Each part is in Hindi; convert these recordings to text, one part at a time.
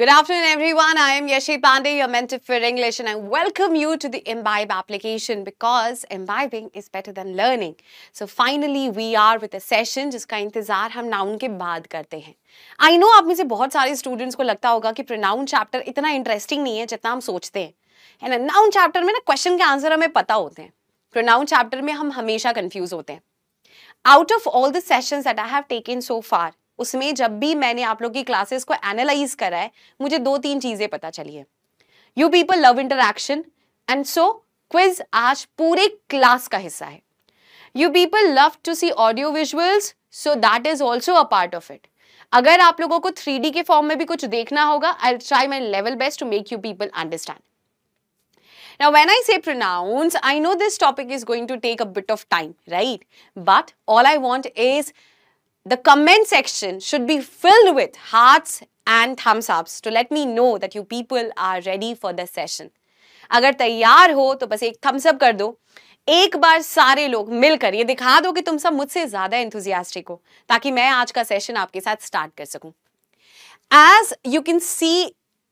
Good afternoon, everyone. I am Yashi Pandey, your mentor for English, and I welcome you to the Imbibe application because imbibing is better than learning. So finally, we are with a session जिसका इंतजार हम noun के बाद करते हैं I know आप में से बहुत सारे स्टूडेंट्स को लगता होगा कि प्रोनाउन चैप्टर इतना इंटरेस्टिंग नहीं है जितना हम सोचते हैं एंड noun chapter में ना question के answer हमें पता होते हैं Pronoun chapter में हम हमेशा confused होते हैं out of all the sessions that I have taken so far, उसमें जब भी मैंने आप लोग की क्लासेस को एनालाइज करा है मुझे दो तीन चीज़ें पता चली है you people love interaction and so quiz आज पूरे क्लास का हिस्सा है you people love to see audio visuals so that is also a part of it अगर आप लोगों को थ्री के फॉर्म में भी कुछ देखना होगा I try my level best to make you people understand Now, when I say pronouns, I know this topic is going to take a bit of time, right? But all I want is the comment section should be filled with hearts and thumbs ups to let me know that you people are ready for the session. अगर तैयार हो तो बस एक थम्स अप कर दो एक बार सारे लोग मिलकर ये दिखा दो कि तुम सब मुझसे ज्यादा इंथुजियास्टिक हो ताकि मैं आज का सेशन आपके साथ स्टार्ट कर सकूं as you can see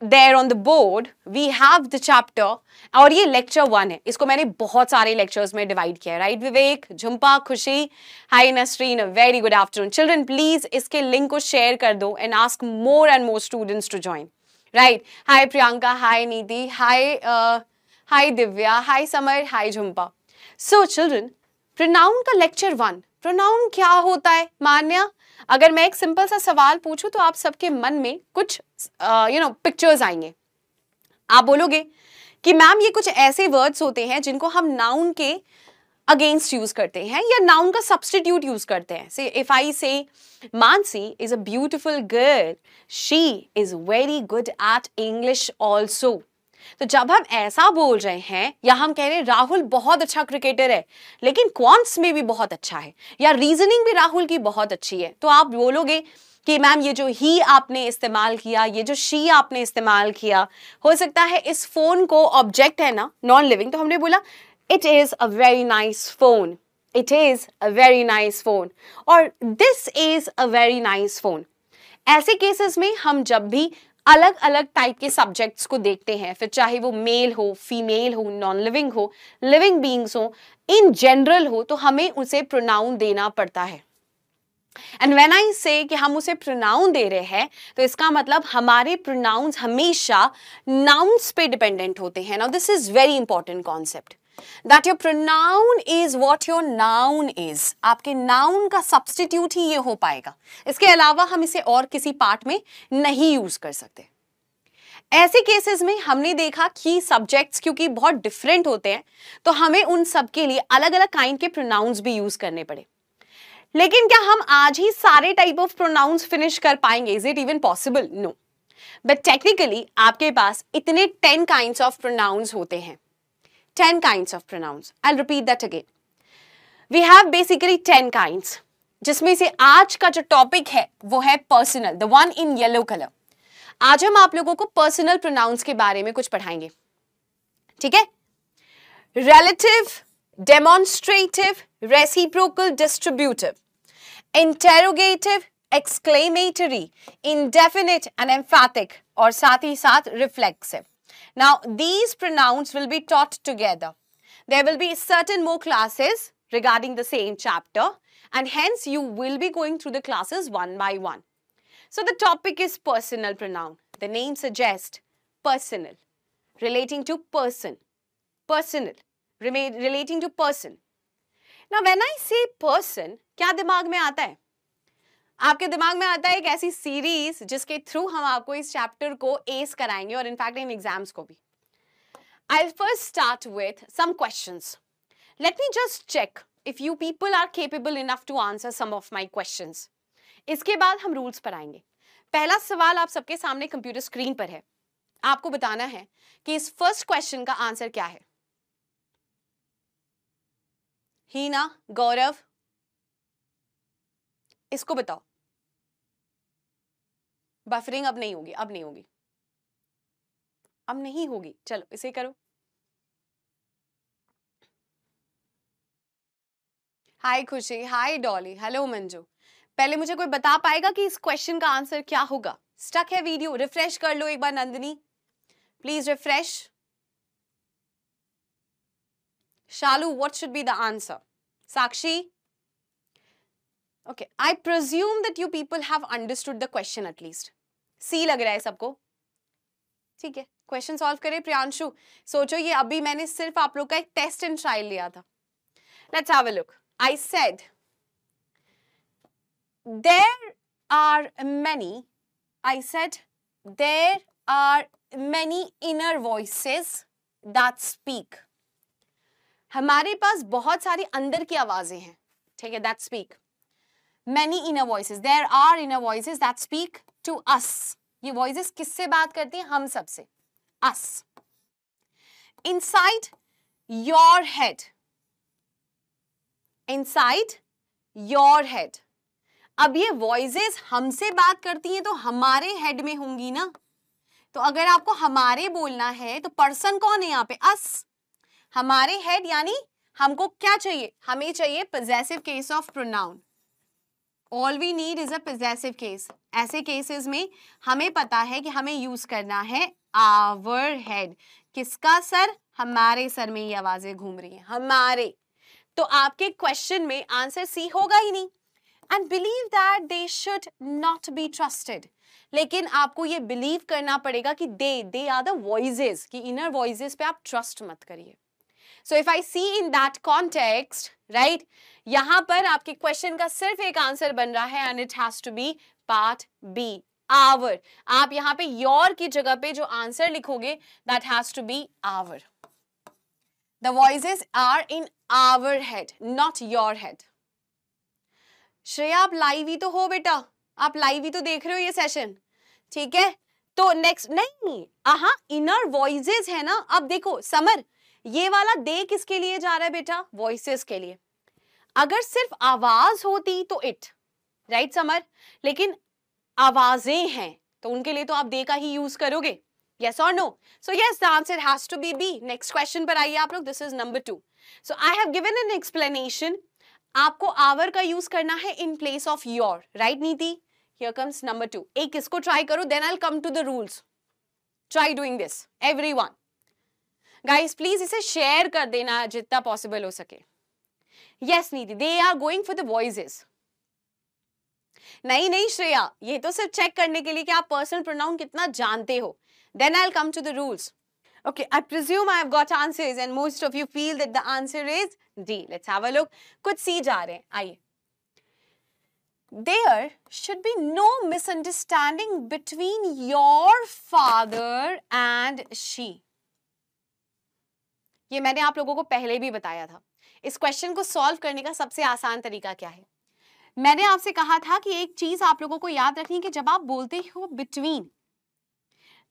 there on the board we have the chapter और ये लेक्चर वन है इसको मैंने बहुत सारे लेक्चर्स में डिवाइड किया है right Vivek Jhumpa Khushi hi Nasrin very good afternoon children please इसके लिंक को शेयर कर दो and ask more and more students to join right hi Priyanka hi Niti hi hi Divya hi Samar hi Jhumpa so children pronoun का लेक्चर वन प्रोनाउन क्या होता है मान्या अगर मैं एक सिंपल सा सवाल पूछूं तो आप सबके मन में कुछ यू नो पिक्चर्स आएंगे आप बोलोगे कि मैम ये कुछ ऐसे वर्ड्स होते हैं जिनको हम नाउन के अगेंस्ट यूज करते हैं या नाउन का सब्सटीट्यूट यूज करते हैं से if I say Mansi is a beautiful girl she is very good at English also तो जब हम ऐसा बोल रहे हैं या हम कह रहे हैं राहुल बहुत अच्छा क्रिकेटर है लेकिन क्वांट्स में भी बहुत अच्छा है या रीजनिंग भी राहुल की बहुत अच्छी है तो आप बोलोगे कि मैम ये जो ही आपने इस्तेमाल किया ये जो शी आपने इस्तेमाल किया हो सकता है इस फोन को ऑब्जेक्ट है ना नॉन लिविंग तो हमने बोला it is a very nice phone it is a very nice phone और this is a very nice phone ऐसे केसेस में हम जब भी अलग अलग टाइप के सब्जेक्ट्स को देखते हैं फिर चाहे वो मेल हो फीमेल हो नॉन लिविंग हो लिविंग बींग्स हो इन जनरल हो तो हमें उसे प्रोनाउन देना पड़ता है एंड वेन आई से कि हम उसे प्रोनाउन दे रहे हैं तो इसका मतलब हमारे प्रोनाउन हमेशा नाउन्स पे डिपेंडेंट होते हैं now this is very important concept that your pronoun is what your noun is आपके नाउन का सब्सटीट्यूट ही ये हो पाएगा इसके अलावा हम इसे और किसी पार्ट में नहीं यूज कर सकते ऐसे केसेस में हमने देखा कि सब्जेक्ट्स क्योंकि बहुत डिफरेंट होते हैं तो हमें उन सब के लिए अलग अलग काइंड के प्रोनाउंस भी यूज करने पड़े लेकिन क्या हम आज ही सारे टाइप ऑफ प्रोनाउंस फिनिश कर पाएंगे is it even possible no but technically आपके पास इतने टेन काइंड ऑफ प्रोनाउंस होते हैं 10 kinds of pronouns. I'll repeat that again. We have basically 10 kinds. जिसमें से आज का जो टॉपिक है वो है personal the one in yellow colour आज हम आप लोगों को पर्सनल प्रोनाउंस के बारे में कुछ पढ़ाएंगे ठीक है relative, demonstrative, reciprocal, distributive, interrogative, exclamatory, indefinite and emphatic और साथ ही साथ reflexive. Now, these pronouns will be taught together. There will be certain more classes regarding the same chapter and hence you will be going through the classes one by one. So, the topic is personal pronoun. The name suggests personal, relating to person, personal, relating to person. Now, when I say person, क्या दिमाग में आता है आपके दिमाग में आता है एक ऐसी सीरीज जिसके थ्रू हम आपको इस चैप्टर को एस कराएंगे और इनफैक्ट इन एग्जाम्स को भी I first start with some question let me just check if you people are capable enough to answer some of my question इसके बाद हम रूल्स पर आएंगे पहला सवाल आप सबके सामने कंप्यूटर स्क्रीन पर है आपको बताना है कि इस फर्स्ट क्वेश्चन का आंसर क्या है हीना गौरव इसको बताओ बफरिंग अब नहीं होगी अब नहीं होगी अब नहीं होगी चलो इसे करो हाय खुशी हाय डॉली हेलो मंजू पहले मुझे कोई बता पाएगा कि इस क्वेश्चन का आंसर क्या होगा स्टक है वीडियो रिफ्रेश कर लो एक बार Nandini please refresh Shalu what should be the answer Sakshi okay I presume that you people have understood the question at least C लग रहा है सबको ठीक है क्वेश्चन सॉल्व करें प्रियांशु सोचो ये अभी मैंने सिर्फ आप लोग का एक टेस्ट एंड ट्रायल लिया था let's have a look I said there are many I said there are many inner voices that speak हमारे पास बहुत सारी अंदर की आवाजें हैं ठीक है that speak many inner voices there are inner voices that speak to us ये वॉइस किससे बात करती हैं हम सबसे us inside your head inside your head अब ये वॉइस हमसे बात करती हैं तो हमारे हेड में होंगी ना तो अगर आपको हमारे बोलना है तो पर्सन कौन है यहाँ पे अस हमारे हेड यानी हमको क्या चाहिए हमें चाहिए possessive case of pronoun all we need is a possessive case ऐसे केसेस में हमें पता है कि हमें यूज करना है आवर हेड किसका सर हमारे सर में ये आवाजें घूम रही हैं हमारे तो आपके क्वेश्चन में आंसर सी होगा ही नहीं and believe that they should not be trusted लेकिन आपको ये बिलीव करना पड़ेगा कि दे दे आर द वॉइजेस कि इनर वॉइजेस पे आप ट्रस्ट मत करिए so if I see in that context right यहां पर आपके क्वेश्चन का सिर्फ एक आंसर बन रहा है and it has to be part B our आप यहां पे योर की जगह पे जो आंसर लिखोगे that has to be our the voice are in our head not your head Shreya आप लाइव ही तो हो बेटा आप लाइव ही तो देख रहे हो ये सेशन ठीक है तो नेक्स्ट नहीं आहा इनर वॉइस है ना अब देखो समर ये वाला दे किसके लिए जा रहा है बेटा वॉइस के लिए अगर सिर्फ आवाज होती तो इट राइट समर लेकिन आवाजें हैं तो उनके लिए तो आप दे का ही यूज करोगे यस और no so yes the answer has to be B next question पर आइए आप लोग this is number two so I have given an explanation आपको आवर का यूज करना है in place of your right Niti here comes number two एक इसको ट्राई करो then I come to the rules try doing this everyone guys please इसे शेयर कर देना जितना पॉसिबल हो सके yes Niti they are going for the voices नहीं नहीं श्रेया ये तो सिर्फ चेक करने के लिए कि आप पर्सनल प्रोनाउन कितना जानते हो then I come to the rules okay I presume I have got answers and most of you feel that the answer is D let's have a look कुछ सी जा रहे हैं आइए there should be no misunderstanding between your father and she ये मैंने आप लोगों को पहले भी बताया था इस क्वेश्चन को सॉल्व करने का सबसे आसान तरीका क्या है मैंने आपसे कहा था कि एक चीज आप लोगों को याद रखनी कि जब आप बोलते हो बिटवीन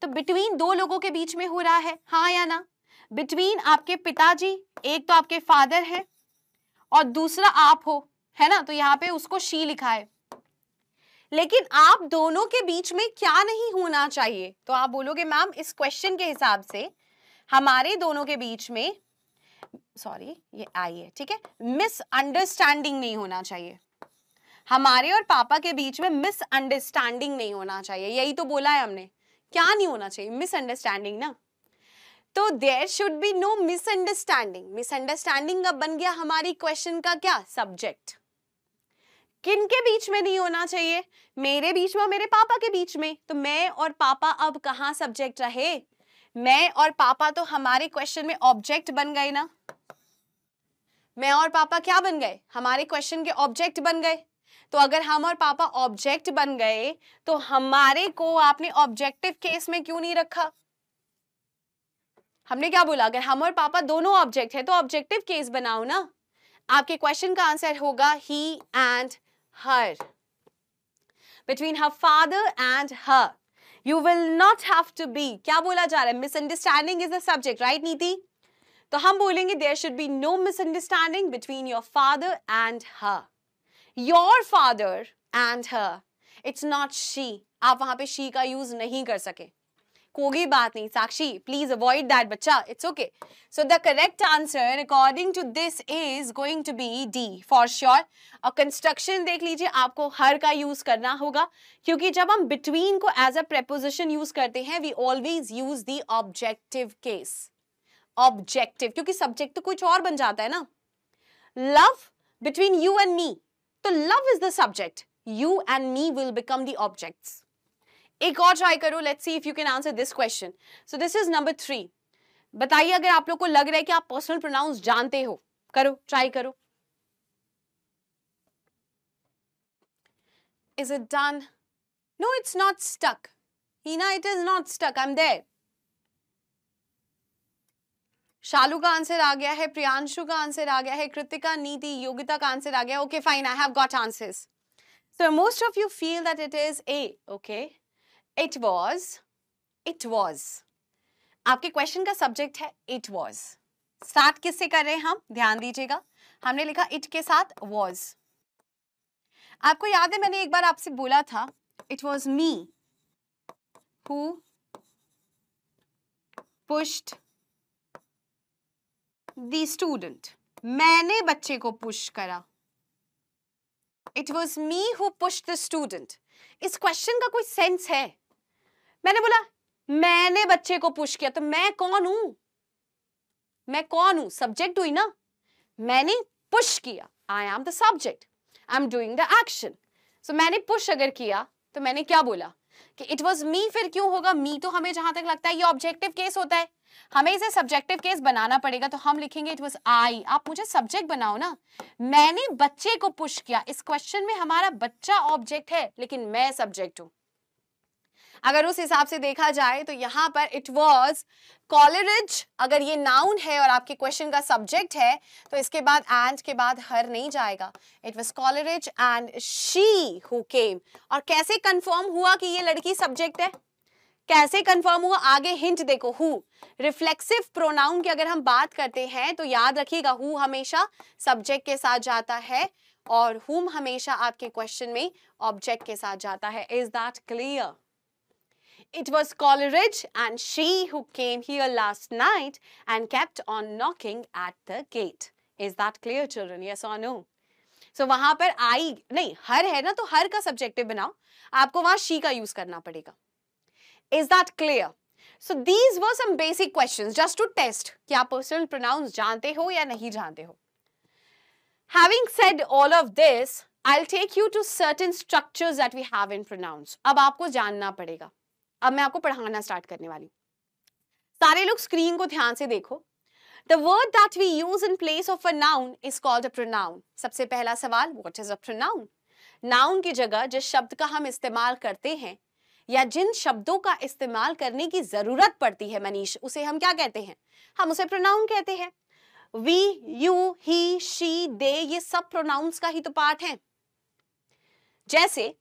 तो बिटवीन दो लोगों के बीच में हो रहा है हाँ या ना बिटवीन आपके पिताजी एक तो आपके फादर है और दूसरा आप हो है ना तो यहाँ पे उसको शी लिखा है लेकिन आप दोनों के बीच में क्या नहीं होना चाहिए तो आप बोलोगे मैम इस क्वेश्चन के हिसाब से हमारे दोनों के बीच में सॉरी ये आई है ठीक है मिस अंडरस्टैंडिंग नहीं होना चाहिए हमारे और पापा के बीच में मिस अंडरस्टैंडिंग नहीं होना चाहिए यही तो बोला है हमने क्या नहीं होना चाहिए मिस अंडरस्टैंडिंग ना तो there should be no misunderstanding misunderstanding अब बन गया हमारी क्वेश्चन का क्या सब्जेक्ट किन के बीच में नहीं होना चाहिए मेरे बीच में और मेरे पापा के बीच में तो मैं और पापा अब कहा सब्जेक्ट रहे मैं और पापा तो हमारे क्वेश्चन में ऑब्जेक्ट बन गए ना मैं और पापा क्या बन गए हमारे क्वेश्चन के ऑब्जेक्ट बन गए तो अगर हम और पापा ऑब्जेक्ट बन गए तो हमारे को आपने ऑब्जेक्टिव केस में क्यों नहीं रखा हमने क्या बोला अगर हम और पापा दोनों ऑब्जेक्ट है तो ऑब्जेक्टिव केस बनाओ ना आपके क्वेश्चन का आंसर होगा ही and her between her father and her you will not have to be क्या बोला जा रहा है misunderstanding is the subject right Niti तो हम बोलेंगे there should be no misunderstanding between your father and her your father and her it's not she आप वहां पे शी का यूज नहीं कर सके कोई बात नहीं साक्षी प्लीज अवॉइड दैट बच्चा it's okay so the correct answer according to this is going to be D for sure और कंस्ट्रक्शन देख लीजिए आपको हर का यूज करना होगा क्योंकि जब हम बिटवीन को एज अ प्रेपोजिशन यूज करते हैं we always use the objective case objective क्योंकि सब्जेक्ट तो कुछ और बन जाता है ना love between you and me तो love is the subject you and me will become the objects एक और ट्राई करो let's see if you can answer this question so this is number three बताइए अगर आप लोग को लग रहा है कि आप पर्सनल प्रोनाउंस जानते हो करो ट्राई करो is it done no it's not stuck it is not stuck I am there Shalu का आंसर आ गया है प्रियांशु का आंसर आ गया है कृतिका नीति योगिता का आंसर आ गया okay fine I have got answers so most of you feel that it is a okay it was it was आपके क्वेश्चन का सब्जेक्ट है इट वॉज स्टार्ट किससे कर रहे हैं हम ध्यान दीजिएगा हमने लिखा इट के साथ वॉज आपको याद है मैंने एक बार आपसे बोला था it was me who pushed the student मैंने बच्चे को पुश करा it was me who push the student इस क्वेश्चन का कोई सेंस है मैंने बोला मैंने बच्चे को पुश किया तो मैं कौन हूं मैं कौन हूं सब्जेक्ट हुई ना मैंने पुश किया I am the subject I am doing the action so मैंने पुश अगर किया तो मैंने क्या बोला कि इट वॉज मी फिर क्यों होगा मी तो हमें जहां तक लगता है ये ऑब्जेक्टिव केस होता है हमें इसे सब्जेक्टिव केस बनाना पड़ेगा तो हम लिखेंगे इट वॉज आई आप मुझे सब्जेक्ट बनाओ ना मैंने बच्चे को पुश किया इस क्वेश्चन में हमारा बच्चा ऑब्जेक्ट है लेकिन मैं सब्जेक्ट हूं अगर उस हिसाब से देखा जाए तो यहां पर इट वॉज कॉलरेज अगर ये नाउन है और आपके क्वेश्चन का सब्जेक्ट है तो इसके बाद एंड के बाद हर नहीं जाएगा it was Coleridge and she who came और कैसे कंफर्म हुआ कि ये लड़की सब्जेक्ट है कैसे कंफर्म हुआ आगे हिंट देखो हु रिफ्लेक्सिव प्रोनाउन की अगर हम बात करते हैं तो याद रखिएगा हु हमेशा सब्जेक्ट के साथ जाता है और हुम हमेशा आपके क्वेश्चन में ऑब्जेक्ट के साथ जाता है is that clear it was Coleridge and she who came he last night and kept on knocking at the gate is that clear children yes on no so so, वहां पर आई नहीं हर है ना तो हर का सब्जेक्टिव बनाओ आपको वहां शी का यूज करना पड़ेगा Is that clear? So these were some basic questions just to test कि आप पर्सनल प्रोनाउंस जानते हो या नहीं जानते हो having said all of this I take you to certain structures that we have in pronouns अब आपको जानना पड़ेगा अब मैं आपको पढ़ाना स्टार्ट करने वाली सारे लोग स्क्रीन को ध्यान से देखो the word that we use in place of a noun is called a pronoun सबसे पहला सवाल what is a pronoun noun की जगह जिस शब्द का हम इस्तेमाल करते हैं या जिन शब्दों का इस्तेमाल करने की जरूरत पड़ती है मनीष उसे हम क्या कहते हैं हम उसे प्रोनाउन कहते हैं we you he she they ये सब प्रोनाउंस का ही तो पार्ट है जैसे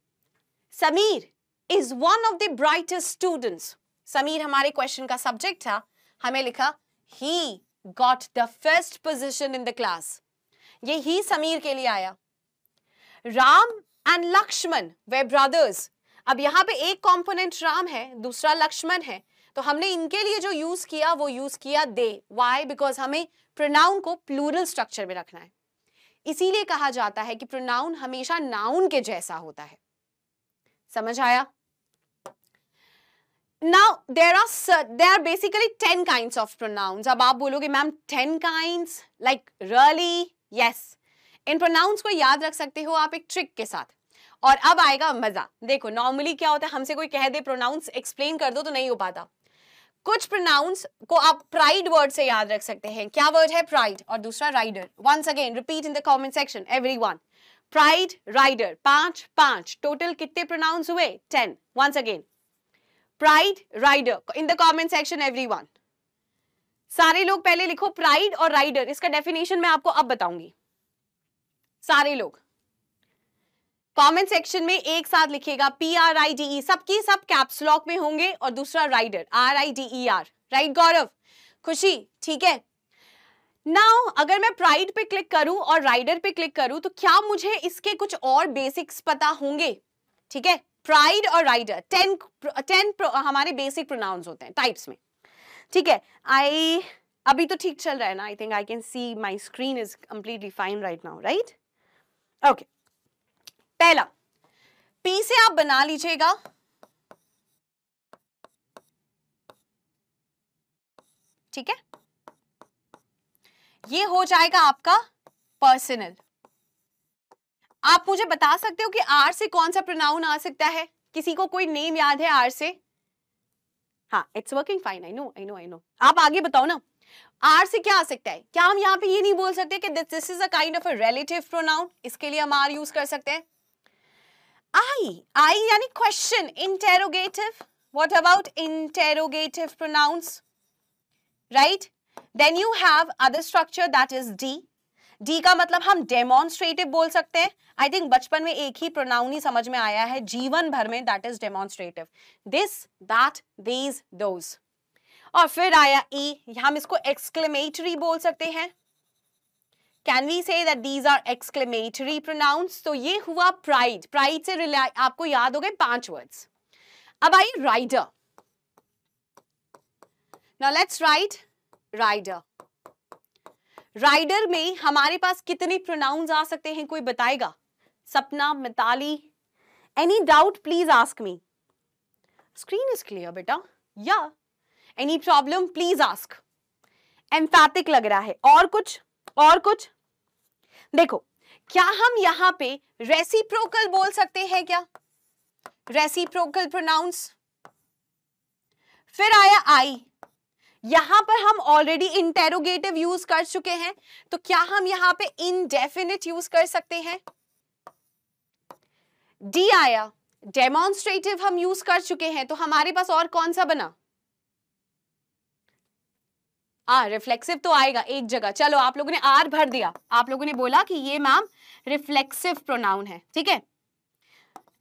Sameer is one of the brightest students Sameer हमारे क्वेश्चन का सब्जेक्ट था हमें लिखा he got the first position in the class ये ही समीर के लिए आया Ram and Lakshman they brothers अब यहाँ पे एक कॉम्पोनेंट राम है दूसरा लक्ष्मण है तो हमने इनके लिए जो यूज किया वो यूज किया दे वाई बिकॉज हमें प्रोनाउन को प्लूरल स्ट्रक्चर में रखना है इसीलिए कहा जाता है कि प्रोनाउन हमेशा नाउन के जैसा होता है समझ आया now there are there are basically ten kinds of pronouns अब आप बोलोगे ma'am ten kinds like really yes इन प्रोनाउंस को याद रख सकते हो आप एक ट्रिक के साथ और अब आएगा मजा देखो नॉर्मली क्या होता है हमसे कोई कह दे प्रोनाउंस एक्सप्लेन कर दो तो नहीं हो पाता कुछ प्रोनाउंस को आप प्राइड वर्ड से याद रख सकते हैं क्या वर्ड है प्राइड और दूसरा rider once again repeat in the comment section everyone pride rider पांच पांच टोटल कितने प्रोनाउंस हुए ten once again pride rider in the comment section everyone सारे लोग पहले लिखो प्राइड और राइडर इसका डेफिनेशन मैं आपको अब बताऊंगी सारे लोग कमेंट सेक्शन में एक साथ लिखिएगा P R I D E e। सबकी सब कैप्स लॉक में होंगे और दूसरा rider R I D E R right Gaurav Khushi ठीक है नाउ अगर मैं प्राइड पे क्लिक करूं और राइडर पे क्लिक करूं तो क्या मुझे इसके कुछ और बेसिक्स पता होंगे ठीक है प्राइड और राइडर टेन टेन हमारे बेसिक प्रोनाउंस होते हैं टाइप्स में ठीक है आई अभी तो ठीक चल रहा है ना I think I can see my screen is completely fine right now right okay पहला पी से आप बना लीजिएगा ठीक है ये हो जाएगा आपका पर्सनल आप मुझे बता सकते हो कि आर से कौन सा प्रोनाउन आ सकता है किसी को कोई नेम याद है आर से हाँ it's working fine I know I know I know आप आगे बताओ ना आर से क्या आ सकता है क्या हम यहां पे ये नहीं बोल सकते कि this is a kind of a relative pronoun इसके लिए हम आर यूज कर सकते हैं आई आई यानी question interrogative what about interrogative pronouns right then you have other structure that is D D का मतलब हम डेमोन्स्ट्रेटिव बोल सकते हैं आई थिंक बचपन में एक ही प्रोनाउन ही समझ में आया है जीवन भर में that is demonstrative this that these those और फिर आया ई e, हम इसको एक्सक्लेमेटरी बोल सकते हैं can we say that these are exclamatory pronouns तो ये हुआ प्राइड प्राइड से आपको याद हो गए पांच वर्ड्स अब I rider now let's write rider rider में हमारे पास कितने प्रोनाउंस आ सकते हैं कोई बताएगा Sapna Mitali any doubt please ask me screen is clear बेटा या any problem please ask emphatic लग रहा है और कुछ और कुछ देखो क्या हम यहां पे रेसिप्रोकल बोल सकते हैं क्या रेसिप्रोकल प्रोनाउंस फिर आया आई यहां पर हम ऑलरेडी इंटेरोगेटिव यूज कर चुके हैं तो क्या हम यहां पे इनडेफिनिट यूज कर सकते हैं डी आया डेमोन्स्ट्रेटिव हम यूज कर चुके हैं तो हमारे पास और कौन सा बना आर हाँ, रिफ्लेक्सिव तो आएगा एक जगह चलो आप लोगों ने आर भर दिया आप लोगों ने बोला कि ये मैम रिफ्लेक्सिव प्रोनाउन है ठीक है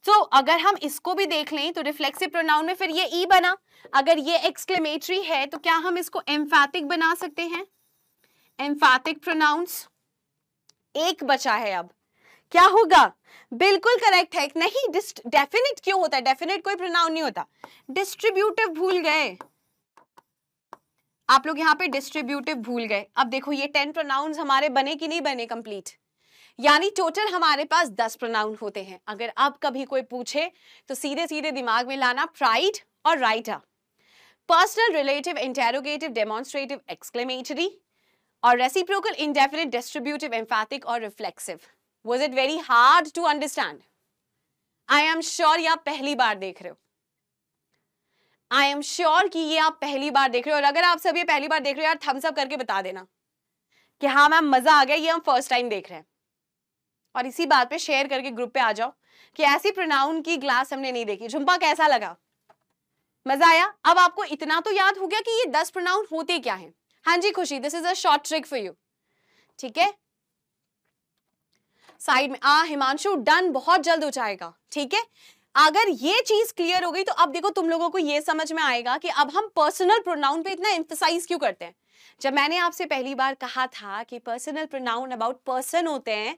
तो अगर हम इसको भी देख लें तो रिफ्लेक्सिव प्रोनाउन में फिर ये ई e बना अगर ये एक्सक्लेमेटरी है तो क्या हम इसको एम्फैटिक बना सकते हैं एम्फैटिक प्रोनाउंस एक बचा है अब क्या होगा बिल्कुल करेक्ट है नहीं डेफिनेट क्यों होता है डेफिनेट कोई प्रोनाउन नहीं होता डिस्ट्रीब्यूटिव भूल गए आप लोग यहाँ पे डिस्ट्रीब्यूटिव भूल गए अब देखो ये टेन प्रोनाउंस हमारे बने कि नहीं बने कंप्लीट यानी टोटल हमारे पास दस प्रोनाउन होते हैं अगर अब कभी कोई पूछे तो सीधे सीधे दिमाग में लाना प्राइड और writer personal relative interrogative demonstrative exclamatory और रेसिप्रोकल इंडेफिनेट डिस्ट्रीब्यूटिव एम्फैथिक और reflexive was it very hard to understand I am sure या आप पहली बार देख रहे हो आई एम श्योर कि ये आप पहली बार देख रहे हो और अगर आप सब ये पहली बार देख रहे हो यार थम्स अप करके बता देना कि हाँ मैम मजा आ गया ये हम फर्स्ट टाइम देख रहे हैं और इसी बात पे शेयर करके ग्रुप पे आ जाओ कि ऐसी प्रोनाउन की ग्लास हमने नहीं देखी झुम्पा कैसा लगा मजा आया अब आपको इतना तो याद हो गया कि ये दस प्रोनाउन होते क्या हैं हाँ जी Khushi this is a short trick for you ठीक है साइड में आ हिमांशु डन बहुत जल्द हो जाएगा ठीक है अगर ये चीज क्लियर हो गई तो अब देखो तुम लोगों को ये समझ में आएगा कि अब हम पर्सनल प्रोनाउन पे इतना एम्फोसाइज क्यों करते हैं जब मैंने आपसे पहली बार कहा था कि पर्सनल प्रोनाउन अबाउट पर्सन होते हैं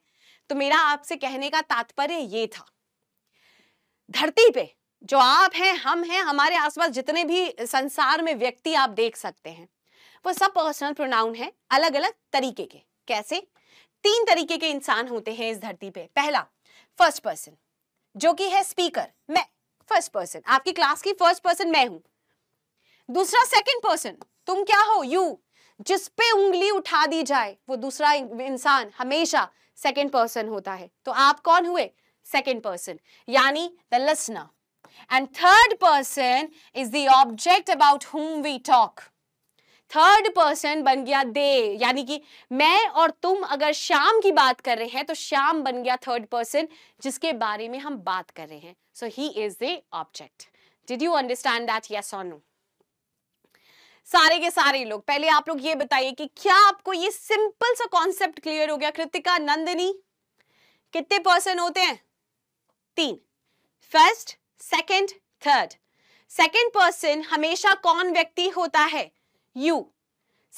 तो मेरा आपसे कहने का तात्पर्य ये था धरती पे जो आप हैं हम हैं हमारे आसपास जितने भी संसार में व्यक्ति आप देख सकते हैं वो सब पर्सनल प्रोनाउन है अलग अलग तरीके के कैसे तीन तरीके के इंसान होते हैं इस धरती पे पहला फर्स्ट पर्सन जो कि है स्पीकर मैं फर्स्ट पर्सन आपकी क्लास की फर्स्ट पर्सन मैं हूं दूसरा सेकंड पर्सन तुम क्या हो यू जिस पे उंगली उठा दी जाए वो दूसरा इंसान हमेशा सेकंड पर्सन होता है तो आप कौन हुए सेकंड पर्सन यानी the listener and third person is the object about whom we talk third person बन गया दे यानी कि मैं और तुम अगर शाम की बात कर रहे हैं तो शाम बन गया थर्ड पर्सन जिसके बारे में हम बात कर रहे हैं so he is the object did you understand that yes और नो सारे के सारे लोग पहले आप लोग ये बताइए कि क्या आपको ये सिंपल सा कॉन्सेप्ट क्लियर हो गया कृतिका नंदिनी कितने पर्सन होते हैं तीन first second third second person हमेशा कौन व्यक्ति होता है यू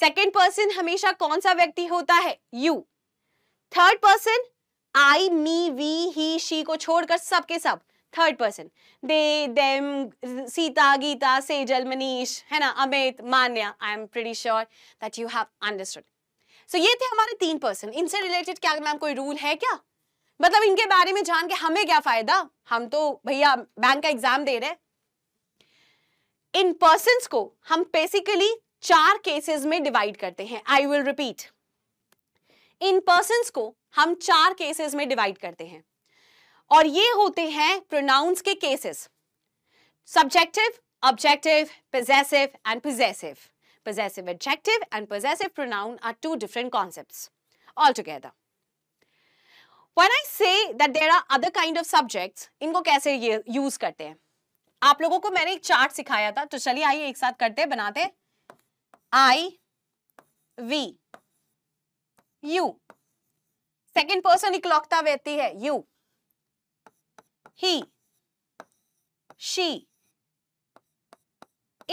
सेकेंड पर्सन हमेशा कौन सा व्यक्ति होता है you third person I me we he she को छोड़कर सबके सब third person they them Sita Geeta Sejal Manish है ना Amit Manya I am pretty sure that you have understood so ये थे हमारे तीन पर्सन इनसे रिलेटेड क्या मैम कोई रूल है क्या मतलब इनके बारे में जान के हमें क्या फायदा हम तो भैया बैंक का एग्जाम दे रहे हैं इन पर्सन को हम बेसिकली चार केसेस में डिवाइड करते हैं आई विल रिपीट इन पर्सन को हम चार केसेस में डिवाइड करते हैं और ये होते हैं प्रोनाउंस के cases subjective objective possessive and possessive possessive adjective and possessive pronoun are two different concept all together one I say that there are other kind of subject इनको कैसे यूज करते हैं आप लोगों को मैंने एक चार्ट सिखाया था तो चलिए आइए एक साथ करते हैं बनाते हैं I, V, U. Second person इकलौकता व्यक्ति है यू ही शी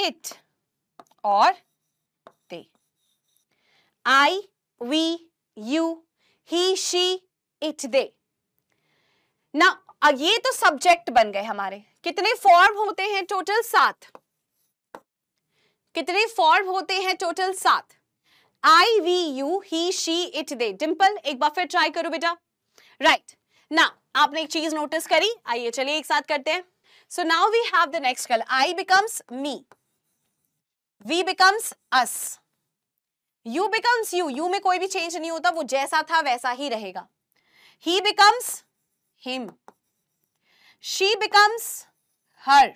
इट और they I we you he she it they ना ये तो सब्जेक्ट बन गए हमारे कितने फॉर्म होते हैं टोटल सात कितने फॉर्म होते हैं टोटल सात I we you he she it they Dimple एक बार फिर ट्राई करो बेटा राइट ना आपने एक चीज नोटिस करी आइए चलिए एक साथ करते हैं so now we have the next call I becomes me we becomes us you becomes you you में कोई भी चेंज नहीं होता वो जैसा था वैसा ही रहेगा he becomes him she becomes her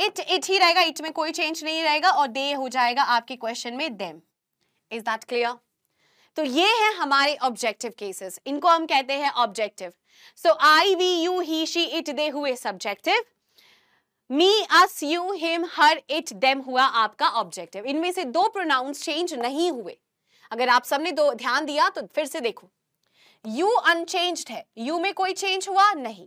it it ही रहेगा इट में कोई चेंज नहीं रहेगा और दे हो जाएगा आपके क्वेश्चन में देम इज दैट क्लियर तो ये है हमारे ऑब्जेक्टिव केसेस इनको हम कहते हैं objective so I we you he she it they हुए subjective me us you him her it them हुआ आपका ऑब्जेक्टिव इनमें से दो प्रोनाउंस चेंज नहीं हुए अगर आप सबने दो ध्यान दिया तो फिर से देखो यू अनचेंज्ड है यू में कोई चेंज हुआ नहीं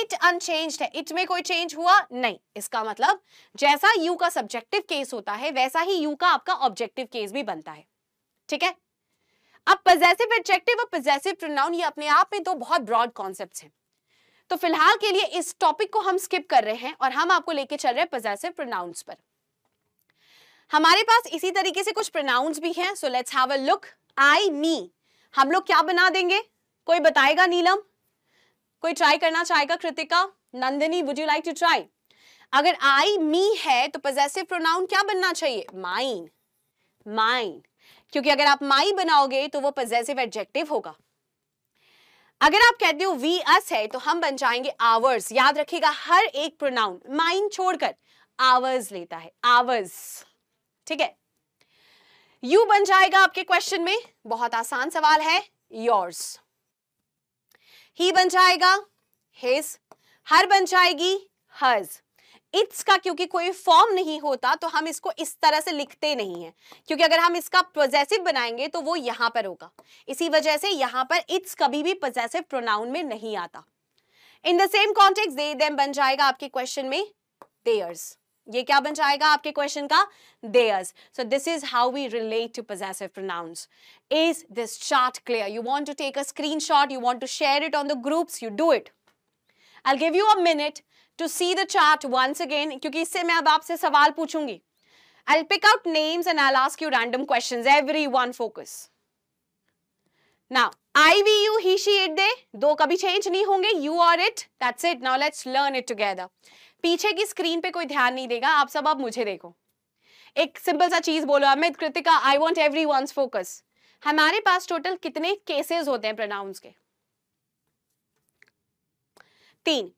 इट अनचेंज है इट में कोई चेंज हुआ नहीं इसका मतलब जैसा यू का सब्जेक्टिव केस होता है वैसा ही यू का आपका ऑब्जेक्टिव केस भी बनता है ठीक है अब पजेसिव एडजेक्टिव और पजेसिव प्रोनाउन ये अपने आप में दो बहुत ब्रॉड कॉन्सेप्ट हैं तो फिलहाल के लिए इस टॉपिक को हम स्किप कर रहे हैं और हम आपको लेके चल रहे हैं पजेसिव प्रोनाउंस पर हमारे पास इसी तरीके से कुछ प्रोनाउंस भी हैं so let's have a look I me हम लोग क्या बना देंगे कोई बताएगा नीलम कोई ट्राई करना चाहेगा Kritika Nandini would you like to try अगर आई मी है तो पजेसिव प्रोनाउन क्या बनना चाहिए माइन माइन क्योंकि अगर आप माई बनाओगे तो वो पजेसिव एडजेक्टिव होगा अगर आप कहते हो वी अस है तो हम बन जाएंगे आवर्स याद रखिएगा हर एक प्रोनाउन माइन छोड़कर आवर्स लेता है आवर्स ठीक है यू बन जाएगा आपके क्वेश्चन में बहुत आसान सवाल है योर्स ही बन जाएगा हिज हर बन जाएगी हज इट्स का क्योंकि कोई फॉर्म नहीं होता तो हम इसको इस तरह से लिखते नहीं है क्योंकि अगर हम इसका पोजेसिव बनाएंगे तो वो यहां पर होगा इसी वजह से यहां पर इट्स कभी भी पोजेसिव प्रोनाउन में नहीं आता in the same context they them बन जाएगा आपके क्वेश्चन में देयर्स ये क्या बन जाएगा आपके क्वेश्चन का theirs so this is how we relate to possessive pronouns is this chart clear you want to take a screenshot you want to share it on the groups you do it I give you a minute to see the chart once again क्योंकि इससे मैं अब आपसे सवाल पूछूंगी I pick out names and I ask you random question every one focus now I we you he she it they दो कभी चेंज नहीं होंगे you are it that's it now let's learn it together पीछे की स्क्रीन पे कोई ध्यान नहीं देगा आप सब आप मुझे देखो एक सिंपल सा चीज बोलो Amit Kritika I want every one's focus हमारे पास टोटल कितने केसेस होते हैं प्रोनाउंस के तीन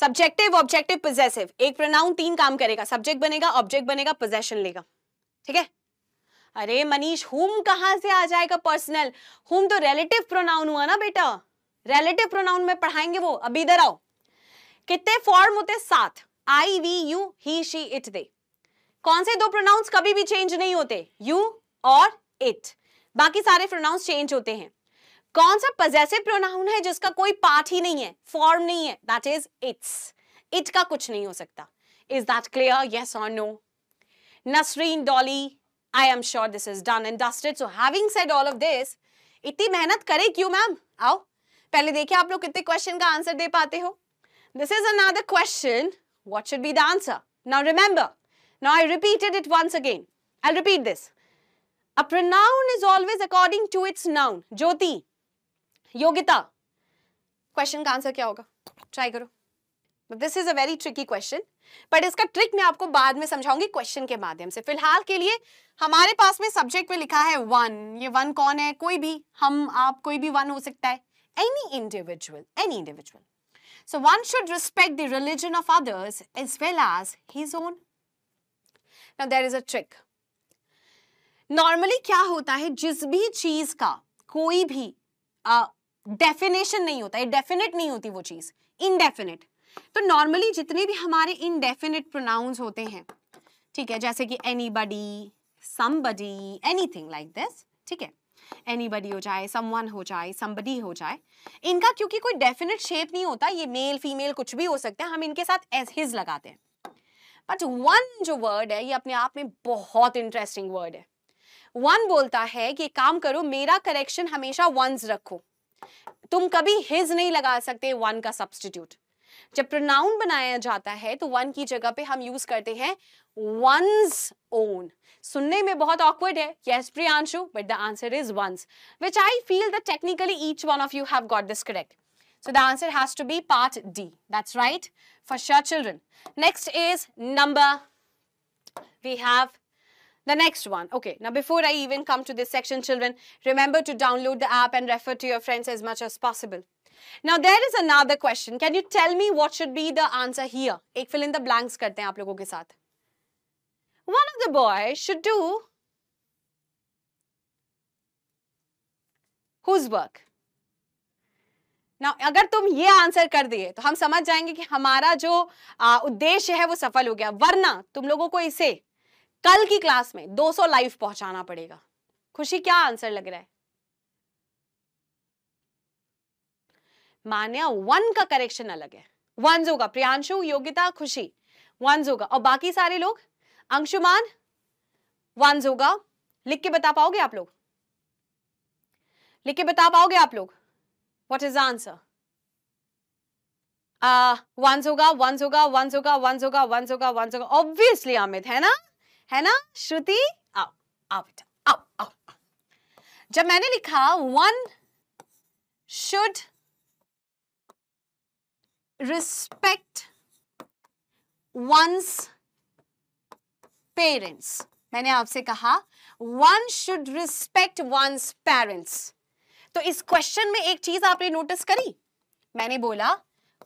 सब्जेक्टिव ऑब्जेक्टिव पोजेसिव एक प्रोनाउन तीन काम करेगा सब्जेक्ट बनेगा ऑब्जेक्ट बनेगा पोजेशन लेगा ठीक है अरे मनीष हुम कहां से आ जाएगा पर्सनल हुम तो रिलेटिव प्रोनाउन हुआ ना बेटा रिलेटिव प्रोनाउन में पढ़ाएंगे वो अभी इधर आओ कितने फॉर्म होते सात I we you he she it they कौन से दो प्रोनाउंस कभी भी चेंज नहीं होते यू और इट बाकी सारे प्रोनाउंस चेंज होते हैं कौन सा पजेसिव प्रोनाउन है जिसका कोई पार्ट ही नहीं है फॉर्म नहीं है दैट इज इट्स इट का कुछ नहीं हो सकता इज दैट क्लियर यस और no Nasreen Dolly I am sure this is done and dusted so having said all of this इतनी मेहनत करे क्यों मैम आओ पहले देखिए आप लोग कितने क्वेश्चन का आंसर दे पाते हो This is another question. What should be the answer? Now remember, now I repeated it once again. I'll repeat this. A pronoun is always according to its noun. Jyoti, Yogita. Question का answer क्या होगा? Try करो. this is a very tricky question. But इसका trick मैं आपको बाद में समझाऊंगी question के माध्यम से फिलहाल के लिए हमारे पास में subject में लिखा है one. ये one कौन है कोई भी हम आप कोई भी one हो सकता है Any individual, any individual. So one should respect the religion of others as well as his own. Now there is a trick. Normally क्या होता है जिस भी चीज का कोई भी डेफिनेशन uh, नहीं होता डेफिनेट नहीं होती वो चीज इनडेफिनेट तो नॉर्मली जितने भी हमारे इनडेफिनेट प्रोनाउंस होते हैं ठीक है जैसे कि anybody somebody anything like this ठीक है एनीबडी हो जाए समवन हो जाए समबडी हो जाए इनका क्योंकि कोई डेफिनेट शेप नहीं होता ये मेल फीमेल कुछ भी हो सकता है हम इनके साथ एज हिज लगाते हैं बट वन जो वर्ड है ये अपने आप में बहुत इंटरेस्टिंग वर्ड है वन बोलता है कि काम करो मेरा करेक्शन हमेशा वंस रखो तुम कभी हिज नहीं लगा सकते वन का सब्सटीट्यूट जब प्रोनाउन बनाया जाता है तो वन की जगह पे हम यूज करते हैं one's own. सुनने में बहुत awkward है. Yes, Priyanshu, but the answer is one's, which I feel that technically each one of you have got this correct. So the answer has to be part D. That's right, for sure children. Next is number. We have the next one. Okay, now before I even come to this section, children, remember to download the app and refer to your friends as much as possible. Now there is another question. Can you tell me what should be the answer here? एक fill in the blanks करते हैं आप लोगों के साथ. one of the boys should do whose work? ना अगर तुम ये आंसर कर दिए तो हम समझ जाएंगे कि हमारा जो उद्देश्य है वो सफल हो गया वरना तुम लोगों को इसे कल की क्लास में 200 लाइव पहुंचाना पड़ेगा खुशी क्या आंसर लग रहा है मान्या वन का करेक्शन अलग है वन होगा प्रियांशु योग्यता खुशी वन होगा और बाकी सारे लोग अंशुमान वंस होगा लिख के बता पाओगे आप लोग लिख के बता पाओगे आप लोग वॉट इज आंसर वंस होगा वंस होगा वंस होगा वंस होगा वंस होगा वंस होगा ऑब्वियसली अमित है ना है ना श्रुति आओ आओ बेटा आओ आओ जब मैंने लिखा one should respect one's parents मैंने आपसे कहा one should respect one's parents तो इस क्वेश्चन में एक चीज आपने नोटिस करी मैंने बोला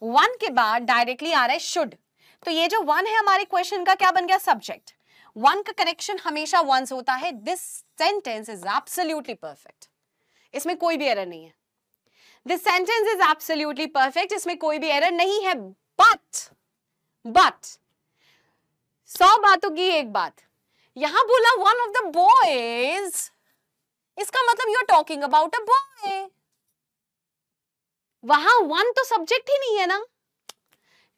वन के बाद डायरेक्टली आ रहा है शुड तो ये जो वन है हमारे क्वेश्चन का क्या बन गया सब्जेक्ट वन का कनेक्शन हमेशा वंस होता है this sentence is absolutely perfect इसमें कोई भी एरर नहीं है this sentence is absolutely perfect इसमें कोई भी एरर नहीं है बट बट सौ बातों की एक बात यहां बोला वन ऑफ द बॉयज इसका मतलब you are talking about a boy वहां वन तो सब्जेक्ट ही नहीं है ना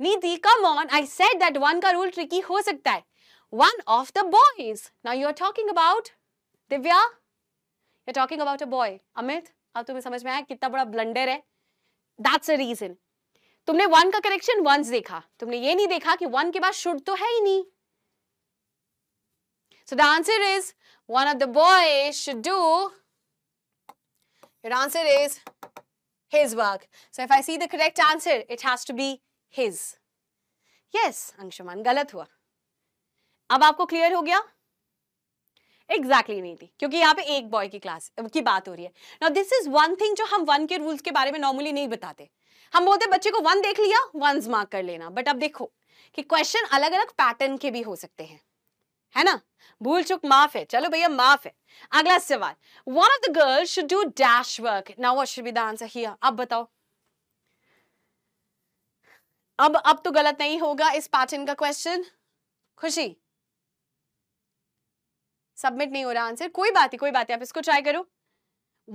Niti come on I said that one का रूल ट्रिकी हो सकता है one of the boys now you are talking about Divya you are talking about a boy Amit अब तुम्हें समझ में आया कितना बड़ा ब्लंडर है दैट्स अ रीजन तुमने वन का करेक्शन वंस देखा तुमने ये नहीं देखा कि वन के बाद शुड तो है ही नहीं So the answer is one of the boys should do, your answer is his work. So if I see the correct answer, it has to be his. Yes, Anshuman गलत हुआ अब आपको क्लियर हो गया एग्जैक्टली exactly नहीं थी क्योंकि यहाँ पे एक बॉय की क्लास की बात हो रही है now this is one thing जो हम वन के रूल्स के बारे में नॉर्मली नहीं बताते हम बोलते बच्चे को वन देख लिया वन मार्क कर लेना बट अब देखो कि क्वेश्चन अलग अलग पैटर्न के भी हो सकते हैं है ना भूल चुक माफ है चलो भैया माफ है अगला सवाल one of the girl should do dash work now what should be the answer here अब बताओ अब अब तो गलत नहीं होगा इस पैटर्न का क्वेश्चन खुशी सबमिट नहीं हो रहा आंसर कोई बात ही कोई बात आप इसको ट्राई करो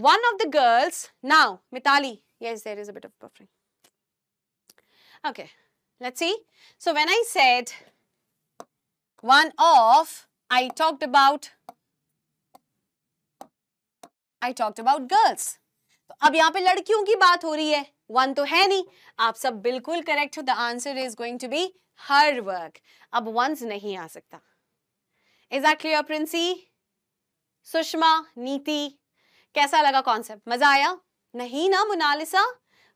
one of the girls now Mitali yes there is a bit of buffering okay let's see so when i one of I talked about I talked about girls. तो अब यहां पे लड़कियों की बात हो रही है वन तो है नहीं आप सब बिल्कुल करेक्ट हो the answer is going to be her work अब वंस नहीं आ सकता is are clear Princy Sushma Niti कैसा लगा कॉन्सेप्ट मजा आया नहीं ना मुनालिसा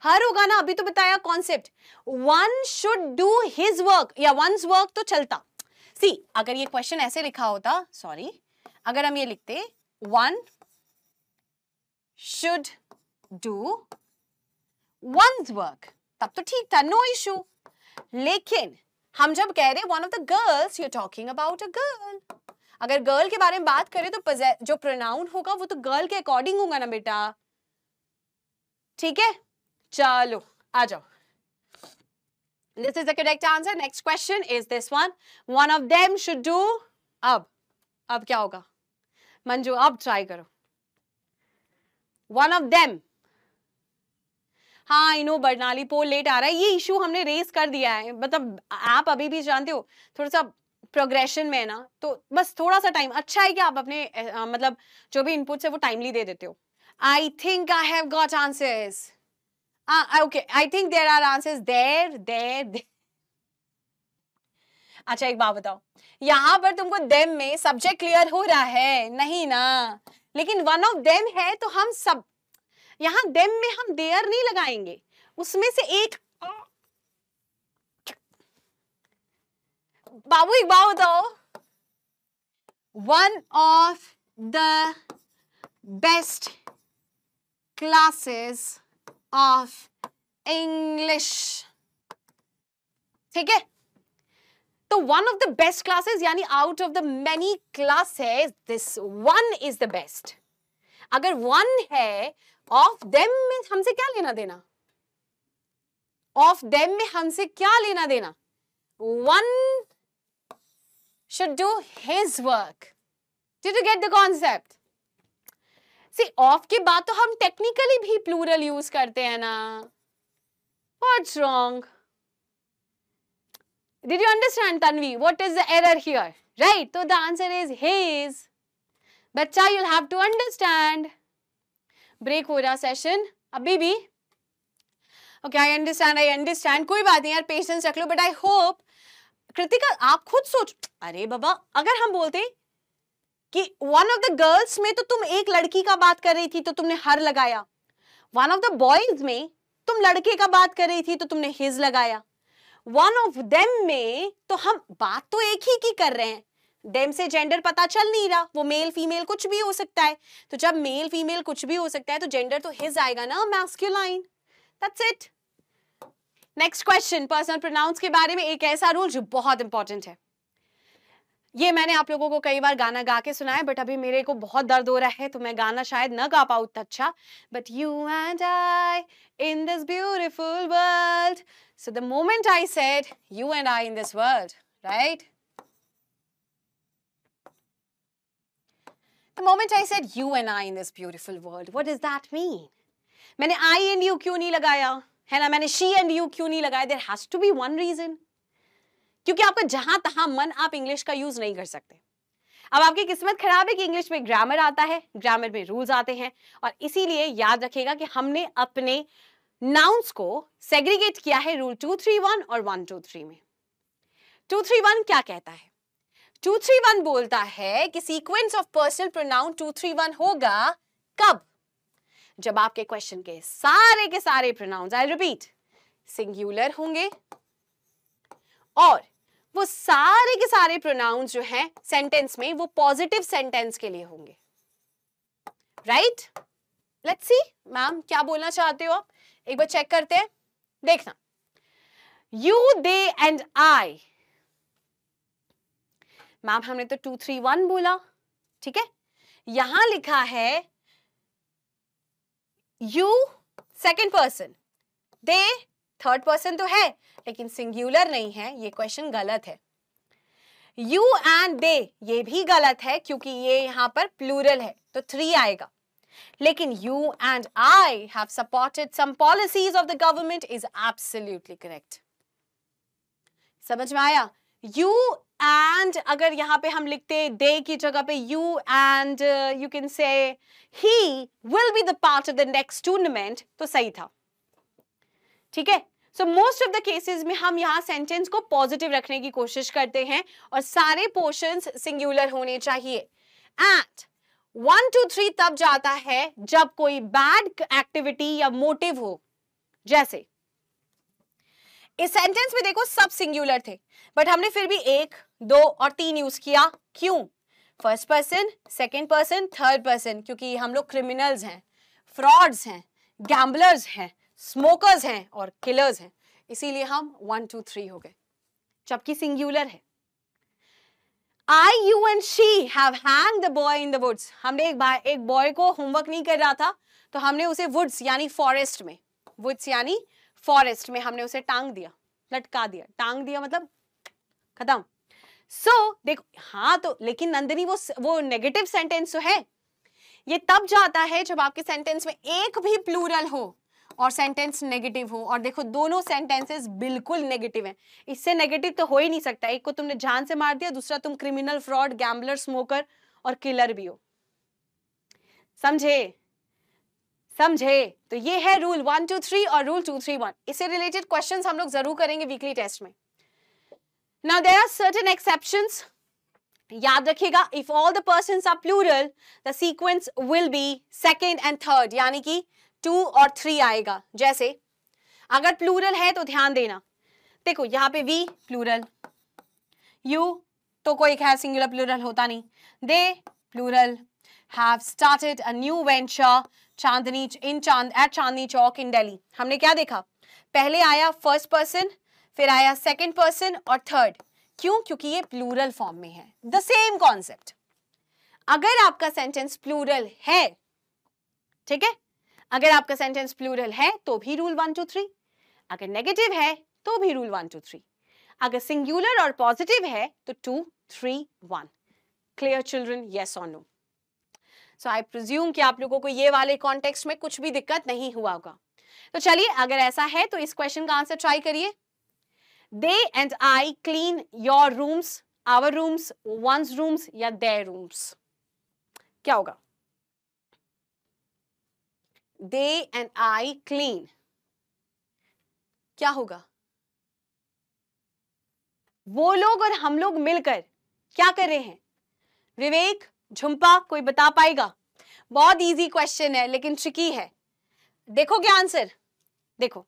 हर होगा ना अभी तो बताया concept one should do his work या वंस वर्क तो चलता सी अगर ये क्वेश्चन ऐसे लिखा होता सॉरी अगर हम ये लिखते one should do one work तब तो ठीक था नो इशू लेकिन हम जब कह रहे one of the girls you're talking about a girl अगर गर्ल के बारे में बात करें तो जो प्रोनाउन होगा वो तो गर्ल के अकॉर्डिंग होगा ना बेटा ठीक है चलो आ जाओ This is the correct answer. Next question is this one. One of them should do अब अब क्या होगा मंजू अब ट्राई करो वन ऑफ देम हाँ इनो बर्नाली पोल लेट आ रहा है ये इशू हमने रेस कर दिया है मतलब आप अभी भी जानते हो थोड़ा सा प्रोग्रेशन में है ना तो बस थोड़ा सा टाइम अच्छा है कि आप अपने आ, मतलब जो भी इनपुट है वो टाइमली दे देते हो I think I have got answers uh, okay i think there are answers there there, there. अच्छा एक बात बताओ यहाँ पर तुमको देम में सब्जेक्ट क्लियर हो रहा है नहीं ना लेकिन वन ऑफ देम है तो हम सब यहाँ देम में हम देयर नहीं लगाएंगे उसमें से एक बाबू एक बात बताओ one of the best classes of English ठीक है तो one of the best classes यानी out of the many classes this one is the best अगर वन है ऑफ देम में हमसे क्या लेना देना ऑफ देम में हमसे क्या लेना देना one should do his work Did to get the concept सी ऑफ के बाद तो हम टेक्निकली भी प्लूरल यूज करते हैं ना what wrong did you understand Tanvi what is the error here right तो द आंसर इज हेज बच्चा you'll have to understand break हो रहा सेशन अभी भी okay I understand I understand कोई बात नहीं यार पेशेंस रख लो बट आई होप कृतिका आप खुद सोच अरे बाबा अगर हम बोलते कि वन ऑफ द गर्ल्स में तो तुम एक लड़की का बात कर रही थी तो तुमने हर लगाया वन ऑफ द बॉयज में तुम लड़के का बात कर रही थी तो तुमने हिज लगाया वन ऑफ देम में तो हम बात तो एक ही की कर रहे हैं डेम से जेंडर पता चल नहीं रहा वो मेल फीमेल कुछ भी हो सकता है तो जब मेल फीमेल कुछ भी हो सकता है तो जेंडर तो हिज आएगा ना masculine that's it next question personal pronouns के बारे में एक ऐसा रूल जो बहुत इंपॉर्टेंट है ये मैंने आप लोगों को कई बार गाना गा के सुनाया बट अभी मेरे को बहुत दर्द हो रहा है तो मैं गाना शायद ना गा पाऊ उतना अच्छा but you and I in this beautiful world so the moment I said you and I in this world right The moment I said you and I in this beautiful world, what does that mean? मैंने I and you क्यों नहीं लगाया है ना मैंने she and you क्यों नहीं लगाया? There has to be one reason. क्योंकि आपका जहां तहां मन आप इंग्लिश का यूज नहीं कर सकते अब आपकी किस्मत खराब है कि इंग्लिश में ग्रामर आता है ग्रामर में रूल्स आते हैं और इसीलिए याद रखेगा कि हमने अपने नाउंस को सेग्रीगेट किया है रूल टू थ्री वन और वन टू थ्री में टू थ्री वन क्या कहता है टू थ्री वन बोलता है कि sequence of personal pronoun two three one होगा कब जब आपके क्वेश्चन के सारे के सारे प्रोनाउन्स आई रिपीट सिंगुलर होंगे और वो सारे के सारे प्रोनाउन जो हैं सेंटेंस में वो पॉजिटिव सेंटेंस के लिए होंगे राइट लेट्स सी मैम क्या बोलना चाहते हो आप एक बार चेक करते हैं देखना you they and I ma'am हमने तो टू थ्री वन बोला ठीक है यहां लिखा है you second person they third person तो है लेकिन सिंगुलर नहीं है ये क्वेश्चन गलत है यू एंड दे ये भी गलत है क्योंकि ये यहां पर प्लूरल है तो थ्री आएगा लेकिन you and I have supported some policies of the government is absolutely correct समझ में आया यू एंड अगर यहां पे हम लिखते दे की जगह पे you and you can say he will be the part of the next tournament तो सही था ठीक है so most of the cases में हम यहाँ सेंटेंस को पॉजिटिव रखने की कोशिश करते हैं और सारे पोर्शन सिंगुलर होने चाहिए एंड वन टू थ्री तब जाता है जब कोई बैड एक्टिविटी या मोटिव हो जैसे इस सेंटेंस में देखो सब सिंगुलर थे बट हमने फिर भी एक दो और तीन यूज किया क्यों first person second person third person क्योंकि हम लोग क्रिमिनल्स हैं फ्रॉड्स हैं गैम्बलर्स हैं स्मोकर्स हैं और किलर्स हैं इसीलिए हम वन टू थ्री हो गए जबकि सिंगुलर है I you and she have hang the boy in the woods हमने एक बार एक बॉय को होमवर्क नहीं कर रहा था तो हमने उसे वुड्स यानी फॉरेस्ट में वुड्स यानी फॉरेस्ट में हमने उसे टांग दिया लटका दिया टांग दिया मतलब खत्म सो so, देखो हाँ तो लेकिन नंदिनी वो वो नेगेटिव सेंटेंस तो है ये तब जाता है जब आपके सेंटेंस में एक भी प्लूरल हो और सेंटेंस नेगेटिव हो और देखो दोनों सेंटेंसेस बिल्कुल नेगेटिव हैं इससे नेगेटिव तो हो ही नहीं सकता एक को तुमने जान से मार दिया दूसरा तुम क्रिमिनल फ्रॉड गैम्बलर स्मोकर और किलर भी हो समझे समझे तो ये है रूल वन टू थ्री और रूल टू थ्री वन इससे रिलेटेड क्वेश्चन हम लोग जरूर करेंगे वीकली टेस्ट में now there are certain exception याद रखिएगा if all the person are plural the sequence will be second and third यानी कि टू और थ्री आएगा जैसे अगर प्लूरल है तो ध्यान देना देखो यहां पे वी प्लूरल यू तो कोई खैर सिंगुलर प्लूरल होता नहीं they plural have started a new venture Chandni in Chand at चांदनी चौक इन दिल्ली हमने क्या देखा पहले आया फर्स्ट पर्सन फिर आया सेकेंड पर्सन और थर्ड क्यों क्योंकि ये प्लूरल फॉर्म में है द सेम कॉन्सेप्ट अगर आपका सेंटेंस प्लूरल है ठीक है अगर आपका सेंटेंस प्लूरल है तो भी रूल वन टू थ्री अगर नेगेटिव है तो भी रूल वन टू थ्री अगर सिंगुलर और पॉजिटिव है तो two three one clear children yes और नो सो आई प्रिज्यूम कि आप लोगों को ये वाले कॉन्टेक्स्ट में कुछ भी दिक्कत नहीं हुआ होगा तो चलिए अगर ऐसा है तो इस क्वेश्चन का आंसर ट्राई करिए they and I clean your rooms our rooms one's rooms या देयर रूम्स क्या होगा दे एंड आई क्लीन क्या होगा वो लोग और हम लोग मिलकर क्या कर रहे हैं विवेक झुंपा कोई बता पाएगा बहुत इजी क्वेश्चन है लेकिन ट्रिकी है देखो क्या आंसर देखो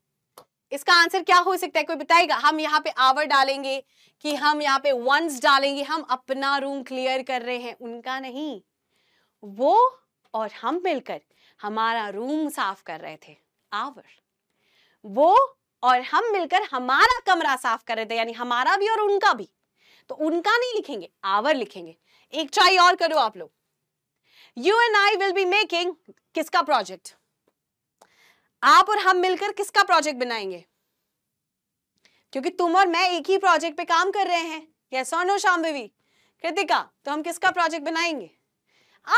इसका आंसर क्या हो सकता है कोई बताएगा हम यहाँ पे आवर डालेंगे कि हम यहाँ पे वंस डालेंगे हम अपना रूम क्लियर कर रहे हैं उनका नहीं वो और हम मिलकर हमारा रूम साफ कर रहे थे आवर वो और हम मिलकर हमारा कमरा साफ कर रहे थे यानी हमारा भी और उनका भी तो उनका नहीं लिखेंगे आवर लिखेंगे एक ट्राई और करो आप लोग you and I will be making किसका प्रोजेक्ट आप और हम मिलकर किसका प्रोजेक्ट बनाएंगे क्योंकि तुम और मैं एक ही प्रोजेक्ट पे काम कर रहे हैं यस और नो शाम्भवी कृतिका तो हम किसका प्रोजेक्ट बनाएंगे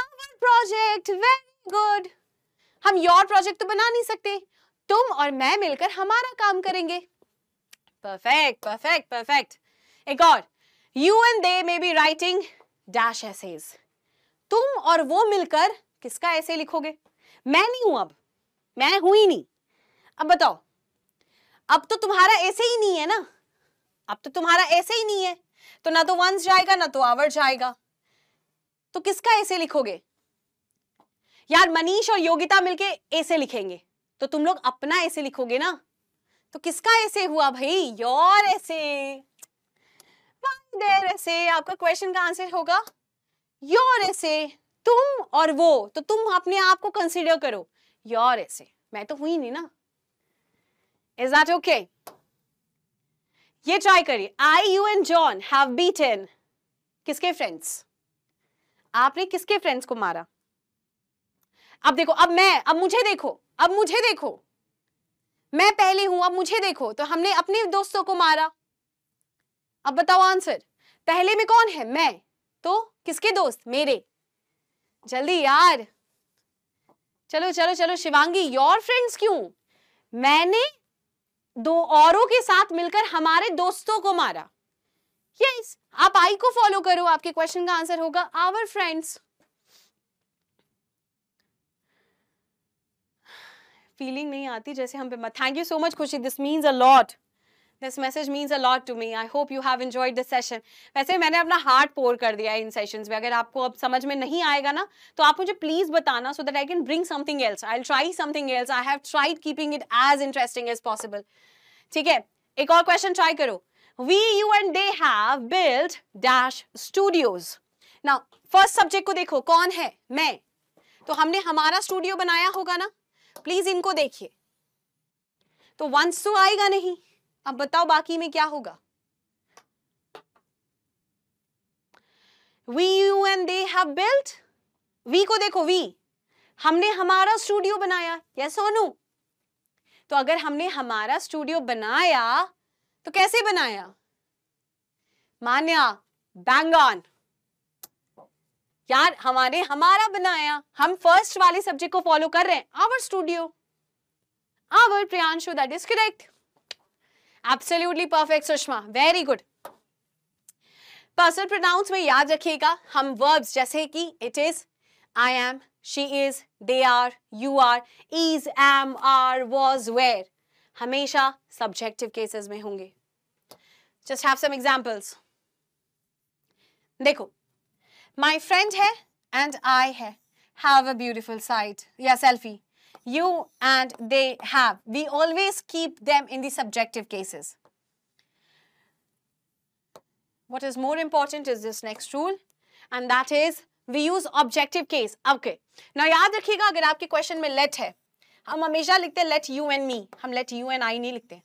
आवर प्रोजेक्ट वेरी गुड हम योर प्रोजेक्ट तो बना नहीं सकते तुम और मैं मिलकर हमारा काम करेंगे परफेक्ट परफेक्ट परफेक्ट एक और you and they may be writing dash essays तुम और वो मिलकर किसका ऐसे लिखोगे मैं नहीं हूं अब मैं हूं ही नहीं अब बताओ अब तो तुम्हारा ऐसे ही नहीं है ना अब तो तुम्हारा ऐसे ही नहीं है तो ना तो वंस जाएगा ना तो आवर जाएगा तो किसका ऐसे लिखोगे यार मनीष और योगिता मिलके ऐसे लिखेंगे तो तुम लोग अपना ऐसे लिखोगे ना तो किसका ऐसे हुआ भाई योर ऐसे देर ऐसे आपका क्वेश्चन का आंसर होगा योर ऐसे तुम और वो तो तुम अपने आप को कंसिडर करो योर ऐसे मैं तो हुई नहीं ना इज दैट ओके ये ट्राई करिए I you and John have beaten किसके फ्रेंड्स आपने किसके फ्रेंड्स को मारा अब देखो अब मैं अब मुझे देखो अब मुझे देखो मैं पहले हूं अब मुझे देखो तो हमने अपने दोस्तों को मारा अब बताओ आंसर पहले में कौन है मैं तो किसके दोस्त मेरे जल्दी यार चलो चलो चलो शिवांगी योर फ्रेंड्स क्यों मैंने दो औरों के साथ मिलकर हमारे दोस्तों को मारा यस yes, आप आई को फॉलो करो आपके क्वेश्चन का आंसर होगा आवर फ्रेंड्स फीलिंग नहीं आती जैसे हम पे थैंक यू सो मच खुशी this means a lot this message means a lot to me I hope you have enjoyed this session वैसे मैंने अपना हार्ट पोर कर दिया है इन सेशन में अगर आपको अब समझ में नहीं आएगा ना तो आप मुझे प्लीज बताना so that I can bring something else I try something else I have tried keeping it as interesting as possible ठीक है एक और क्वेश्चन ट्राई करो we you and they have built dash studios now first subject को देखो कौन है मैं तो हमने हमारा स्टूडियो बनाया होगा ना प्लीज इनको देखिए तो वंस तो आएगा नहीं अब बताओ बाकी में क्या होगा we you and they have built we को देखो वी हमने हमारा स्टूडियो बनाया यस और नो तो अगर हमने हमारा स्टूडियो बनाया तो कैसे बनाया मान्या बैंगन यार हमारे हमारा बनाया हम फर्स्ट वाले सब्जेक्ट को फॉलो कर रहे हैं our studio our Priyanshu that is correct absolutely perfect Sushma very good person pronouns में याद रखिएगा हम वर्ब्स जैसे कि it is I am she is they are you are is am are was were हमेशा सब्जेक्टिव केसेस में होंगे जस्ट हैव सम एग्जांपल्स देखो माई फ्रेंड है एंड आई है हैव अ ब्यूटिफुल साइट या selfie you and they have we always keep them in the subjective cases what is more important is this next rule and that is we use objective case okay now yaad rakhiyega agar aapke question mein let hai hum hamesha likhte let you and me hum let you and I nahi likhte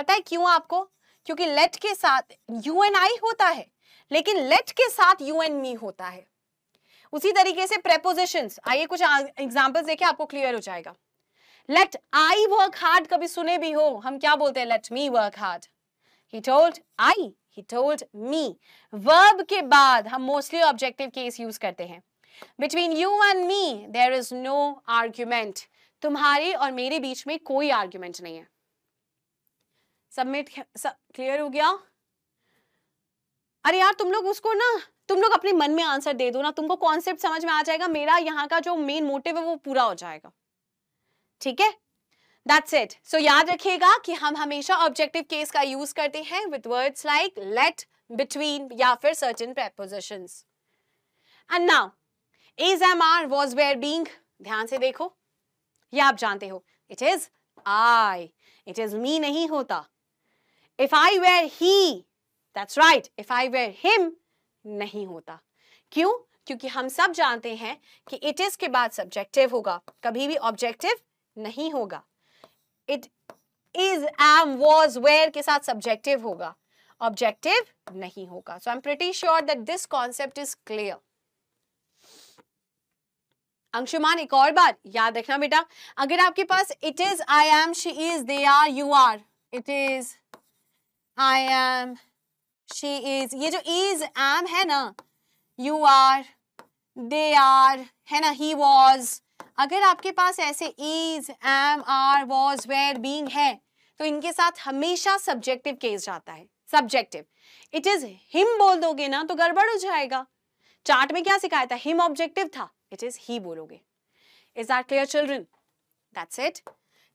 pata hai kyun aapko kyunki let ke sath you and I hota hai लेकिन लेट के साथ यू एंड मी होता है उसी तरीके से प्रेपोजिशन आइए कुछ एग्जाम्पल देखे आपको क्लियर हो जाएगा लेट आई वर्क हार्ड कभी सुने भी हो हम क्या बोलते हैं let me work hard he told I he told me verb के बाद हम मोस्टली ऑब्जेक्टिव केस यूज करते हैं between you and me there is no argument तुम्हारे और मेरे बीच में कोई आर्ग्यूमेंट नहीं है सबमिट क्लियर हो गया अरे यार तुम लोग उसको ना तुम लोग अपने मन में आंसर दे दो ना तुमको कॉन्सेप्ट समझ में आ जाएगा मेरा यहाँ का जो मेन मोटिव है वो पूरा हो जाएगा ठीक है दैट्स इट सो याद रखिएगा कि हम हमेशा ऑब्जेक्टिव केस का यूज करते हैं with words like let between या फिर certain prepositions. And now is am are was were being ध्यान से देखो ये आप जानते हो it is I it is me नहीं होता if I were he that's right if I were him नहीं होता क्यों क्योंकि हम सब जानते हैं कि इट इज के बाद सब्जेक्टिव होगा कभी भी ऑब्जेक्टिव नहीं होगा it is am was were के साथ सब्जेक्टिव होगा ऑब्जेक्टिव नहीं होगा so I am pretty sure that this concept is clear Anshuman एक और बार याद रखना बेटा अगर आपके पास it is I am she is they are you are it is I am she is ये जो is am है ना you are they are है ना he was अगर आपके पास ऐसे is am are was were being है तो इनके साथ हमेशा सब्जेक्टिव केस जाता है सब्जेक्टिव इट इज हिम बोल दोगे ना तो गड़बड़ हो जाएगा चार्ट में क्या सिखाया था हिम ऑब्जेक्टिव था इट इज ही बोलोगे is are clear children that's it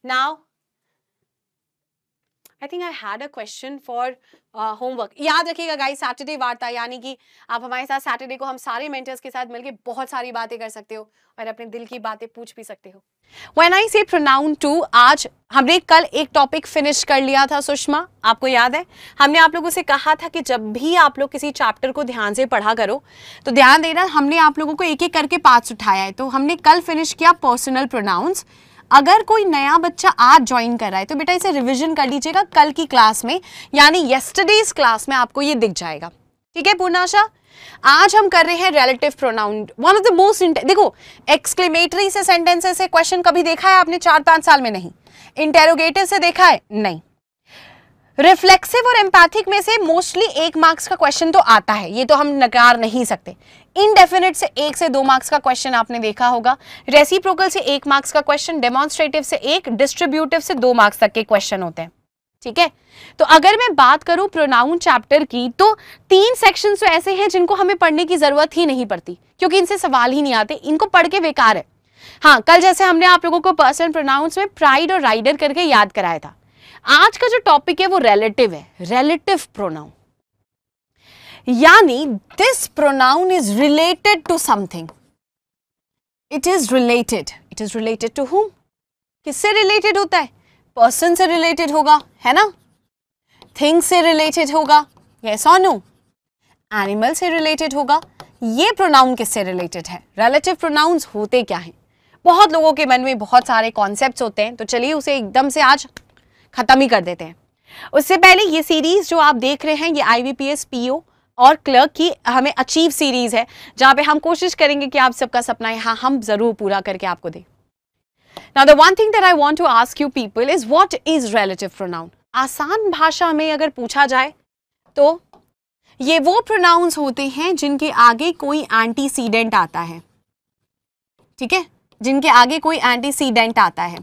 now I think I had a question for homework याद रखिएगा गाइस सैटरडे वार्ता यानी कि आप हमारे साथ सैटरडे को हम सारे मेंटर्स के साथ मिलके बहुत सारी बातें कर सकते हो और अपने दिल की बातें पूछ भी सकते हो व्हेन आई से प्रोनाउन टू आज हमने कल एक टॉपिक फिनिश कर लिया था सुषमा आपको याद है हमने आप लोगों से कहा था कि जब भी आप लोग किसी चैप्टर को ध्यान से पढ़ा करो तो ध्यान देना हमने आप लोगों को एक एक करके पार्ट्स उठाया है तो हमने कल फिनिश किया पर्सनल प्रोनाउंस अगर कोई नया बच्चा आज ज्वाइन कर रहा है तो बेटा इसे रिविजन कर लीजिएगा कल की क्लास में यानी येस्टरडेज क्लास में आपको ये दिख जाएगा ठीक है पूर्णाशा आज हम कर रहे हैं relative pronoun one of the most देखो एक्सक्लेमेटरी से सेंटेंसेस से क्वेश्चन कभी देखा है आपने चार पांच साल में नहीं इंटेरोगेटिव से देखा है नहीं रिफ्लेक्सिव और एम्पैथिक में से मोस्टली एक मार्क्स का क्वेश्चन तो आता है ये तो हम नकार नहीं सकते इनडेफिनेट से एक से दो मार्क्स का क्वेश्चन आपने देखा होगा रेसिप्रोकल से एक मार्क्स का क्वेश्चन डेमोन्स्ट्रेटिव से एक डिस्ट्रीब्यूटिव से दो मार्क्स तक के क्वेश्चन होते हैं ठीक है तो अगर मैं बात करूं प्रोनाउन चैप्टर की तो तीन सेक्शन तो ऐसे हैं जिनको हमें पढ़ने की जरूरत ही नहीं पड़ती क्योंकि इनसे सवाल ही नहीं आते इनको पढ़ के बेकार है हाँ कल जैसे हमने आप लोगों को पर्सन प्रोनाउंस में प्राइड और राइडर करके याद कराया था आज का जो टॉपिक है वो रेलेटिव है रेलेटिव प्रोनाउन यानी this pronoun is related to something it is related it is related to whom किससे रिलेटेड होता है पर्सन से रिलेटेड होगा है ना थिंग से रिलेटेड होगा यस सोनू नो एनिमल से रिलेटेड होगा ये प्रोनाउन किससे रिलेटेड है रिलेटिव प्रोनाउंस होते क्या हैं बहुत लोगों के मन में बहुत सारे कॉन्सेप्ट होते हैं तो चलिए उसे एकदम से आज ख़त्म ही कर देते हैं उससे पहले ये सीरीज़ जो आप देख रहे हैं ये I V P S P O और क्लर्क की हमें अचीव सीरीज़ है जहां पे हम कोशिश करेंगे कि आप सबका सपना हाँ हम ज़रूर पूरा करके आपको दें now the one thing that I want to ask you people is what is relative pronoun आसान भाषा में अगर पूछा जाए तो ये वो प्रोनाउंस होते हैं जिनके आगे कोई एंटीसीडेंट आता है ठीक है जिनके आगे कोई एंटीसीडेंट आता है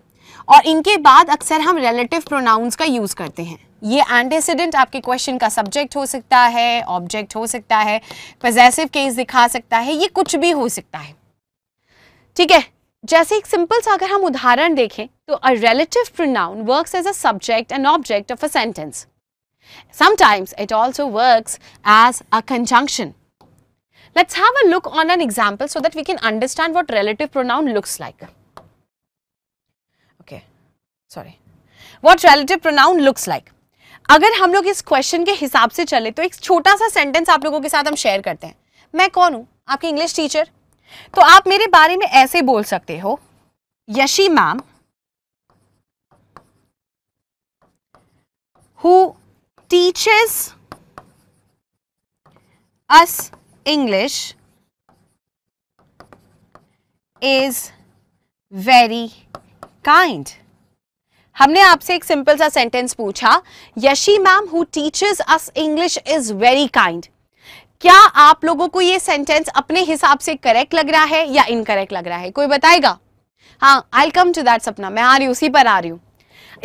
और इनके बाद अक्सर हम रिलेटिव प्रोनाउंस का यूज़ करते हैं ये एंटेसिडेंट आपके क्वेश्चन का सब्जेक्ट हो सकता है ऑब्जेक्ट हो सकता है पजेसिव केस दिखा सकता है ये कुछ भी हो सकता है ठीक है जैसे एक सिंपल सा अगर हम उदाहरण देखें तो a relative pronoun works as a subject and object of a sentence sometimes it also work as a conjunction let's have a look on an example so that we can understand what relative pronoun looks like okay sorry what relative pronoun looks like अगर हम लोग इस क्वेश्चन के हिसाब से चले तो एक छोटा सा सेंटेंस आप लोगों के साथ हम शेयर करते हैं मैं कौन हूं आपकी इंग्लिश टीचर तो आप मेरे बारे में ऐसे बोल सकते हो Yashi ma'am who teaches us English is very kind हमने आपसे एक सिंपल सा सेंटेंस पूछा Yashi ma'am who teaches us English is very kind क्या आप लोगों को ये सेंटेंस अपने हिसाब से करेक्ट लग रहा है या इनकरेक्ट लग रहा है कोई बताएगा हाँ आई कम टू दैट सपना मैं आ रही हूं उसी पर आ रही हूँ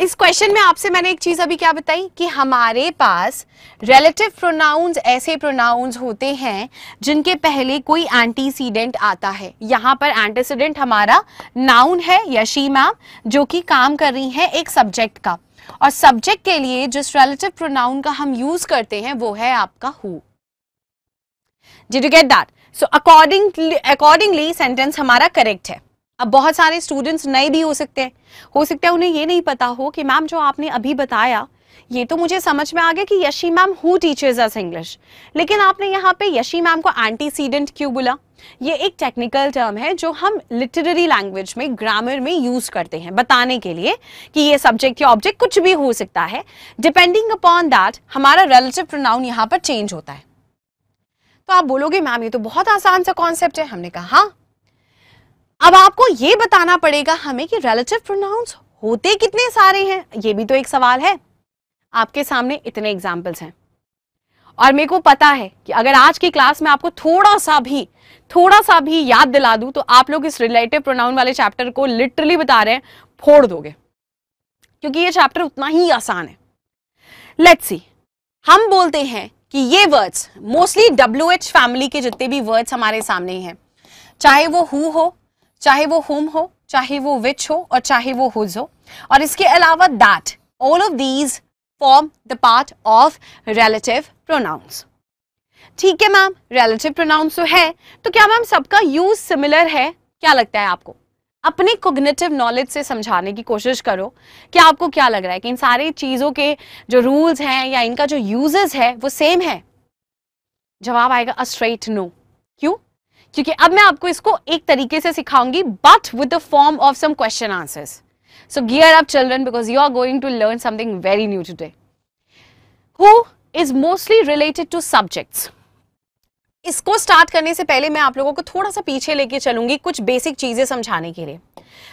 इस क्वेश्चन में आपसे मैंने एक चीज अभी क्या बताई कि हमारे पास रिलेटिव प्रोनाउंस ऐसे प्रोनाउंस होते हैं जिनके पहले कोई एंटीसीडेंट आता है यहां पर एंटीसीडेंट हमारा नाउन है यशी मैम जो कि काम कर रही है एक सब्जेक्ट का और सब्जेक्ट के लिए जिस रिलेटिव प्रोनाउन का हम यूज करते हैं वो है आपका who did you get that so according accordingly sentence हमारा करेक्ट है अब बहुत सारे स्टूडेंट्स नए भी हो सकते हैं हो सकता है उन्हें ये नहीं पता हो कि मैम जो आपने अभी बताया ये तो मुझे समझ में आ गया कि Yashi ma'am who teachers us English लेकिन आपने यहाँ पे यशी मैम को एंटीसीडेंट क्यों बोला ये एक टेक्निकल टर्म है जो हम लिटरेरी लैंग्वेज में ग्रामर में यूज करते हैं बताने के लिए कि ये सब्जेक्ट या ऑब्जेक्ट कुछ भी हो सकता है डिपेंडिंग अपॉन दैट हमारा रिलेटिव प्रोनाउन यहाँ पर चेंज होता है तो आप बोलोगे मैम ये तो बहुत आसान सा कॉन्सेप्ट है हमने कहा हाँ अब आपको ये बताना पड़ेगा हमें कि रिलेटिव प्रोनाउंस होते कितने सारे हैं ये भी तो एक सवाल है आपके सामने इतने एग्जाम्पल्स हैं और मेरे को पता है कि अगर आज की क्लास में आपको थोड़ा सा भी थोड़ा सा भी याद दिला दूं तो आप लोग इस रिलेटिव प्रोनाउन वाले चैप्टर को लिटरली बता रहे हैं फोड़ दोगे क्योंकि ये चैप्टर उतना ही आसान है लेट्स सी हम बोलते हैं कि ये words mostly W H family के जितने भी वर्ड्स हमारे सामने हैं चाहे वो हु हो चाहे वो हुम हो चाहे वो विच हो और चाहे वो हुज हो और इसके अलावा that all of these form the part of relative pronouns ठीक है मैम रिलेटिव प्रोनाउंस तो है तो क्या मैम सबका यूज सिमिलर है क्या लगता है आपको अपने कोग्नेटिव नॉलेज से समझाने की कोशिश करो कि आपको क्या लग रहा है कि इन सारी चीज़ों के जो रूल्स हैं या इनका जो यूजेस है वो सेम है जवाब आएगा अ स्ट्रेट नो क्यों क्योंकि अब मैं आपको इसको एक तरीके से सिखाऊंगी but with the form of some question answers so gear up children because you are going to learn something very new today who is mostly related to subjects इसको स्टार्ट करने से पहले मैं आप लोगों को थोड़ा सा पीछे लेके चलूंगी कुछ बेसिक चीजें समझाने के लिए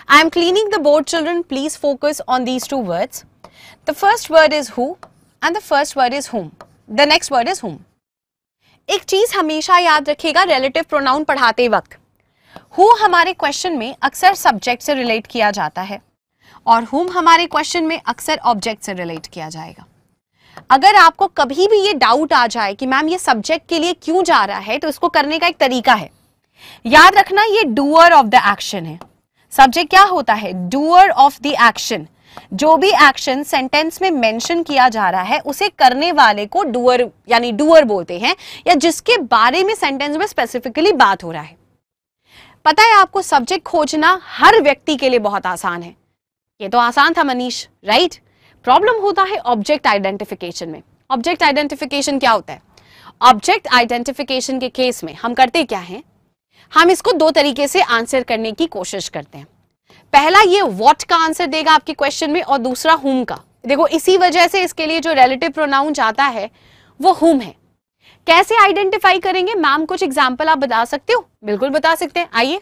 I am cleaning the board children please focus on these two words the first word is who and the first word is whom the next word is whom एक चीज हमेशा याद रखिएगा रिलेटिव प्रोनाउन पढ़ाते वक्त हु हमारे क्वेश्चन में अक्सर सब्जेक्ट से रिलेट किया जाता है और हुम हमारे क्वेश्चन में अक्सर ऑब्जेक्ट से रिलेट किया जाएगा अगर आपको कभी भी ये डाउट आ जाए कि मैम ये सब्जेक्ट के लिए क्यों जा रहा है तो इसको करने का एक तरीका है याद रखना ये डूअर ऑफ द एक्शन है सब्जेक्ट क्या होता है डूअर ऑफ द एक्शन जो भी एक्शन सेंटेंस में मेंशन किया जा रहा है उसे करने वाले को डूअर यानी डूअर बोलते हैं या जिसके बारे में सेंटेंस में स्पेसिफिकली बात हो रहा है पता है आपको सब्जेक्ट खोजना हर व्यक्ति के लिए बहुत आसान है ये तो आसान था मनीष राइट प्रॉब्लम होता है ऑब्जेक्ट आइडेंटिफिकेशन में ऑब्जेक्ट आइडेंटिफिकेशन क्या होता है ऑब्जेक्ट आइडेंटिफिकेशन के केस में हम करते क्या हैं हम इसको दो तरीके से आंसर करने की कोशिश करते हैं पहला ये वॉट का आंसर देगा आपके क्वेश्चन में और दूसरा हुम का देखो इसी वजह से इसके लिए जो रिलेटिव प्रोनाउन जाता है वो हुम है कैसे आइडेंटिफाई करेंगे मैम कुछ एग्जाम्पल आप बता सकते हो बिल्कुल बता सकते हैं आइए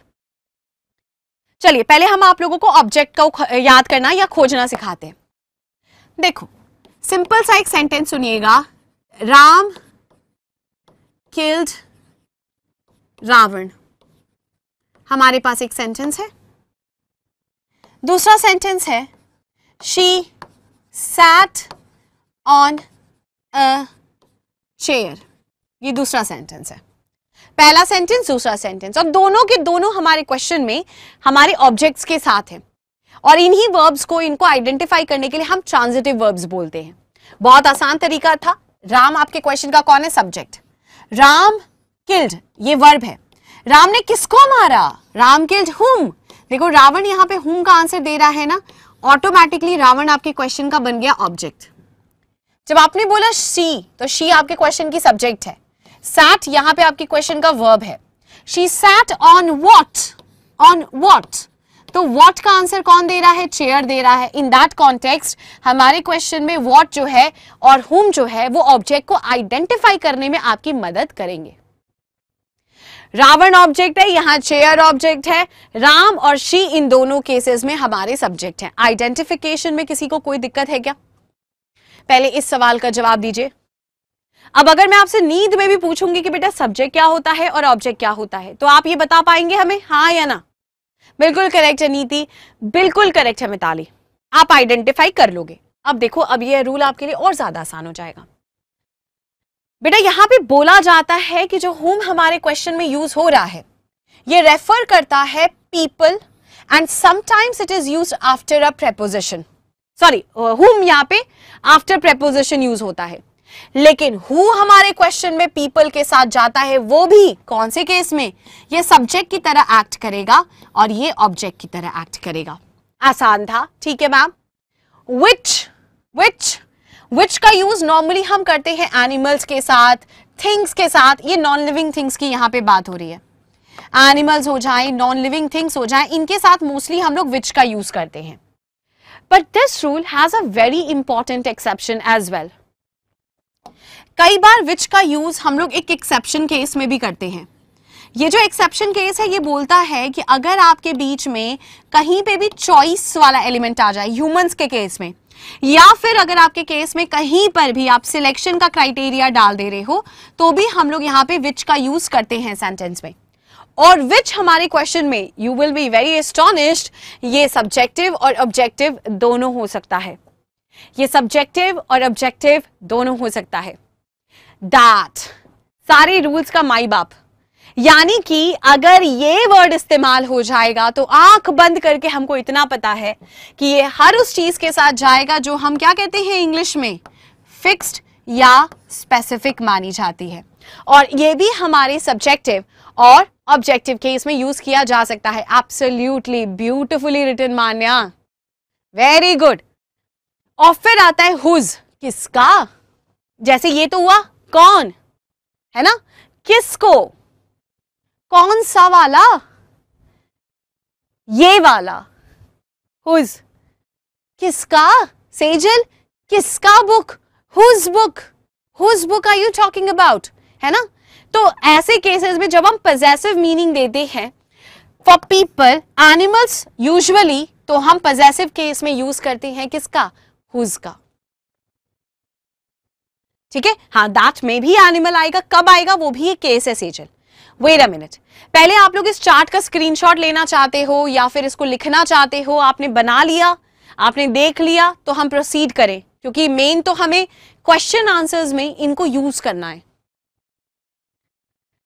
चलिए पहले हम आप लोगों को ऑब्जेक्ट का याद करना या खोजना सिखाते हैं देखो सिंपल सा एक सेंटेंस सुनिएगा राम किल्ड रावण हमारे पास एक सेंटेंस है दूसरा सेंटेंस है she sat on a chair ये दूसरा सेंटेंस है पहला सेंटेंस दूसरा सेंटेंस और दोनों के दोनों हमारे क्वेश्चन में हमारे ऑब्जेक्ट्स के साथ हैं और इन्हीं वर्ब्स को इनको आइडेंटिफाई करने के लिए हम ट्रांजिटिव वर्ब्स बोलते हैं बहुत आसान तरीका था राम आपके क्वेश्चन का कौन है सब्जेक्ट राम किल्ड ये वर्ब है राम ने किसको मारा राम किल्ड हुम देखो रावण यहाँ पे हुम का आंसर दे रहा है ना ऑटोमेटिकली रावण आपके क्वेश्चन का बन गया ऑब्जेक्ट जब आपने बोला शी तो शी आपके क्वेश्चन की सब्जेक्ट है सैट यहाँ पे आपके क्वेश्चन का वर्ब है she sat on what on what तो वॉट का आंसर कौन दे रहा है चेयर दे रहा है इन दैट कॉन्टेक्स्ट हमारे क्वेश्चन में वॉट जो है और हुम जो है वो ऑब्जेक्ट को आइडेंटिफाई करने में आपकी मदद करेंगे रावण ऑब्जेक्ट है यहाँ चेयर ऑब्जेक्ट है राम और शी इन दोनों केसेस में हमारे सब्जेक्ट है आइडेंटिफिकेशन में किसी को कोई दिक्कत है क्या पहले इस सवाल का जवाब दीजिए अब अगर मैं आपसे नींद में भी पूछूंगी कि बेटा सब्जेक्ट क्या होता है और ऑब्जेक्ट क्या होता है तो आप ये बता पाएंगे हमें हाँ या ना बिल्कुल करेक्ट है नीति बिल्कुल करेक्ट है मिताली आप आइडेंटिफाई कर लोगे अब देखो अब यह रूल आपके लिए और ज्यादा आसान हो जाएगा बेटा यहाँ पे बोला जाता है कि जो होम हमारे क्वेश्चन में यूज हो रहा है ये रेफर करता है people and sometimes it is use after a preposition sorry whom यहां पे आफ्टर प्रेपोजिशन यूज होता है लेकिन हु हमारे क्वेश्चन में पीपल के साथ जाता है वो भी कौन से केस में ये सब्जेक्ट की तरह एक्ट करेगा और ये ऑब्जेक्ट की तरह एक्ट करेगा आसान था ठीक है मैम विच विच विच का यूज नॉर्मली हम करते हैं एनिमल्स के साथ थिंग्स के साथ ये नॉन लिविंग थिंग्स की यहाँ पे बात हो रही है एनिमल्स हो जाए नॉन लिविंग थिंग्स हो जाए इनके साथ मोस्टली हम लोग विच का यूज करते हैं but this rule has a very important exception as well कई बार विच का यूज हम लोग एक एक्सेप्शन केस में भी करते हैं ये जो एक्सेप्शन केस है ये बोलता है कि अगर आपके बीच में कहीं पे भी चॉइस वाला एलिमेंट आ जाए ह्यूमंस के केस में या फिर अगर आपके केस में कहीं पर भी आप सिलेक्शन का क्राइटेरिया डाल दे रहे हो तो भी हम लोग यहां पे विच का यूज करते हैं सेंटेंस में और विच हमारे क्वेश्चन में you will be very astonish ये सब्जेक्टिव और ऑब्जेक्टिव दोनों हो सकता है ये सब्जेक्टिव और ऑब्जेक्टिव दोनों हो सकता है दैट सारे रूल्स का माई बाप यानी कि अगर ये वर्ड इस्तेमाल हो जाएगा तो आंख बंद करके हमको इतना पता है कि ये हर उस चीज के साथ जाएगा जो हम क्या कहते हैं इंग्लिश में फिक्स्ड या स्पेसिफिक मानी जाती है और ये भी हमारे सब्जेक्टिव और ऑब्जेक्टिव के इसमें यूज किया जा सकता है absolutely beautifully written Manya very good और फिर आता है हुज किसका जैसे ये तो हुआ कौन है ना किसको कौन सा वाला ये वाला हुज किसका सेजल किसका book whose book whose book are you talking about है ना तो ऐसे केसेस में जब हम पजेसिव मीनिंग देते हैं फॉर पीपल एनिमल्स यूजुअली तो हम पजेसिव केस में यूज करते हैं किसका हुज का ठीक है हाँ दैट में भी एनिमल आएगा कब आएगा वो भी एक केस है सेजल वेट अ मिनट पहले आप लोग इस चार्ट का स्क्रीनशॉट लेना चाहते हो या फिर इसको लिखना चाहते हो आपने बना लिया आपने देख लिया तो हम प्रोसीड करें क्योंकि मेन तो हमें क्वेश्चन आंसर्स में इनको यूज करना है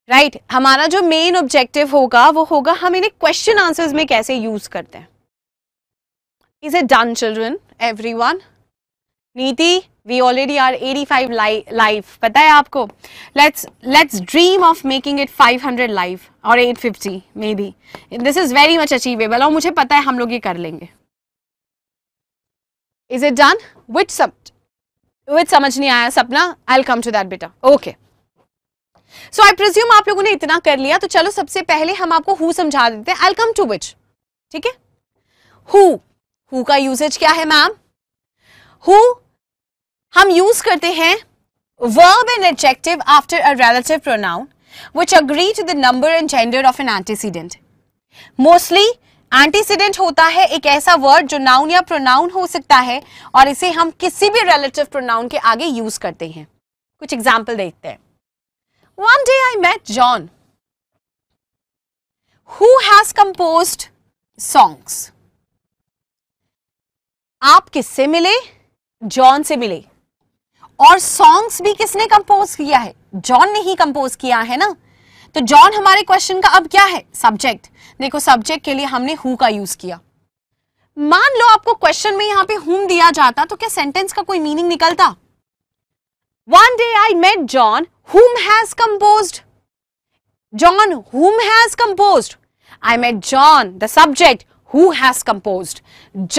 राइट right, हमारा जो मेन ऑब्जेक्टिव होगा वो होगा हम इन्हें क्वेश्चन आंसर्स में कैसे यूज करते हैं is a done children every one Niti we already are 85 live पता है आपको let's let's dream of making it 500 live और 850 maybe this is very much achievable और मुझे पता है हम लोग ये कर लेंगे इज इट डन विच सब विच समझ नहीं आया Sapna I come to that बेटा ओके सो आई प्रज्यूम आप लोगों ने इतना कर लिया तो चलो सबसे पहले हम आपको हु समझा देते हैं आई कम टू विच ठीक है हु का यूसेज क्या है मैम हु हम यूज करते हैं verb and adjective after a relative pronoun which agree to the number and gender of an antecedent mostly antecedent होता है एक ऐसा वर्ड जो नाउन या प्रोनाउन हो सकता है और इसे हम किसी भी रिलेटिव प्रोनाउन के आगे यूज करते हैं कुछ एग्जाम्पल देखते हैं one day I met John who has compose songs आप किससे मिले जॉन से मिले और सॉन्ग्स भी किसने कंपोज किया है जॉन ने ही कंपोज किया है ना तो जॉन हमारे क्वेश्चन का अब क्या है सब्जेक्ट देखो सब्जेक्ट के लिए हमने हु का यूज किया मान लो आपको क्वेश्चन में यहां पे हुम दिया जाता तो क्या सेंटेंस का कोई मीनिंग निकलता one day I met John whom has compose John whom has compose I met John the subject who has compose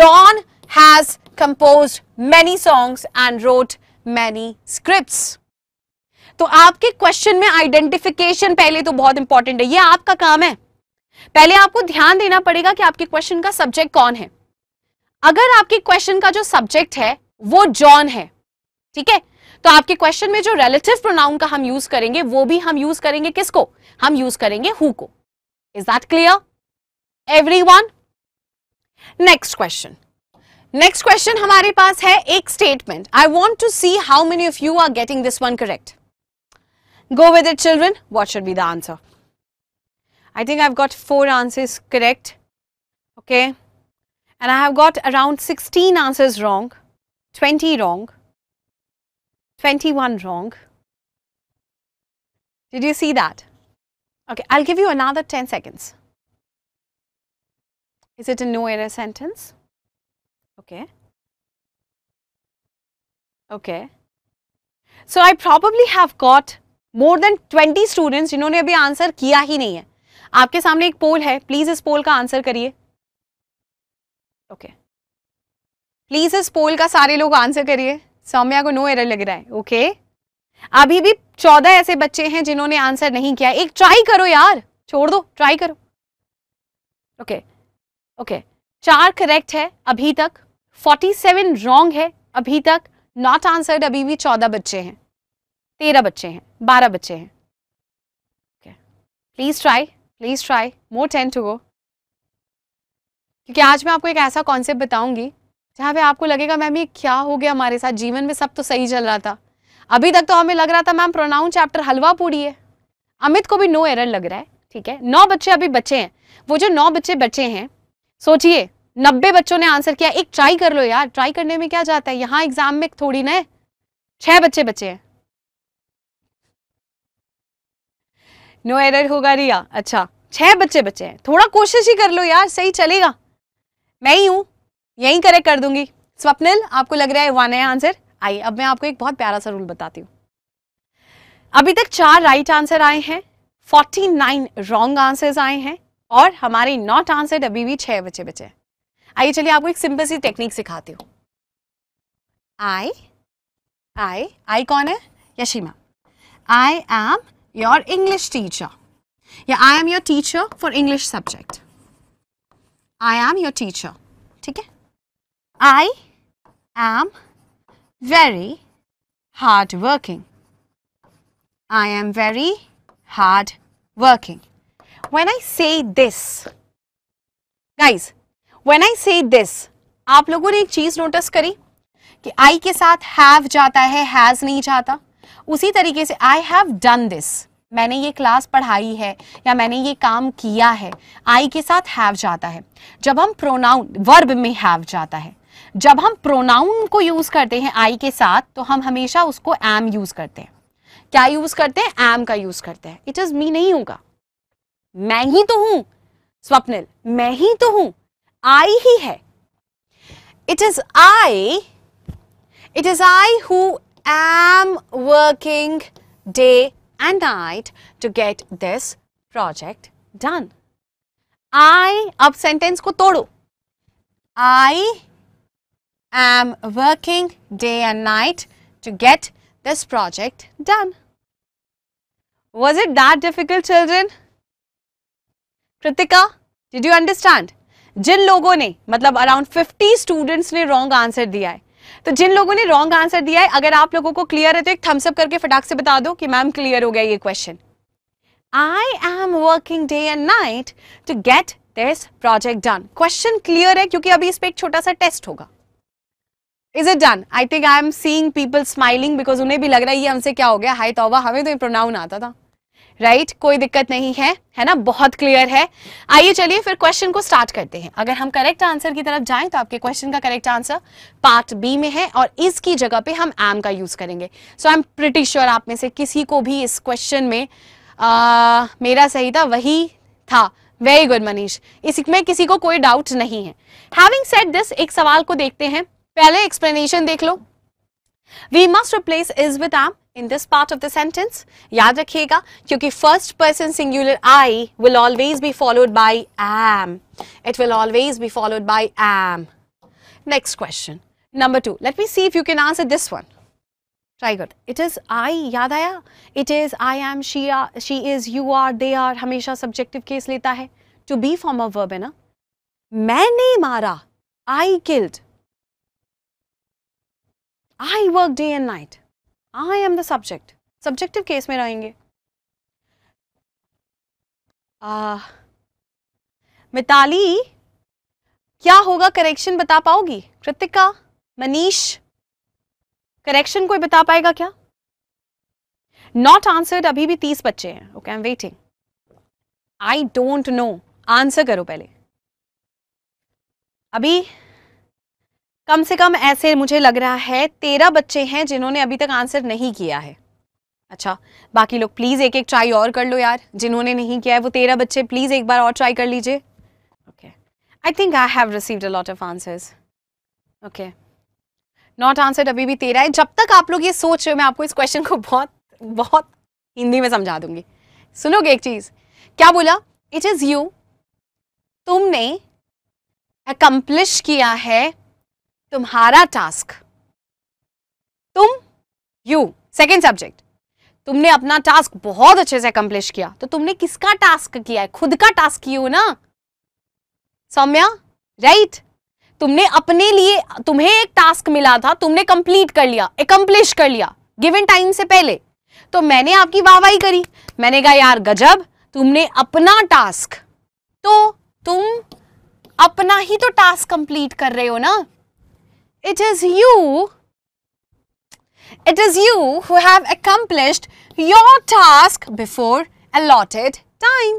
John has compose many songs and wrote many script तो आपके क्वेश्चन में आइडेंटिफिकेशन पहले तो बहुत इंपॉर्टेंट है ये आपका काम है पहले आपको ध्यान देना पड़ेगा कि आपके क्वेश्चन का सब्जेक्ट कौन है अगर आपके क्वेश्चन का जो सब्जेक्ट है वो जॉन है ठीक है तो आपके क्वेश्चन में जो रिलेटिव प्रोनाउन का हम यूज करेंगे वो भी हम यूज करेंगे किसको हम यूज करेंगे हु को is that clear every one next question Next question हमारे पास है एक statement. I want to see how many of you are getting this one correct. Go with it children. What should be the answer? I think I've got four answers correct. Okay. And I have got around 16 answers wrong, 20 wrong, 21 wrong. Did you see that? Okay, I'll give you another 10 seconds. Is it a no error sentence? Okay. Okay. So I probably have got more than 20 students जिन्होंने अभी आंसर किया ही नहीं है आपके सामने एक पोल है प्लीज इस पोल का आंसर करिए ओके प्लीज इस पोल का सारे लोग आंसर करिए सौम्या को नो एरर लग रहा है ओके okay? अभी भी चौदह ऐसे बच्चे हैं जिन्होंने आंसर नहीं किया एक ट्राई करो यार छोड़ दो ट्राई करो ओके okay. Okay okay. चार करेक्ट है अभी तक 47 रॉन्ग है अभी तक नॉट आंसर्ड अभी भी 14 बच्चे हैं 13 बच्चे हैं 12 बच्चे हैं please try please try more ten to go क्योंकि आज मैं आपको एक ऐसा कॉन्सेप्ट बताऊंगी जहाँ पे आपको लगेगा मैम ये क्या हो गया हमारे साथ जीवन में सब तो सही चल रहा था अभी तक तो हमें लग रहा था मैम प्रोनाउन चैप्टर हलवा पूड़ी है अमित को भी नो एरर लग रहा है ठीक है नौ बच्चे अभी बच्चे हैं वो जो नौ बच्चे बच्चे हैं सोचिए नब्बे बच्चों ने आंसर किया एक ट्राई कर लो यार ट्राई करने में क्या जाता है यहाँ एग्जाम में थोड़ी ना छह बच्चे बचे हैं नो एरर होगा रिया अच्छा छह बच्चे बचे हैं थोड़ा कोशिश ही कर लो यार सही चलेगा मैं ही हूं यही करेक्ट कर दूंगी स्वप्निल आपको लग रहा है वन है आंसर आइए अब मैं आपको एक बहुत प्यारा सा रूल बताती हूँ अभी तक चार राइट आंसर आए हैं फोर्टी नाइन रॉन्ग आंसर्स आए हैं और हमारे नॉट आंसर अभी भी छह बचे बचे हैं आइए चलिए आपको एक सिंपल सी टेक्निक सिखाती हूँ आई आई आई कौन है Yashi ma'am I am your English teacher या I am your teacher for English subject I am your teacher ठीक है I am very hard working I am very hard working when I say this guys, when I say this आप लोगों ने एक चीज नोटिस करी कि आई के साथ हैव जाता है हैज नहीं जाता उसी तरीके से आई हैव डन दिस मैंने ये क्लास पढ़ाई है या मैंने ये काम किया है आई के साथ हैव जाता है जब हम प्रोनाउन वर्ब में हैव जाता है जब हम प्रोनाउन को यूज करते हैं आई के साथ तो हम हमेशा उसको एम यूज करते हैं क्या यूज करते हैं एम का यूज करते हैं इट इज मी नहीं होगा मैं ही तो हूं स्वप्निल मैं ही तो हूं आई ही है it is I, it is I who am working day and night to get this project done. I, अब sentence को तोड़ो. I am working day and night to get this project done. Was it that difficult children? Pratika, did you understand? जिन लोगों ने मतलब अराउंड 50 स्टूडेंट्स ने रॉन्ग आंसर दिया है तो जिन लोगों ने रॉन्ग आंसर दिया है अगर आप लोगों को क्लियर है तो एक थम्सअप करके फटाक से बता दो कि मैम क्लियर हो गया ये question I am working day and night to get this project done question clear है क्योंकि अभी इस पर एक छोटा सा टेस्ट होगा is it done I think I am seeing people smiling because उन्हें भी लग रहा है ये हमसे क्या हो गया हाई तोबा हमें तो ये प्रोनाउन आता था राइट right? कोई दिक्कत नहीं है है ना बहुत क्लियर है आइए चलिए फिर क्वेश्चन को स्टार्ट करते हैं अगर हम करेक्ट आंसर की तरफ जाएं तो आपके क्वेश्चन का करेक्ट आंसर पार्ट बी में है और इसकी जगह पे हम एम का यूज करेंगे so I am pretty sure आप में से किसी को भी इस क्वेश्चन में आ, मेरा सही था वही था वेरी गुड मनीष इसमें किसी को कोई डाउट नहीं है हैविंग सेट दिस एक सवाल को देखते हैं पहले एक्सप्लेनेशन देख लो we must replace is with am in this part of the sentence? याद रखिएगा क्योंकि first person singular I will always be followed by am. It will always be followed by am. Next question. Number two. Let me see if you can answer this one. Try good. It is I, याद आया? It is I am, she are, she is, you are, they are. हमेशा subjective case लेता है. To be form of verb है ना? मैंने मारा. I killed. I work day and night. I am the subject subjective case में रहेंगे आ, मिताली क्या होगा करेक्शन बता पाओगी कृतिका मनीष करेक्शन कोई बता पाएगा क्या नॉट आंसर्ड अभी भी तीस बच्चे हैं okay I am waiting I don't know answer करो पहले अभी कम से कम ऐसे मुझे लग रहा है तेरह बच्चे हैं जिन्होंने अभी तक आंसर नहीं किया है अच्छा बाकी लोग प्लीज़ एक एक ट्राई और कर लो यार जिन्होंने नहीं किया है वो तेरह बच्चे प्लीज़ एक बार और ट्राई कर लीजिए okay I think I have received a lot of answers okay not answer अभी भी तेरह है जब तक आप लोग ये सोच रहे हो मैं आपको इस क्वेश्चन को बहुत बहुत हिंदी में समझा दूंगी सुनोगे एक चीज़ क्या बोला इट इज़ यू तुमने अकम्पलिश किया है तुम्हारा टास्क तुम यू सेकेंड सब्जेक्ट तुमने अपना टास्क बहुत अच्छे से अकम्प्लिश किया तो तुमने किसका टास्क किया है खुद का टास्क किया हो ना सौम्या राइट right? तुमने अपने लिए तुम्हें एक टास्क मिला था तुमने कंप्लीट कर लिया एकम्प्लिश कर लिया गिवन टाइम से पहले तो मैंने आपकी वाहवाही करी मैंने कहा यार गजब तुमने अपना टास्क तो तुम अपना ही तो टास्क कंप्लीट कर रहे हो ना It is you, it is you who have accomplished your task before allotted time.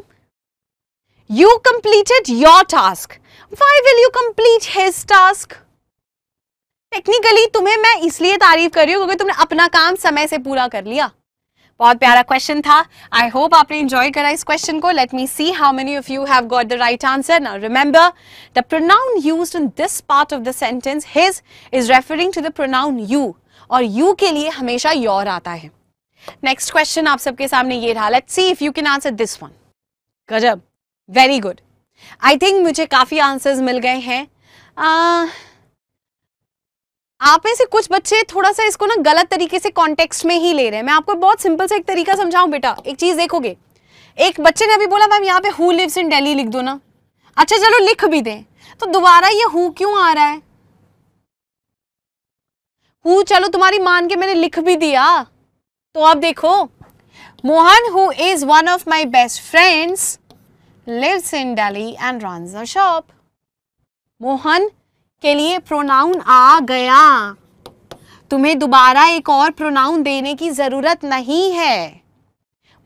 You completed your task. Why will you complete his task? Technically तुम्हें मैं इसलिए तारीफ कर रही हूँ क्योंकि तुमने अपना काम समय से पूरा कर लिया बहुत प्यारा क्वेश्चन था आई होप आपने इंजॉय करा इस क्वेश्चन को let me see how many of you have got the right answer now remember the pronoun use in this part of the sentence his is referring to the pronoun you और यू के लिए हमेशा योर आता है नेक्स्ट क्वेश्चन आप सबके सामने ये रहा let see if you can answer this one गजब वेरी गुड आई थिंक मुझे काफ़ी आंसर्स मिल गए हैं uh, आप में से कुछ बच्चे थोड़ा सा इसको ना गलत तरीके से कॉन्टेक्स्ट में ही ले रहे हैं मैं आपको बहुत सिंपल सा एक तरीका समझाऊं बेटा एक चीज देखोगे एक बच्चे ने अभी बोला मैम यहाँ पे हु लिव्स इन डेली लिख दो ना अच्छा चलो लिख भी दें तो दोबारा ये हु क्यों आ रहा है हु चलो तुम्हारी मान के मैंने लिख भी दिया तो आप देखो Mohan who is one of my best friends lives in Delhi and runs a shop Mohan के लिए प्रोनाउन आ गया तुम्हें दोबारा एक और प्रोनाउन देने की ज़रूरत नहीं है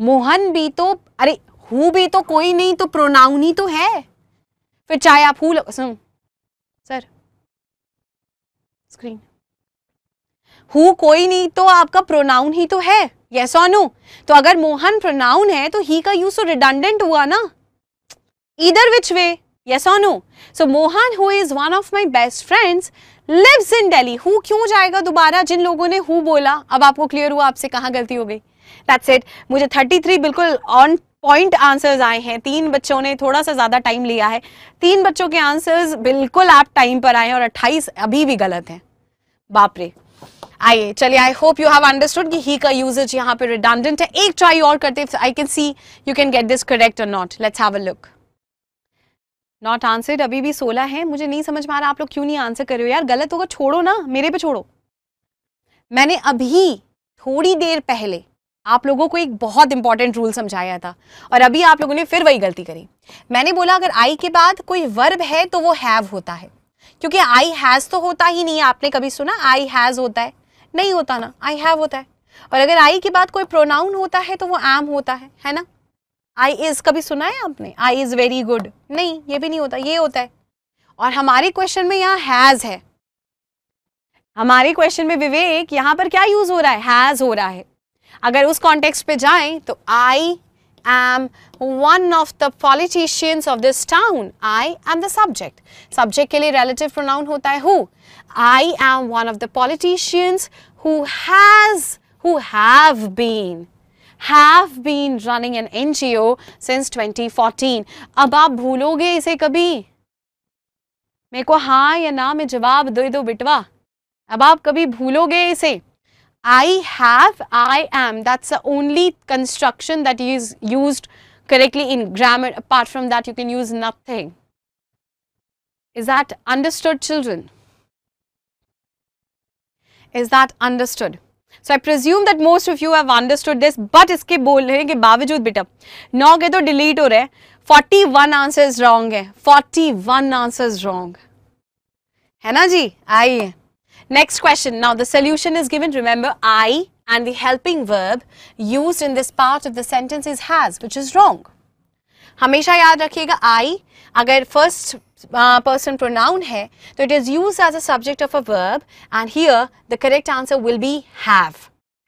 मोहन भी तो अरे हु भी तो कोई नहीं तो प्रोनाउन ही तो है फिर चाहे आप हु सुन सर स्क्रीन हु कोई नहीं तो आपका प्रोनाउन ही तो है यस और नो तो अगर मोहन प्रोनाउन है तो ही का यूज तो रिडंडेंट हुआ ना इधर which way yes or no so mohan who is one of my best friends lives in delhi who kyun jayega dobara jin logo ne who bola ab aapko clear hua aapse kahan galti ho gayi that's it mujhe 33 bilkul on point answers आए हैं तीन बच्चों ने थोड़ा सा ज़्यादा टाइम लिया है तीन बच्चों के आंसर्स बिल्कुल आप टाइम पर आए और 28 अभी भी गलत है बापरे आइए चलिए I hope you have understood कि ही का यूजेज यहाँ पे रिडांडेंट है एक ट्राई और करते I can see you can get this correct और not let's have a look not answered अभी भी सोलह है मुझे नहीं समझ पा रहा आप लोग क्यों नहीं आंसर कर रहे हो यार गलत होगा छोड़ो ना मेरे पे छोड़ो मैंने अभी थोड़ी देर पहले आप लोगों को एक बहुत इंपॉर्टेंट रूल समझाया था और अभी आप लोगों ने फिर वही गलती करी मैंने बोला अगर आई के बाद कोई वर्ब है तो वो हैव होता है क्योंकि आई हैज़ तो होता ही नहीं है आपने कभी सुना आई हैज़ होता है नहीं होता ना आई हैव होता है और अगर आई के बाद कोई प्रोनाउन होता है तो वो एम होता है है ना आई इज कभी सुना है आपने आई इज वेरी गुड नहीं ये भी नहीं होता ये होता है और हमारे क्वेश्चन में यहाँ हैज है हमारे क्वेश्चन में विवेक यहाँ पर क्या यूज हो रहा है हैज हो रहा है अगर उस कॉन्टेक्स्ट पे जाएं तो I am one of the politicians of this town I am the subject subject के लिए रिलेटिव प्रोनाउन होता है who I am one of the politicians who has who have been have been running an NGO since 2014. अब आप भूलोगे इसे कभी मेरे को हाँ या ना में जवाब दे दो बिटवा अब आप कभी भूलोगे इसे I have, I am. That's the only construction that is used correctly in grammar. Apart from that, you can use nothing. Is that understood, children? Is that understood? So I presume that most of you have understood this, but iske bolne ke baavajood bita, 9 no, geto delete or a 41 answers wrong 41 answers wrong. Hai na ji, I. Next question, now the solution is given, remember I and the helping verb used in this part of the sentence is has, which is wrong. Hamesha yaad rakhiyega I, agar first person pronoun है तो it is use as a subject of a verb and here the correct answer will be have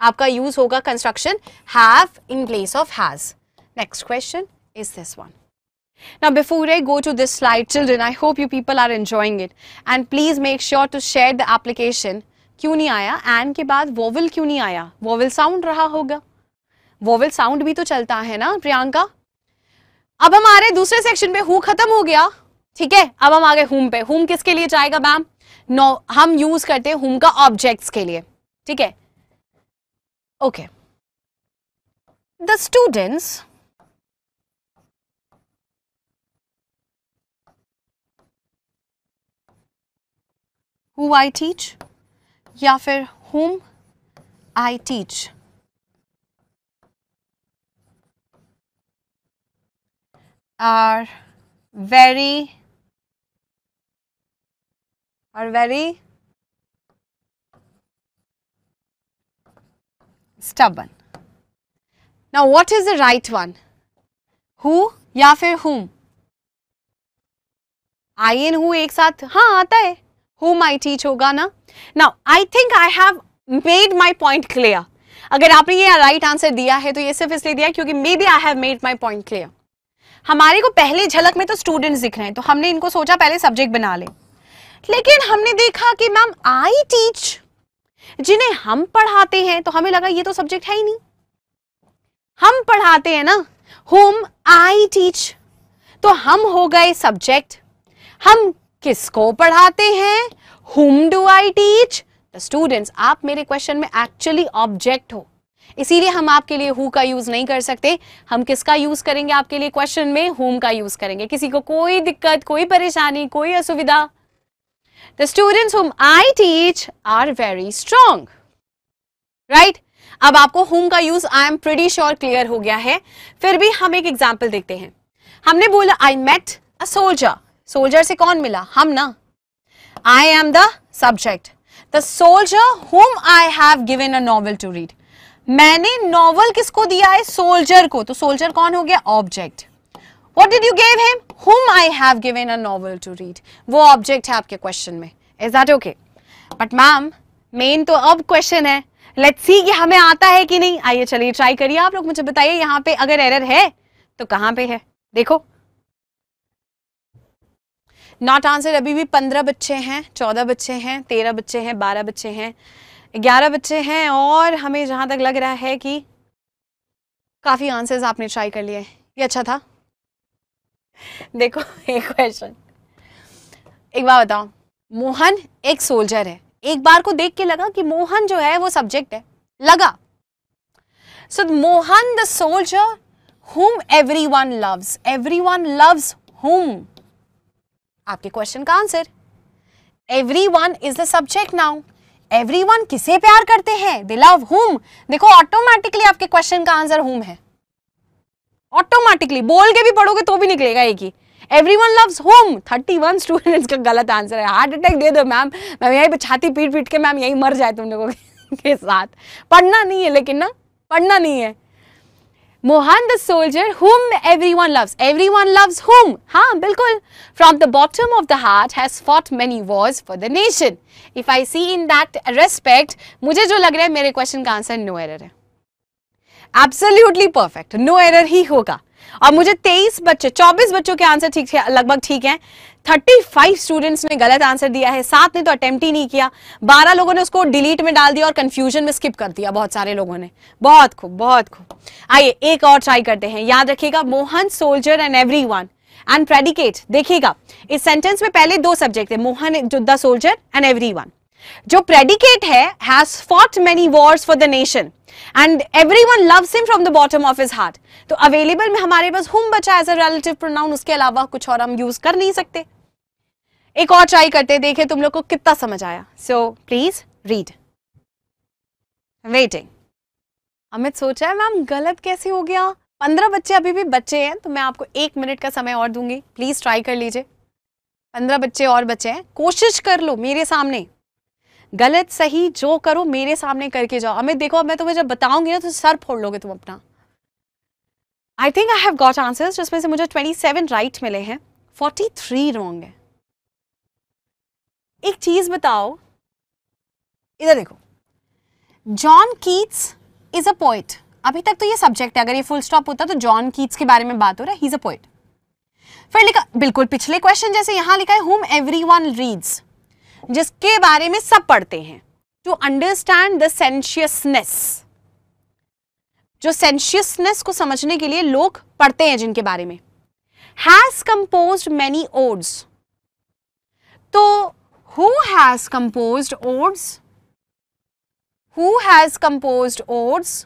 आपका यूज होगा construction have in place of has next question is this one Now, before I go to this slide, children, I hope you people are enjoying it. And please make sure to share the application. क्यों नहीं आया एन के बाद वोवल क्यों नहीं आया वोवल साउंड रहा होगा वोवल साउंड भी तो चलता है ना प्रियंका अब हमारे दूसरे सेक्शन पे हु खत्म हो गया ठीक है अब हम आ गए हुम पे हुम किसके लिए जाएगा मैम नो हम यूज करते हैं हुम का ऑब्जेक्ट्स के लिए ठीक है okay the students who I teach या फिर whom I teach are very are very stubborn. Now, what is the right one? Who या फिर whom? आई एन हु एक साथ हाँ आता है हु माई टीच होगा ना now I think I have made my point clear अगर आपने ये राइट आंसर दिया है तो ये सिर्फ इसलिए दिया क्योंकि maybe I have made my point clear हमारे को पहले झलक में तो स्टूडेंट्स दिख रहे हैं तो हमने इनको सोचा पहले सब्जेक्ट बना लें लेकिन हमने देखा कि मैम आई टीच जिन्हें हम पढ़ाते हैं तो हमें लगा ये तो सब्जेक्ट है ही नहीं हम पढ़ाते हैं ना होम आई टीच तो हम हो गए सब्जेक्ट हम किसको पढ़ाते हैं whom do I teach the students आप मेरे क्वेश्चन में एक्चुअली ऑब्जेक्ट हो इसीलिए हम आपके लिए हु का यूज नहीं कर सकते हम किसका यूज करेंगे आपके लिए क्वेश्चन में हुम का यूज करेंगे किसी को कोई दिक्कत कोई परेशानी कोई असुविधा the students whom I teach are very strong. Right? अब आपको whom का use I am pretty sure clear हो गया है फिर भी हम एक एग्जाम्पल देखते हैं हमने बोला I met a soldier soldier से कौन मिला हम ना I am the subject the soldier whom I have given a novel to read मैंने नॉवल किसको दिया है सोल्जर को तो सोल्जर कौन हो गया object What did you give him? Whom I have given a novel to read. वो ऑब्जेक्ट है आपके क्वेश्चन में is that okay but ma'am main तो अब क्वेश्चन है Let's सी कि हमें आता है कि नहीं आइए चलिए ट्राई करिए आप लोग मुझे बताइए यहाँ पे अगर एरर है तो कहाँ पे है देखो नॉट आंसर अभी भी पंद्रह बच्चे हैं चौदह बच्चे हैं तेरह बच्चे हैं बारह बच्चे हैं ग्यारह बच्चे हैं और हमें जहाँ तक लग रहा है कि काफ़ी आंसर्स आपने ट्राई कर लिए ये अच्छा था देखो एक क्वेश्चन एक बार बताओ मोहन एक सोल्जर है एक बार को देख के लगा कि मोहन जो है वो सब्जेक्ट है लगा so Mohan the soldier every one loves every one loves whom आपके क्वेश्चन का answer every one is the subject now every one किसे प्यार करते हैं दे लव हुम देखो ऑटोमेटिकली आपके क्वेश्चन का आंसर हुम है ऑटोमेटिकली बोल के भी पढ़ोगे तो भी निकलेगा एक ही everyone loves whom thirty one students का गलत आंसर है हार्ट अटैक दे दो मैम मैम यही छाती पीट पीट के मैम यही मर जाए तुम लोगों के साथ पढ़ना नहीं है लेकिन ना पढ़ना नहीं है Mohan the soldier whom everyone loves everyone loves whom हाँ बिल्कुल from the bottom of the heart has fought many wars for the nation if I see in that respect मुझे जो लग रहा है मेरे क्वेश्चन का आंसर नो एरर है एब्सोल्यूटली परफेक्ट नो एरर ही होगा और मुझे 23 बच्चे 24 बच्चों के आंसर ठीक लगभग ठीक हैं 35 स्टूडेंट्स ने गलत आंसर दिया है सात ने तो अटेम्प्ट ही नहीं किया 12 लोगों ने उसको डिलीट में डाल दिया और कंफ्यूजन में स्किप कर दिया बहुत सारे लोगों ने बहुत खूब बहुत खूब आइए एक और ट्राई करते हैं याद रखिएगा Mohan soldier and everyone and predicate देखिएगा इस सेंटेंस में पहले दो सब्जेक्ट थे Mohan the soldier and everyone जो प्रेडिकेट है has fought many wars for the nation and everyone love him from the bottom of his heart तो अवेलेबल में हमारे पास हुम बचा एज अ रिलेटिव प्रोनाउन उसके अलावा कुछ और हम यूज कर नहीं सकते एक और ट्राई करते देखे तुम लोग को कितना समझ आया so please read waiting Amit सोचा है मैम गलत कैसे हो गया पंद्रह बच्चे अभी भी बच्चे हैं तो मैं आपको एक मिनट का समय और दूंगी प्लीज ट्राई कर लीजिए पंद्रह बच्चे और बच्चे हैं कोशिश कर लो मेरे सामने गलत सही जो करो मेरे सामने करके जाओ अमित देखो अब मैं तुम्हें जब बताऊंगी ना तो सर फोड़ लोगे तुम अपना I think I have got answers जिसमें से मुझे 27 राइट right मिले हैं 43 रॉन्ग है एक चीज बताओ इधर देखो John Keats is a poet अभी तक तो ये सब्जेक्ट है अगर ये फुल स्टॉप होता तो जॉन कीट्स के बारे में बात हो रहा है ही इज अ पोइट फिर लिखा बिल्कुल पिछले क्वेश्चन जैसे यहां लिखा है हुम एवरी रीड्स जिसके बारे में सब पढ़ते हैं टू अंडरस्टैंड द सेंशियसनेस जो सेंशियसनेस को समझने के लिए लोग पढ़ते हैं जिनके बारे में हैज कंपोज मैनी ओड्स तो who has compose odes who has compose odes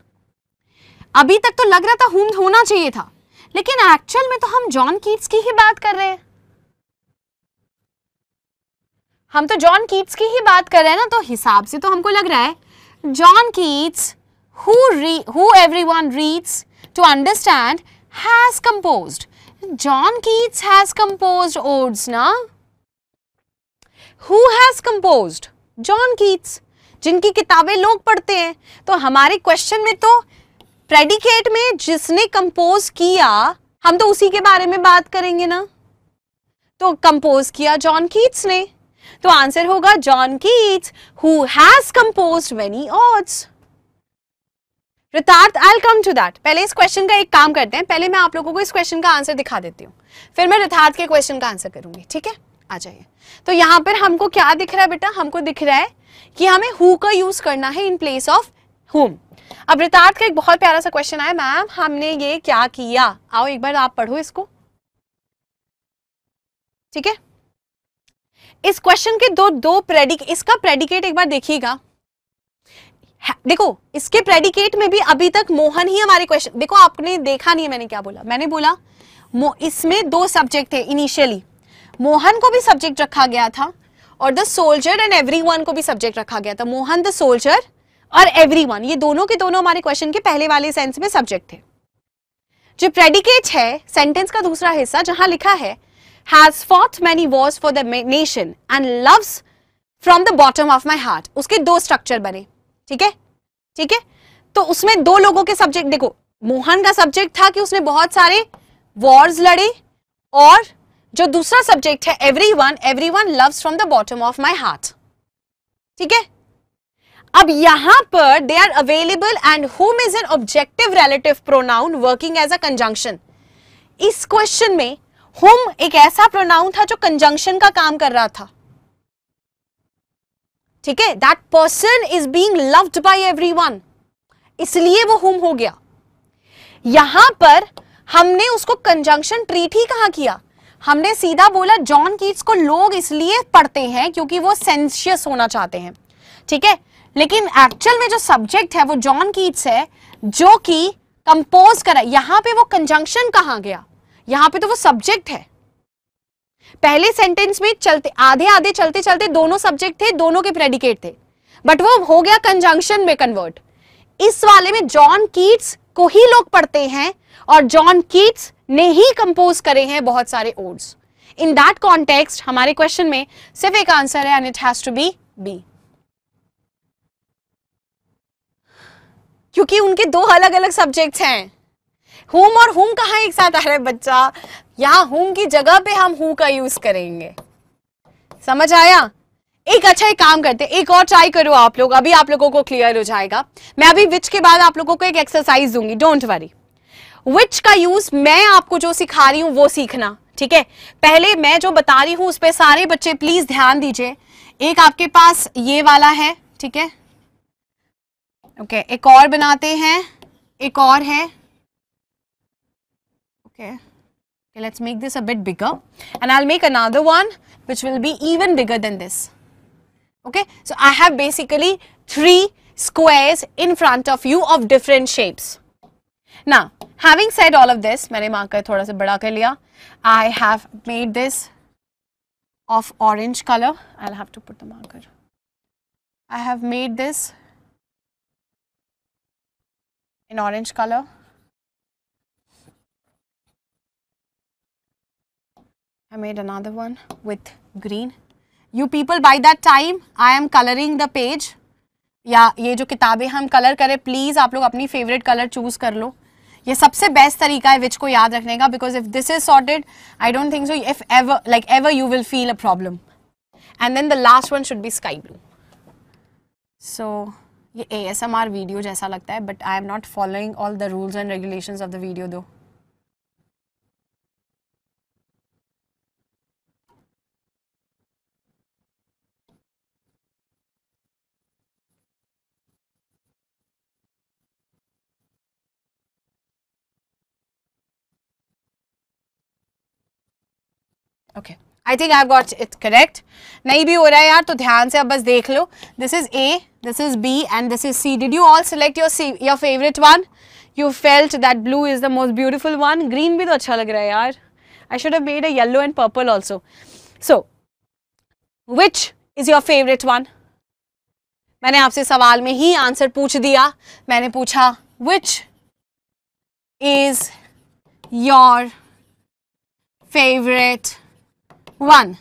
अभी तक तो लग रहा था हुम होना चाहिए था लेकिन एक्चुअल में तो हम जॉन कीट्स की ही बात कर रहे हैं हम तो जॉन कीट्स की ही बात कर रहे हैं ना तो हिसाब से तो हमको लग रहा है John Keats who everyone reads to understand has has John Keats has has odes ना who has has John Keats जिनकी किताबें लोग पढ़ते हैं तो हमारे क्वेश्चन में तो प्रेडिकेट में जिसने कंपोज किया हम तो उसी के बारे में बात करेंगे ना तो कंपोज किया जॉन कीट्स ने तो आंसर होगा John Keats who has composed many odes Ritarth I come to that पहले इस क्वेश्चन का एक काम करते हैं पहले मैं आप लोगों को इस क्वेश्चन का आंसर दिखा देती हूँ फिर मैं रितार्थ के क्वेश्चन का आंसर करूंगी ठीक है आ जाइए तो यहां पर हमको क्या दिख रहा है बेटा हमको दिख रहा है कि हमें हु का यूज करना है इन प्लेस ऑफ हुम अब रितार्थ का एक बहुत प्यारा सा क्वेश्चन आया मैम हमने ये क्या किया आओ एक बार आप पढ़ो इसको ठीक है इस क्वेश्चन के दो दो प्रेडिक इसका प्रेडिकेट एक बार देखिएगा देखो इसके प्रेडिकेट में भी अभी तक मोहन ही हमारे क्वेश्चन देखो आपने देखा नहीं है मैंने क्या बोला मैंने बोला इसमें दो सब्जेक्ट थे इनिशियली मोहन को भी सब्जेक्ट रखा गया था और द सोल्जर एंड एवरी को भी सब्जेक्ट रखा गया था मोहन द सोल्जर और एवरी ये दोनों के दोनों हमारे क्वेश्चन के पहले वाले सेंस में सब्जेक्ट थे जो प्रेडिकेट है सेंटेंस का दूसरा हिस्सा जहां लिखा है has fought many wars for the nation and loves from the bottom of my heart. उसके दो structure बने ठीक है ठीक है तो उसमें दो लोगों के subject देखो मोहन का subject था कि उसने बहुत सारे wars लड़े और जो दूसरा subject है everyone, everyone loves from the bottom of my heart. My heart ठीक है अब यहां पर they are available and whom is an objective relative pronoun working as a conjunction इस क्वेश्चन में हुम एक ऐसा प्रोनाउन था जो कंजंक्शन का काम कर रहा था ठीक है that person is being loved by one इसलिए वो हुम हो गया यहां पर हमने उसको कंजंक्शन ट्रीट ही कहा किया हमने सीधा बोला जॉन कीट्स को लोग इसलिए पढ़ते हैं क्योंकि वो सेंसियस होना चाहते हैं ठीक है लेकिन एक्चुअल में जो सब्जेक्ट है वो जॉन कीट्स है जो कि कंपोज करा यहां पे वो कंजंक्शन कहा गया यहां पे तो वो सब्जेक्ट है पहले सेंटेंस में चलते आधे आधे चलते चलते दोनों सब्जेक्ट थे दोनों के प्रेडिकेट थे बट वो हो गया कंजंक्शन में कन्वर्ट इस वाले में जॉन कीट्स को ही लोग पढ़ते हैं और जॉन कीट्स ने ही कंपोज करे हैं बहुत सारे ओड्स इन दैट कॉन्टेक्स्ट हमारे क्वेश्चन में सिर्फ एक आंसर है and it has to be be क्योंकि उनके दो अलग अलग सब्जेक्ट्स हैं हुम और हुम कहा एक साथ आ रहा है बच्चा यहां हुम की जगह पे हम हु का यूज करेंगे समझ आया एक अच्छा एक काम करते एक और ट्राई करो आप लोग अभी आप लोगों को क्लियर हो जाएगा मैं अभी विच के बाद आप लोगों को एक एक्सरसाइज दूंगी डोंट वरी विच का यूज मैं आपको जो सिखा रही हूं वो सीखना ठीक है पहले मैं जो बता रही हूं उस पर सारे बच्चे प्लीज ध्यान दीजिए एक आपके पास ये वाला है ठीक है ओके एक और बनाते हैं एक और है Okay. Okay, let's make this a bit bigger and I'll make another one which will be even bigger than this. Okay, so I have basically three squares in front of you of different shapes. Now, having said all of this, मैंने marker थोड़ा सा बड़ा कर लिया. I have made this of orange color. I'll have to put the marker. I have made this in orange color. I made another one with green. You people by that time I am coloring the page. या ये जो किताबें हम कलर करें प्लीज़ आप लोग अपनी फेवरेट कलर चूज़ कर लो ये सबसे बेस्ट तरीका है विच को याद रखने का because if this is sorted I don't think so if ever like ever you will feel a problem and then the last one should be sky blue so ये A S M R video जैसा लगता है but I am not following all the rules and regulation of the video though okay I think I got it correct नहीं भी हो रहा है यार तो ध्यान से अब बस देख लो this is A this is B and this is C did you all select your C your favourite one you felt that blue is the most beautiful one green भी तो अच्छा लग रहा है यार I should have made a yellow and purple also so which is your favourite one मैंने आपसे सवाल में ही आंसर पूछ दिया मैंने पूछा which is your favourite one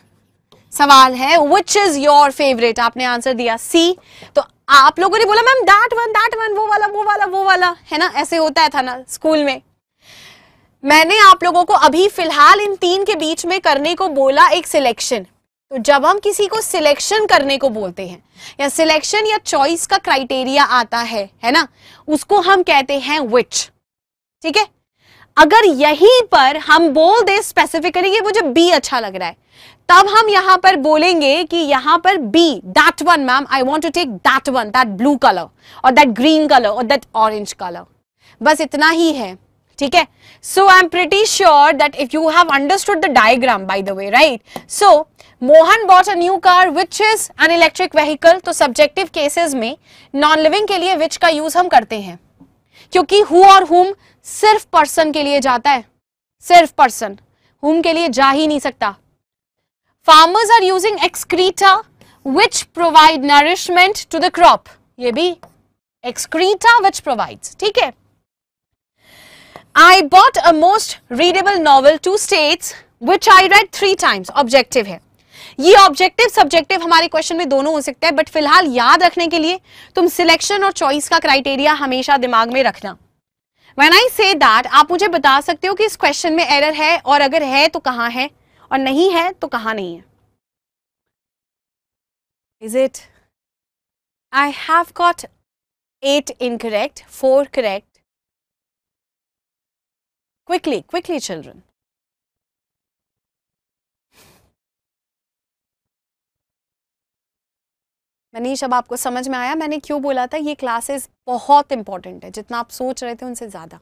सवाल है विच इज योर फेवरेट आपने आंसर दिया सी तो आप लोगों ने बोला ma'am that one that one वो वाला वो वाला वो वाला है ना ऐसे होता है था ना स्कूल में मैंने आप लोगों को अभी फिलहाल इन तीन के बीच में करने को बोला एक सिलेक्शन तो जब हम किसी को सिलेक्शन करने को बोलते हैं या सिलेक्शन या चॉइस का क्राइटेरिया आता है है ना उसको हम कहते हैं विच ठीक है अगर यहीं पर हम बोल दे स्पेसिफिकली कि मुझे बी अच्छा लग रहा है तब हम यहां पर बोलेंगे कि यहां पर B that one ma'am I want to take that one that blue colour और दैट ग्रीन कलर और दैट ऑरेंज कलर बस इतना ही है ठीक है so I am pretty sure that if you have understood the diagram by the way right so Mohan bought a new car which is an electric vehicle तो सब्जेक्टिव केसेस में नॉन लिविंग के लिए विच का यूज हम करते हैं क्योंकि हु और हुम सिर्फ पर्सन के लिए जाता है सिर्फ पर्सन हुम के लिए जा ही नहीं सकता farmers are using excreta which provide nourishment to the crop ये भी एक्सक्रीटा विच प्रोवाइड ठीक है I bought a most readable novel Two States which I read three times objective है ये ऑब्जेक्टिव सब्जेक्टिव हमारे क्वेश्चन में दोनों हो सकते हैं बट फिलहाल याद रखने के लिए तुम सिलेक्शन और चॉइस का क्राइटेरिया हमेशा दिमाग में रखना वेन आई से दैट आप मुझे बता सकते हो कि इस क्वेश्चन में एरर है और अगर है तो कहाँ है और नहीं है तो कहाँ नहीं है is it I have got eight incorrect four correct quickly quickly children Manish अब आपको समझ में आया मैंने क्यों बोला था ये क्लासेस बहुत इंपॉर्टेंट है जितना आप सोच रहे थे उनसे ज़्यादा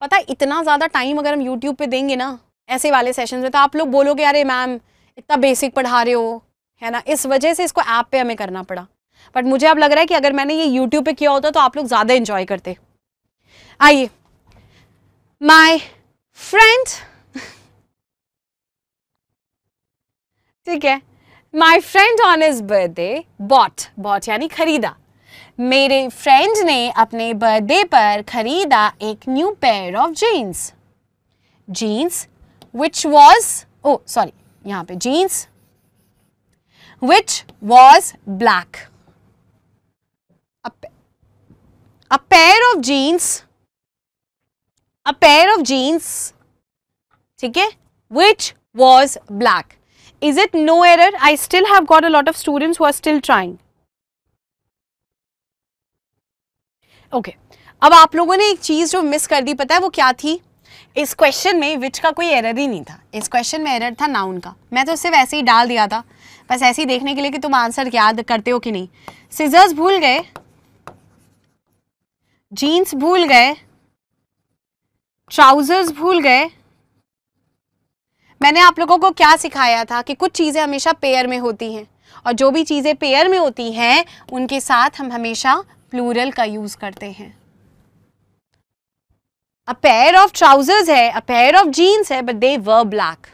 पता है इतना ज़्यादा टाइम अगर हम यूट्यूब पे देंगे ना ऐसे वाले सेशन में तो आप लोग बोलोगे अरे मैम इतना बेसिक पढ़ा रहे हो है ना इस वजह से इसको ऐप पे हमें करना पड़ा बट मुझे अब लग रहा है कि अगर मैंने ये यूट्यूब पे किया होता तो आप लोग ज़्यादा इंजॉय करते आइए माई फ्रेंड ठीक है my friend on his birthday bought bought यानी खरीदा मेरे फ्रेंड ने अपने बर्थडे पर खरीदा एक new pair of jeans jeans which was oh sorry यहां पे jeans which was black a pair of jeans a pair of jeans ठीक है which was black is it no error? I still have got a lot of students who are still trying. Okay. अब आप लोगों ने एक चीज़ जो मिस कर दी पता है वो क्या थी इस क्वेश्चन में विच का कोई एरर ही नहीं था इस क्वेश्चन में एरर था नाउन का मैं तो सिर्फ ऐसे ही डाल दिया था बस ऐसे ही देखने के लिए कि तुम आंसर याद करते हो कि नहीं सीजर्स भूल गए जीन्स भूल गए ट्राउजर्स भूल गए मैंने आप लोगों को क्या सिखाया था कि कुछ चीज़ें हमेशा पेयर में होती हैं और जो भी चीज़ें पेयर में होती हैं उनके साथ हम हमेशा प्लूरल का यूज़ करते हैं अ पेयर ऑफ ट्राउजर्स है अ पेयर ऑफ जीन्स है but they were black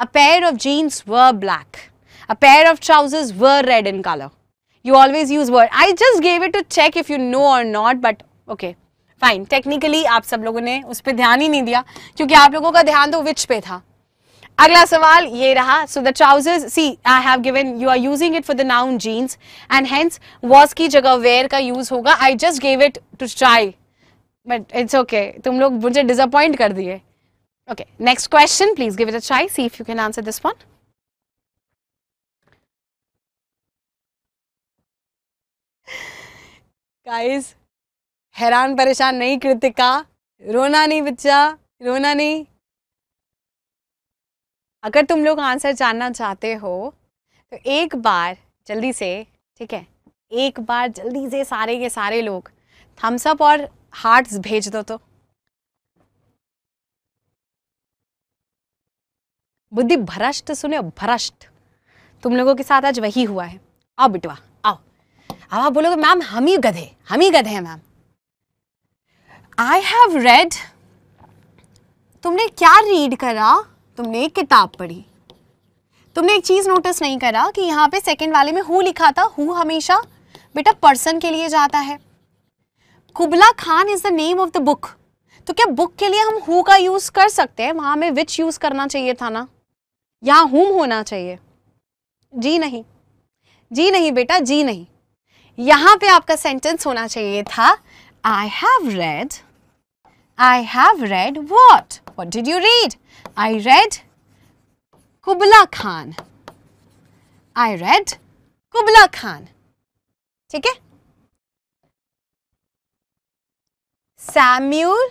a pair of jeans were black a pair of trousers were red in colour you always use word I just gave it to check if you know or not but okay fine technically आप सब लोगों ने उस पर ध्यान ही नहीं दिया क्योंकि आप लोगों का ध्यान तो विच पे था अगला सवाल ये रहा so the trousers see I have given you are using it for the noun jeans and hence was की जगह वेयर का यूज होगा I just gave it to try but it's okay तुम लोग मुझे डिसअपॉइंट कर दिए okay next question please give it a try see if you can answer this one guys हैरान परेशान नहीं कृतिका रोना नहीं बच्चा रोना नहीं अगर तुम लोग आंसर जानना चाहते हो तो एक बार जल्दी से ठीक है एक बार जल्दी से सारे के सारे लोग थम्सअप और हार्ट्स भेज दो तो बुद्धि भ्रष्ट सुने भ्रष्ट तुम लोगों के साथ आज वही हुआ है आओ बिटवा आओ अब आप बोलोगे मैम हम ही गधे हम ही गधे हैं मैम आई हैव रेड तुमने क्या रीड करा तुमने एक किताब पढ़ी तुमने एक चीज़ नोटिस नहीं करा कि यहां पे सेकंड वाले में हु लिखा था हु हमेशा बेटा पर्सन के लिए जाता है Kubla Khan is the name of the book तो क्या बुक के लिए हम हु का यूज़ कर सकते हैं वहां में विच यूज़ करना चाहिए था ना यहाँ हुम होना चाहिए जी नहीं जी नहीं बेटा जी नहीं यहां पे आपका सेंटेंस होना चाहिए था I have read I have read what what did you read I read Kubla Khan. I read Kubla Khan. ठीक है Samuel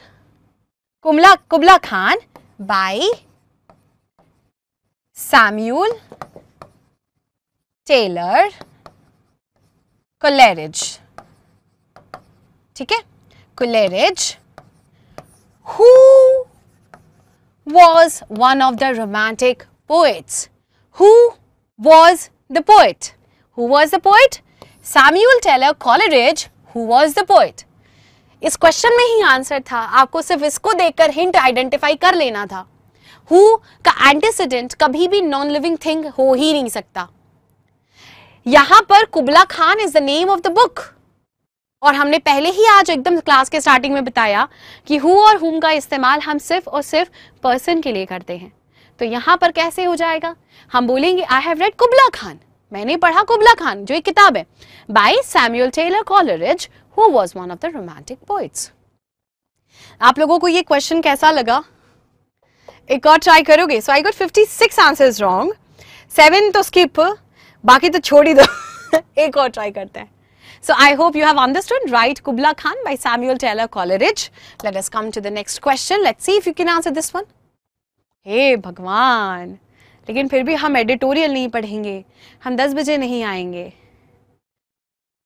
Kumla Kubla Khan by Samuel Taylor Coleridge. ठीक है Coleridge who was one of the romantic poets. Who was the poet? Who was the poet? Samuel Taylor Coleridge, who was the poet? इस क्वेश्चन में ही आंसर था आपको सिर्फ इसको देखकर हिंट आइडेंटिफाई कर लेना था हु का एंटीसीडेंट कभी भी नॉन लिविंग थिंग हो ही नहीं सकता यहां पर Kubla Khan is the name of the book और हमने पहले ही आज एकदम क्लास के स्टार्टिंग में बताया कि हु और हुम का इस्तेमाल हम सिर्फ और सिर्फ पर्सन के लिए करते हैं तो यहाँ पर कैसे हो जाएगा हम बोलेंगे I have read Kubla Khan मैंने पढ़ा कुबला खान जो एक किताब है by Samuel Taylor Coleridge who was one of the romantic poets आप लोगों को ये क्वेश्चन कैसा लगा एक और ट्राई करोगे so I got fifty six answer wrong seven तो स्किप बाकी तो छोड़ ही दो एक और ट्राई करते हैं So I hope you have understood, right? Kubla Khan by Samuel Taylor Coleridge. Let us come to the next question. Let's see if you can answer this one. Hey, Bhagwan. लेकिन फिर भी हम एडिटोरियल नहीं पढ़ेंगे हम 10 बजे नहीं आएंगे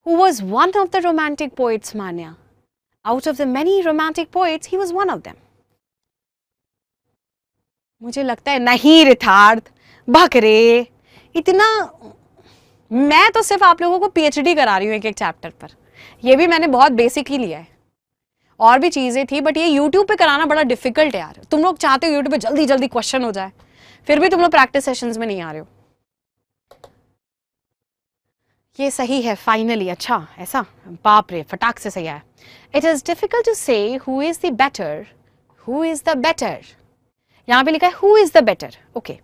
Who was one of the romantic poets, Manya? Out of the many romantic poets, he was one of them. मुझे लगता है नहीं रिथार्थ बकरे इतना मैं तो सिर्फ आप लोगों को पीएचडी करा रही हूँ एक एक चैप्टर पर ये भी मैंने बहुत बेसिक ही लिया है और भी चीज़ें थी बट ये यूट्यूब पे कराना बड़ा डिफिकल्ट है यार तुम लोग चाहते हो यूट्यूब पे जल्दी जल्दी क्वेश्चन हो जाए फिर भी तुम लोग प्रैक्टिस सेशंस में नहीं आ रहे हो ये सही है फाइनली अच्छा ऐसा बाप रे फटाक से सही आया it is difficult to say who is the better who is the better यहां पे लिखा है who is the better okay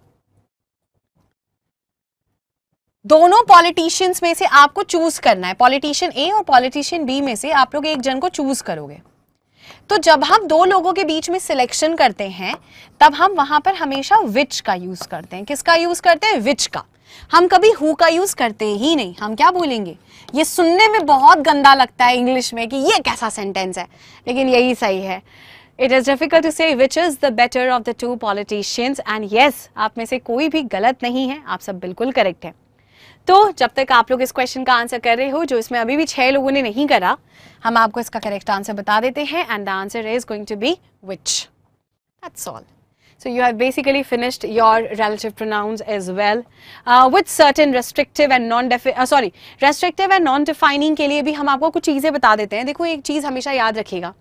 दोनों पॉलिटिशियंस में से आपको चूज करना है पॉलिटिशियन ए और पॉलिटिशियन बी में से आप लोग एक जन को चूज करोगे तो जब हम दो लोगों के बीच में सिलेक्शन करते हैं तब हम वहां पर हमेशा विच का यूज करते हैं किसका यूज करते हैं विच का हम कभी हु का यूज करते ही नहीं हम क्या बोलेंगे ये सुनने में बहुत गंदा लगता है इंग्लिश में कि ये कैसा सेंटेंस है लेकिन यही सही है it is difficult to say which is the better of the two politicians and yes आप में से कोई भी गलत नहीं है आप सब बिल्कुल करेक्ट है तो जब तक आप लोग इस क्वेश्चन का आंसर कर रहे हो जो इसमें अभी भी छह लोगों ने नहीं करा हम आपको इसका करेक्ट आंसर बता देते हैं and the answer is going to be which that's all So you have basically finished your relative pronouns as well. Uh, with certain restrictive and non uh, sorry restrictive and के लिए भी हम आपको कुछ चीज़ें बता देते हैं देखो एक चीज़ हमेशा याद रखिएगा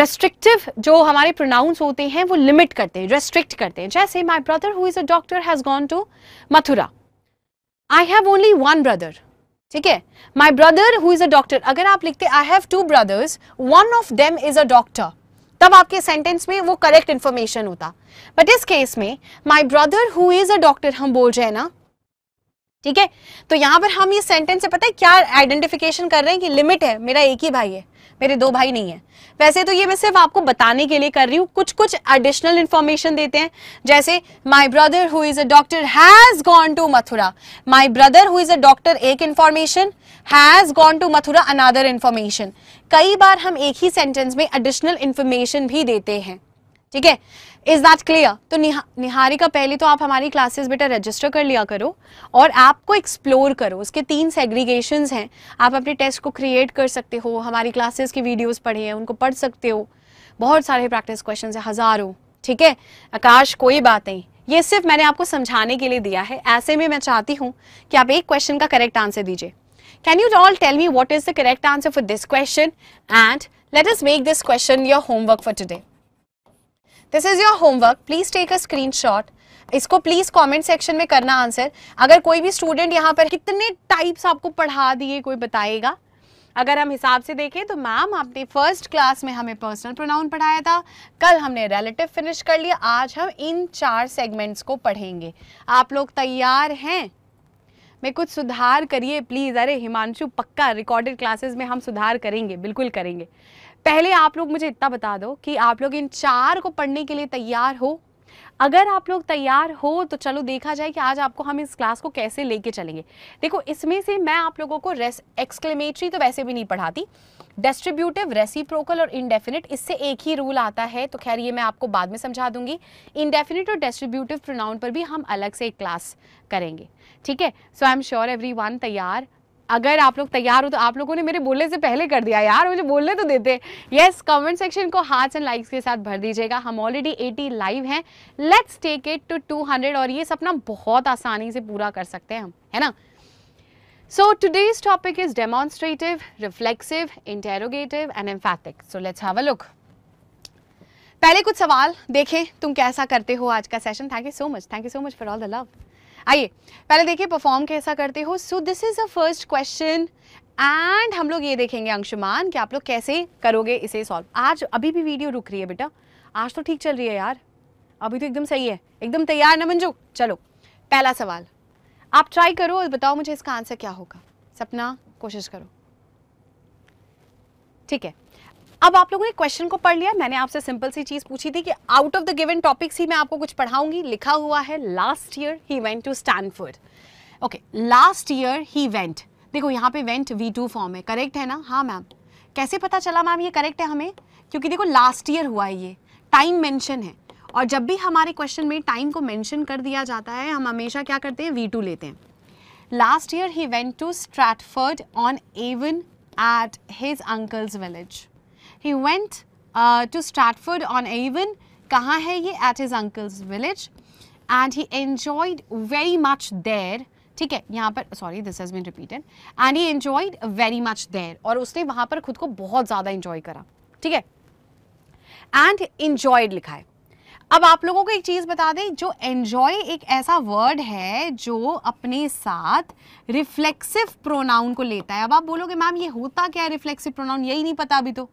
रेस्ट्रिक्टिव जो हमारे प्रोनाउंस होते हैं वो लिमिट करते हैं रेस्ट्रिक्ट करते हैं जैसे my brother who is a doctor has gone to Mathura I have only one brother ठीक है my brother who is a doctor अगर आप लिखते I have two brothers one of them is a doctor तब आपके सेंटेंस में वो करेक्ट इंफॉर्मेशन होता बट इस केस में my brother who is a doctor हम बोल रहे हैं ना ठीक है तो यहां पर हम ये सेंटेंस से पता है क्या आइडेंटिफिकेशन कर रहे हैं कि लिमिट है मेरा एक ही भाई है मेरे दो भाई नहीं है वैसे तो ये मैं सिर्फ आपको बताने के लिए कर रही हूँ कुछ कुछ एडिशनल इन्फॉर्मेशन देते हैं जैसे my brother who is a doctor has gone to Mathura my brother who is a doctor एक information has gone to Mathura another information कई बार हम एक ही सेंटेंस में एडिशनल इन्फॉर्मेशन भी देते हैं ठीक है इज दैट क्लियर तो निहा, का पहले तो आप हमारी क्लासेस बेटा रजिस्टर कर लिया करो और ऐप को एक्सप्लोर करो उसके तीन सेग्रीगेशन हैं आप अपने टेस्ट को क्रिएट कर सकते हो हमारी क्लासेस की वीडियोस पढ़े हैं उनको पढ़ सकते हो बहुत सारे प्रैक्टिस क्वेश्चन है हज़ारों ठीक है आकाश कोई बात नहीं ये सिर्फ मैंने आपको समझाने के लिए दिया है ऐसे में मैं चाहती हूँ कि आप एक क्वेश्चन का करेक्ट आंसर दीजिए can you all tell me what is the correct answer for this question and let us make this question your homework for today this is your homework please take a screenshot इसको प्लीज कमेंट सेक्शन में करना आंसर अगर कोई भी स्टूडेंट यहाँ पर कितने टाइप्स आपको पढ़ा दिए कोई बताएगा अगर हम हिसाब से देखें तो मैम आपने फर्स्ट क्लास में हमें पर्सनल प्रोनाउन पढ़ाया था कल हमने रिलेटिव फिनिश कर लिया आज हम इन चार सेगमेंट्स को पढ़ेंगे आप लोग तैयार हैं मैं कुछ सुधार करिए प्लीज़ अरे हिमांशु पक्का रिकॉर्डेड क्लासेस में हम सुधार करेंगे बिल्कुल करेंगे पहले आप लोग मुझे इतना बता दो कि आप लोग इन चार को पढ़ने के लिए तैयार हो अगर आप लोग तैयार हो तो चलो देखा जाए कि आज आपको हम इस क्लास को कैसे लेके चलेंगे देखो इसमें से मैं आप लोगों को रेस एक्सक्लेमेटरी तो वैसे भी नहीं पढ़ाती डिस्ट्रीब्यूटिव रेसिप्रोकल और इंडेफिनिट इससे एक ही रूल आता है तो खैर ये मैं आपको बाद में समझा दूंगी इंडेफिनिट और डिस्ट्रीब्यूटिव प्रोनाउन पर भी हम अलग से एक क्लास करेंगे ठीक है so I am sure every तैयार अगर आप लोग तैयार हो तो आप लोगों ने मेरे बोलने से पहले कर दिया यार मुझे बोलने तो देते यस कमेंट सेक्शन को हाथ्स एंड लाइक्स के साथ भर दीजिएगा हम ऑलरेडी एटी लाइव हैं let's take it to two hundred और ये सपना बहुत आसानी से पूरा कर सकते हैं हम है ना so today's topic is demonstrative reflexive interrogative and emphatic. So let's have a look पहले कुछ सवाल देखें तुम कैसा करते हो आज का session thank you so much thank you so much for all the love आइए पहले देखिए परफॉर्म कैसा करते हो so this is a first question and हम लोग ये देखेंगे अंशुमान कि आप लोग कैसे करोगे इसे सॉल्व आज अभी भी वीडियो रुक रही है बेटा आज तो ठीक चल रही है यार अभी तो एकदम सही है एकदम तैयार ना मंजू चलो पहला सवाल आप ट्राई करो और बताओ मुझे इसका आंसर क्या होगा सपना कोशिश करो ठीक है अब आप लोगों ने क्वेश्चन को पढ़ लिया मैंने आपसे सिंपल सी चीज पूछी थी कि out of the given topics ही मैं आपको कुछ पढ़ाऊंगी लिखा हुआ है last year he went to Stanford okay last year he went देखो यहाँ पे वेंट वी टू फॉर्म है करेक्ट है ना हाँ मैम कैसे पता चला मैम ये करेक्ट है हमें क्योंकि देखो लास्ट ईयर हुआ है ये टाइम मेंशन है और जब भी हमारे क्वेश्चन में टाइम को मेंशन कर दिया जाता है हम हमेशा क्या करते हैं वी टू लेते हैं last year he went to Stratford on Avon at his uncle's village he went uh, to Stratford on Avon. Kahan hai ye? At his uncle's village. And he enjoyed very much there. ठीक है यहाँ पर sorry this has been repeated and he enjoyed very much there और उसने वहाँ पर खुद को बहुत ज़्यादा इन्जॉय करा ठीक है एंड इन्जॉयड लिखा है अब आप लोगों को एक चीज़ बता दें जो एन्जॉय एक ऐसा वर्ड है जो अपने साथ रिफ्लेक्सिव प्रोनाउन को लेता है अब आप बोलोगे मैम ये होता क्या है रिफ्लेक्सिव प्रोनाउन यही नहीं पता अभी तो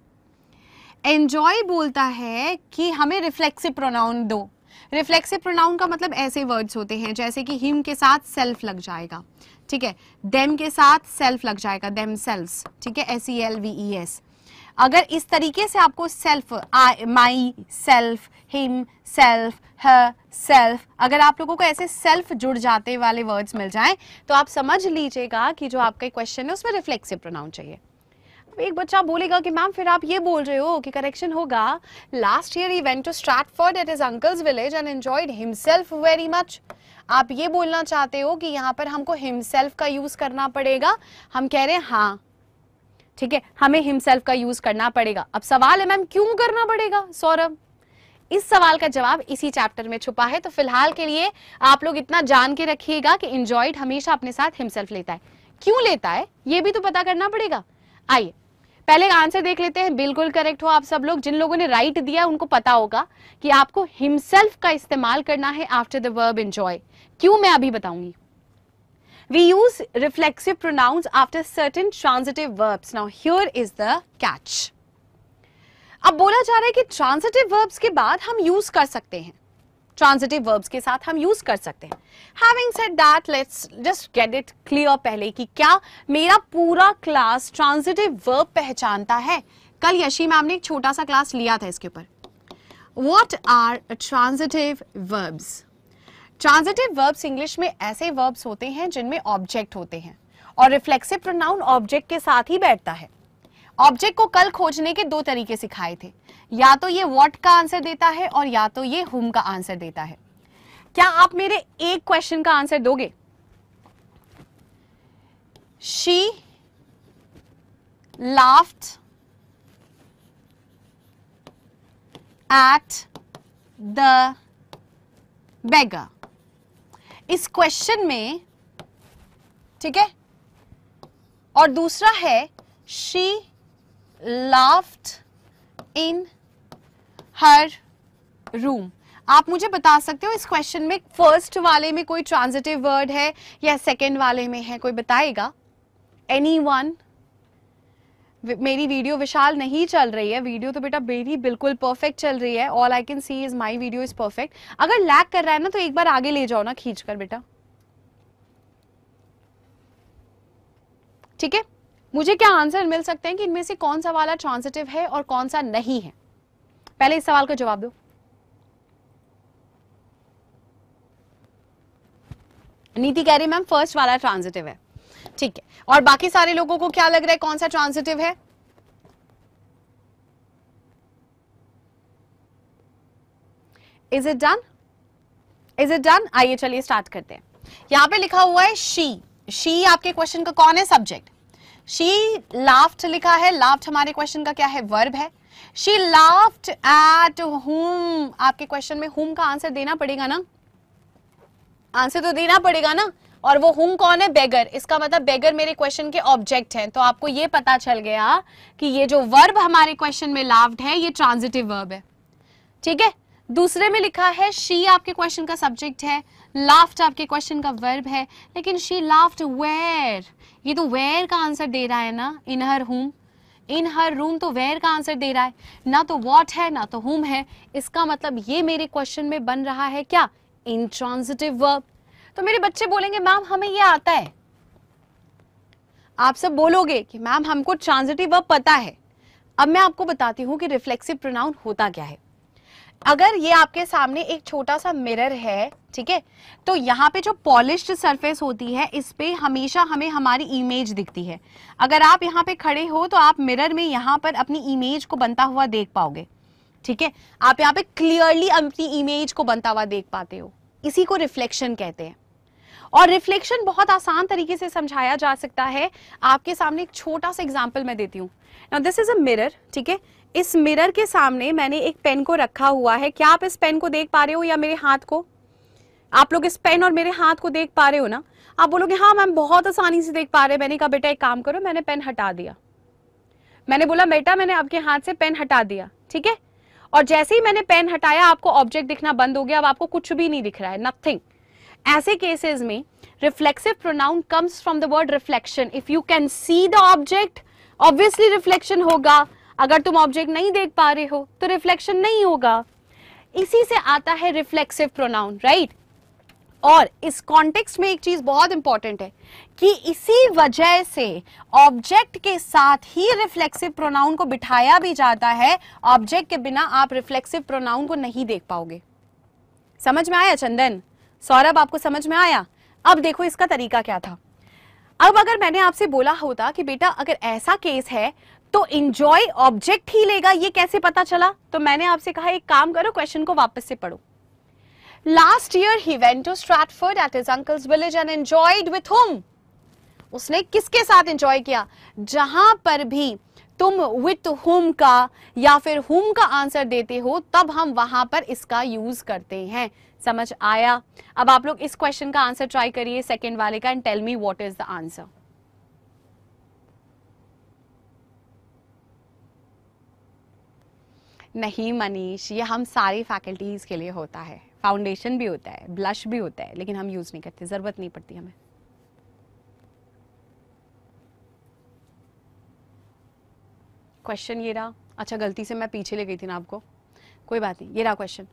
एन्जॉय बोलता है कि हमें रिफ्लेक्सिव प्रोनाउन दो रिफ्लेक्सिव प्रोनाउन का मतलब ऐसे वर्ड्स होते हैं जैसे कि हिम के साथ सेल्फ लग जाएगा ठीक है देम के साथ सेल्फ लग जाएगा देम सेल्फ ठीक है S E L V E S अगर इस तरीके से आपको self I myself himself herself अगर आप लोगों को ऐसे सेल्फ जुड़ जाते वाले वर्ड्स मिल जाएं तो आप समझ लीजिएगा कि जो आपका क्वेश्चन है उसमें रिफ्लेक्सिव प्रोनाउन चाहिए एक बच्चा बोलेगा कि मैम फिर आप ये बोल रहे हो कि करेक्शन होगा last year he went to Stratford at his uncle's village and enjoyed himself very much आप ये बोलना चाहते हो कि यहाँ पर हमको हिमसेल्फ का यूज़ करना पड़ेगा हम कह रहे हैं हाँ ठीक है हमें हिमसेल्फ का यूज़ करना पड़ेगा अब सवाल है मैम क्यों करना पड़ेगा सौरभ इस सवाल का जवाब इसी चैप्टर में छुपा है तो फिलहाल के लिए आप लोग इतना जान के रखिएगा कि इंजॉयड हमेशा अपने साथ हिमसेल्फ लेता है क्यों लेता है ये भी तो पता करना पड़ेगा आइए पहले आंसर देख लेते हैं बिल्कुल करेक्ट हो आप सब लोग जिन लोगों ने राइट दिया उनको पता होगा कि आपको हिमसेल्फ का इस्तेमाल करना है आफ्टर द वर्ब एंजॉय क्यों मैं अभी बताऊंगी we use reflexive pronouns after certain transitive verbs now here is the catch अब बोला जा रहा है कि ट्रांसिटिव वर्ब्स के बाद हम यूज कर सकते हैं ट्रांजिटिव वर्ब्स के साथ हम यूज कर सकते हैं having said that let's just get it clear पहले कि क्या मेरा पूरा क्लास ट्रांजिटिव वर्ब पहचानता है कल यशी मैम ने एक छोटा सा क्लास लिया था इसके ऊपर what are transitive verbs transitive verbs English में ऐसे वर्ब्स होते हैं जिनमें ऑब्जेक्ट होते हैं और रिफ्लेक्सिव प्रोनाउन ऑब्जेक्ट के साथ ही बैठता है ऑब्जेक्ट को कल खोजने के दो तरीके सिखाए थे या तो ये वॉट का आंसर देता है और या तो ये हुम का आंसर देता है क्या आप मेरे एक क्वेश्चन का आंसर दोगे she laughed at the beggar. इस क्वेश्चन में ठीक है और दूसरा है she laughed in her room. आप मुझे बता सकते हो इस क्वेश्चन में फर्स्ट वाले में कोई ट्रांजिटिव वर्ड है या सेकेंड वाले में है कोई बताएगा एनी वन मेरी वीडियो विशाल नहीं चल रही है वीडियो तो बेटा मेरी बिल्कुल परफेक्ट चल रही है all I can see is my video is perfect अगर लैग कर रहा है ना तो एक बार आगे ले जाओ ना खींच कर बेटा ठीक है मुझे क्या आंसर मिल सकते हैं कि इनमें से कौन सा वाला ट्रांसिटिव है और कौन सा नहीं है पहले इस सवाल का जवाब दो नीति कह रही मैम फर्स्ट वाला ट्रांसिटिव है ठीक है और बाकी सारे लोगों को क्या लग रहा है कौन सा ट्रांसिटिव है is it done is it done आइए चलिए स्टार्ट करते हैं यहां पे लिखा हुआ है शी शी आपके क्वेश्चन का कौन है सब्जेक्ट शी लाफ्ट लिखा है लाफ्ट हमारे क्वेश्चन का क्या है वर्ब है शी लाफ्ट एट हुम आपके क्वेश्चन में हुम का आंसर देना पड़ेगा ना आंसर तो देना पड़ेगा ना और वो हुम कौन है बेगर इसका मतलब बेगर मेरे क्वेश्चन के ऑब्जेक्ट हैं तो आपको ये पता चल गया कि ये जो वर्ब हमारे क्वेश्चन में लाव्ड है ये ट्रांजिटिव वर्ब है ठीक है दूसरे में लिखा है शी आपके क्वेश्चन का सब्जेक्ट है लाफ्ट आपके क्वेश्चन का वर्ब है लेकिन शी लाफ्ट वेर ये तो वेयर का आंसर दे रहा है ना in her home in her room तो वेयर का आंसर दे रहा है ना तो वॉट है ना तो होम है इसका मतलब ये मेरे क्वेश्चन में बन रहा है क्या इन ट्रांसिटिव वर्ब तो मेरे बच्चे बोलेंगे मैम हमें ये आता है आप सब बोलोगे कि मैम हमको ट्रांजिटिव वर्ब पता है अब मैं आपको बताती हूँ कि रिफ्लेक्सिव प्रोनाउन होता क्या है अगर ये आपके सामने एक छोटा सा मिरर है ठीक है तो यहाँ पे जो पॉलिश सरफेस होती है इस पे हमेशा हमें हमारी इमेज दिखती है अगर आप यहाँ पे खड़े हो तो आप मिरर में यहाँ पर अपनी इमेज को बनता हुआ देख पाओगे ठीक है आप यहाँ पे क्लियरली अपनी इमेज को बनता हुआ देख पाते हो इसी को रिफ्लेक्शन कहते हैं और रिफ्लेक्शन बहुत आसान तरीके से समझाया जा सकता है आपके सामने एक छोटा सा एग्जाम्पल मैं देती हूँ दिस इज अ मिरर ठीक है इस मिरर के सामने मैंने एक पेन को रखा हुआ है क्या आप इस पेन को देख पा रहे हो या मेरे हाथ को आप लोग इस पेन और मेरे हाथ को देख पा रहे हो ना आप बोलोगे हाँ मैम बहुत आसानी से देख पा रहे मैंने कहा बेटा एक काम करो मैंने पेन हटा दिया मैंने बोला बेटा मैंने आपके हाथ से पेन हटा दिया ठीक है और जैसे ही मैंने पेन हटाया आपको ऑब्जेक्ट दिखना बंद हो गया अब आपको कुछ भी नहीं दिख रहा है नथिंग ऐसे केसेस में reflexive pronoun comes from the word reflection if you can see the object obviously reflection होगा अगर तुम ऑब्जेक्ट नहीं देख पा रहे हो तो रिफ्लेक्शन नहीं होगा इसी से आता है रिफ्लेक्सिव प्रोनाउन राइट और इस कॉन्टेक्स्ट में एक चीज बहुत इंपॉर्टेंट है कि इसी वजह से ऑब्जेक्ट के साथ ही रिफ्लेक्सिव प्रोनाउन को बिठाया भी जाता है ऑब्जेक्ट के बिना आप रिफ्लेक्सिव प्रोनाउन को नहीं देख पाओगे समझ में आया चंदन सौरभ आपको समझ में आया अब देखो इसका तरीका क्या था अब अगर मैंने आपसे बोला होता कि बेटा अगर ऐसा केस है तो इंजॉय ऑब्जेक्ट ही लेगा ये कैसे पता चला तो मैंने आपसे कहा एक काम करो क्वेश्चन को वापस से पढ़ो last year he went to Stratford at his uncle's village and enjoyed with whom उसने किसके साथ एंजॉय किया जहां पर भी तुम विथ होम का या फिर होम का आंसर देते हो तब हम वहां पर इसका यूज करते हैं समझ आया अब आप लोग इस क्वेश्चन का आंसर ट्राई करिए सेकेंड वाले का and tell me what is the answer नहीं मनीष ये हम सारी फैकल्टीज़ के लिए होता है फाउंडेशन भी होता है ब्लश भी होता है लेकिन हम यूज़ नहीं करते ज़रूरत नहीं पड़ती हमें क्वेश्चन ये रहा अच्छा गलती से मैं पीछे ले गई थी ना आपको कोई बात नहीं ये रहा क्वेश्चन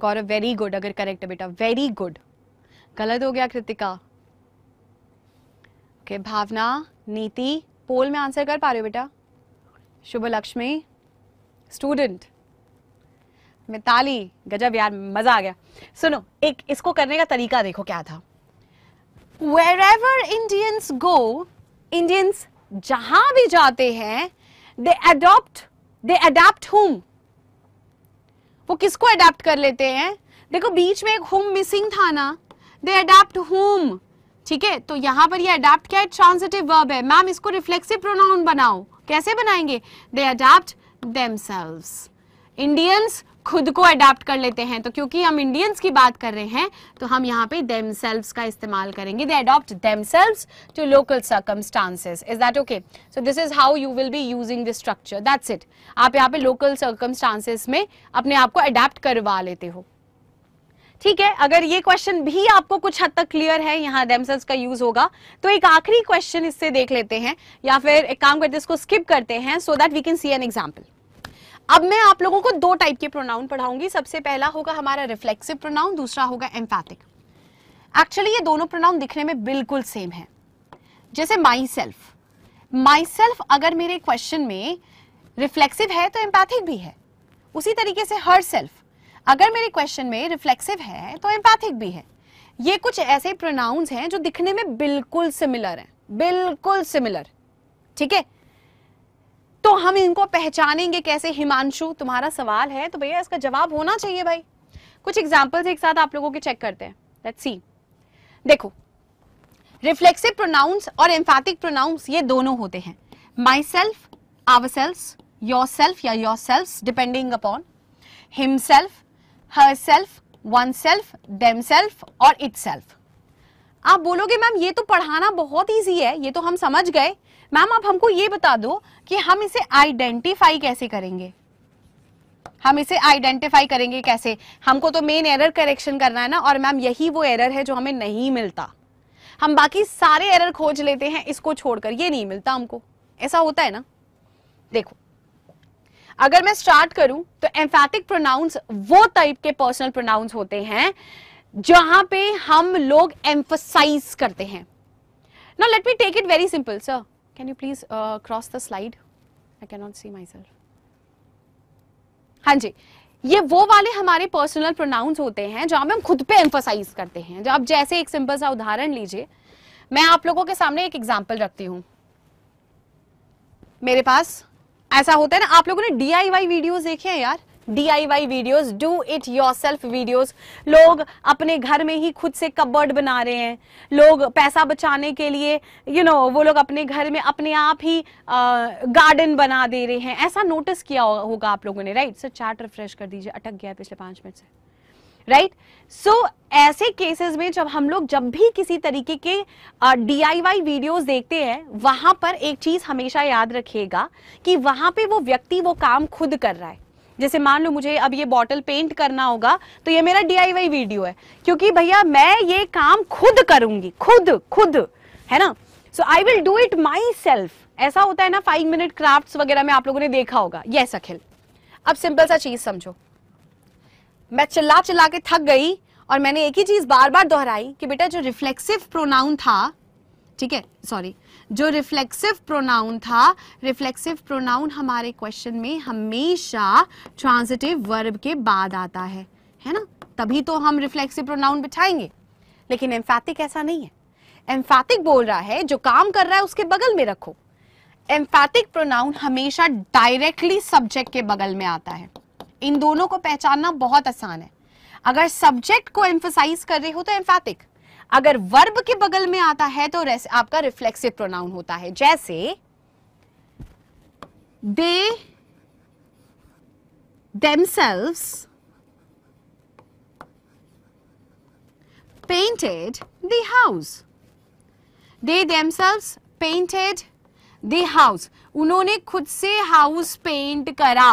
गौरव वेरी गुड अगर करेक्ट बेटा वेरी गुड गलत हो गया कृतिका ओके भावना नीति पोल में आंसर कर पा रहे हो बेटा शुभ लक्ष्मी स्टूडेंट मिताली गजब यार मजा आ गया सुनो एक इसको करने का तरीका देखो क्या था wherever Indians go Indians जहां भी जाते हैं दे एडोप्ट दे एडेप्ट हुम वो किसको अडेप्ट कर लेते हैं देखो बीच में एक हुम मिसिंग था ना दे एडेप्ट हुम ठीक है तो यहाँ पर ये अडाप्ट क्या है ट्रांसिटिव वर्ब है मैम इसको रिफ्लेक्सिव प्रोनाउन बनाओ कैसे बनाएंगे दे अडाप्ट देमसेल्व्स इंडियंस खुद को अडाप्ट कर लेते हैं तो क्योंकि हम इंडियंस की बात कर रहे हैं तो हम यहाँ पे देमसेल्व्स का इस्तेमाल करेंगे they adopt themselves to local circumstances is that okay so this is how you will be using this structure that's it आप यहाँ पे लोकल सर्कमस्टांसेस में अपने आप को अडाप्ट करवा लेते हो ठीक है अगर ये क्वेश्चन भी आपको कुछ हद तक क्लियर है यहाँ डेमसेल्स का यूज होगा तो एक आखिरी क्वेश्चन इससे देख लेते हैं या फिर एक काम करते इसको स्किप करते हैं so that we can see an example अब मैं आप लोगों को दो टाइप के प्रोनाउन पढ़ाऊंगी सबसे पहला होगा हमारा रिफ्लेक्सिव प्रोनाउन दूसरा होगा एम्फैथिक एक्चुअली ये दोनों प्रोनाउन दिखने में बिल्कुल सेम है जैसे माई सेल्फ माई सेल्फ अगर मेरे क्वेश्चन में रिफ्लेक्सिव है तो एम्पैथिक भी है उसी तरीके से हर सेल्फ अगर मेरे क्वेश्चन में रिफ्लेक्सिव है तो एम्पैथिक भी है ये कुछ ऐसे प्रोनाउंस हैं जो दिखने में बिल्कुल सिमिलर हैं बिल्कुल सिमिलर ठीक है तो हम इनको पहचानेंगे कैसे हिमांशु तुम्हारा सवाल है तो भैया इसका जवाब होना चाहिए भाई कुछ एग्जाम्पल्स एक साथ आप लोगों के चेक करते हैं लेट्स सी देखो रिफ्लेक्सिव प्रोनाउंस और एम्फैटिक प्रोनाउंस ये दोनों होते हैं myself ourself yourself या yourself depending upon himself herself, oneself, themself और itself. आप बोलोगे मैम ये तो पढ़ाना बहुत ईजी है ये तो हम समझ गए मैम आप हमको ये बता दो कि हम इसे आइडेंटिफाई कैसे करेंगे हम इसे आइडेंटिफाई करेंगे कैसे हमको तो मेन एरर करेक्शन करना है ना और मैम यही वो एरर है जो हमें नहीं मिलता हम बाकी सारे एरर खोज लेते हैं इसको छोड़कर ये नहीं मिलता हमको ऐसा होता है ना देखो अगर मैं स्टार्ट करूं तो एम्फेटिक प्रोनाउंस वो टाइप के पर्सनल प्रोनाउंस होते हैं जहां पे हम लोग एम्फोसाइज करते हैं no let me take it very simple sir can you please cross the slide I can not see myself हाँ जी ये वो वाले हमारे पर्सनल प्रोनाउंस होते हैं जहां पे हम खुद पे एम्फोसाइज करते हैं जब आप जैसे एक सिंपल सा उदाहरण लीजिए मैं आप लोगों के सामने एक एग्जाम्पल रखती हूँ मेरे पास ऐसा होता है ना आप लोगों ने डी आई वाई वीडियो देखे हैं यार D I Y video do it yourself लोग अपने घर में ही खुद से कबर्ड बना रहे हैं लोग पैसा बचाने के लिए यू you नो know, वो लोग अपने घर में अपने आप ही गार्डन बना दे रहे हैं ऐसा नोटिस किया होगा आप लोगों ने राइट सर चार्ट रिफ्रेश कर दीजिए अटक गया पिछले पांच मिनट से राइट सो ऐसे केसेस में जब हम लोग जब भी किसी तरीके के डी आई वाई देखते हैं वहां पर एक चीज हमेशा याद रखिएगा कि वहां पे वो व्यक्ति वो काम खुद कर रहा है जैसे मान लो मुझे अब ये बॉटल पेंट करना होगा तो ये मेरा डी वीडियो है क्योंकि भैया मैं ये काम खुद करूंगी खुद खुद है ना so I will do it myself ऐसा होता है ना फाइव मिनट क्राफ्ट वगैरह में आप लोगों ने देखा होगा यस सखिल अखिल अब सिंपल सा चीज समझो मैं चिल्ला चिल्ला के थक गई और मैंने एक ही चीज बार बार दोहराई कि बेटा जो रिफ्लेक्सिव प्रोनाउन था ठीक है सॉरी जो रिफ्लेक्सिव प्रोनाउन था रिफ्लेक्सिव प्रोनाउन हमारे क्वेश्चन में हमेशा ट्रांजिटिव वर्ब के बाद आता है है ना तभी तो हम रिफ्लेक्सिव प्रोनाउन बिठाएंगे लेकिन एम्फैटिक ऐसा नहीं है एम्फैटिक बोल रहा है जो काम कर रहा है उसके बगल में रखो एम्फैटिक प्रोनाउन हमेशा डायरेक्टली सब्जेक्ट के बगल में आता है इन दोनों को पहचानना बहुत आसान है अगर सब्जेक्ट को एम्फोसाइज कर रहे हो तो एम्फेटिक अगर वर्ब के बगल में आता है तो आपका रिफ्लेक्सिव प्रोनाउन होता है जैसे दे themselves painted the house they themselves painted the house उन्होंने खुद से हाउस पेंट करा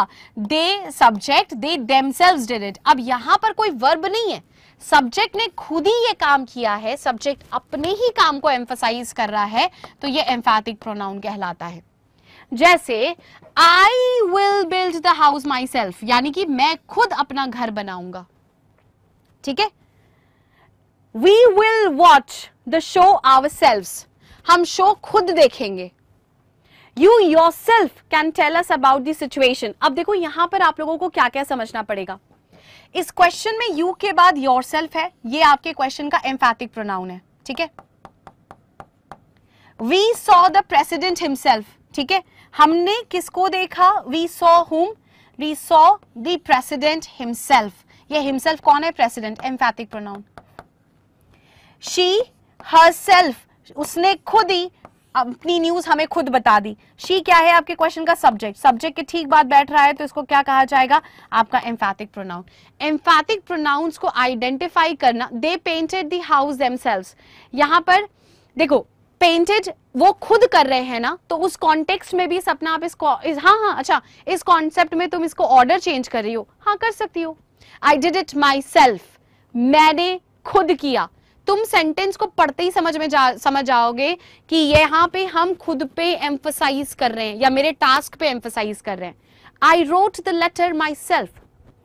दे subject they themselves did it अब यहां पर कोई वर्ब नहीं है सब्जेक्ट ने खुद ही ये काम किया है सब्जेक्ट अपने ही काम को एम्फोसाइज कर रहा है तो ये एम्फैटिक प्रोनाउन कहलाता है जैसे I will build the house myself यानी कि मैं खुद अपना घर बनाऊंगा ठीक है we will watch the show ourselves हम शो खुद देखेंगे you yourself can tell us about the situation अब देखो यहां पर आप लोगों को क्या क्या समझना पड़ेगा इस क्वेश्चन में यू के बाद योर सेल्फ है ये आपके क्वेश्चन का एम्फैटिक प्रोनाउन है ठीक है we saw the president himself ठीक है हमने किसको देखा we saw whom we saw the president himself ये हिमसेल्फ कौन है president emphatic pronoun she herself उसने खुद ही अपनी न्यूज हमें खुद बता दी शी क्या है आपके क्वेश्चन का सब्जेक्ट सब्जेक्ट के ठीक बात बैठ रहा है तो इसको क्या कहा जाएगा आपका एम्फैथिक प्रोनाउन एम्फैथिक प्रोनाउंस को आइडेंटिफाई करना they painted the house themselves यहां पर देखो पेंटेड वो खुद कर रहे हैं ना तो उस कॉन्टेक्स्ट में भी सपना आप इसको इस, हाँ हाँ अच्छा इस कॉन्सेप्ट में तुम इसको ऑर्डर चेंज कर रही हो हाँ कर सकती हो I did it myself मैंने खुद किया तुम सेंटेंस को पढ़ते ही समझ में जा समझ आओगे कि यहां पे हम खुद पे एम्फोसाइज कर रहे हैं या मेरे टास्क पे एम्फोसाइज कर रहे हैं I wrote the letter myself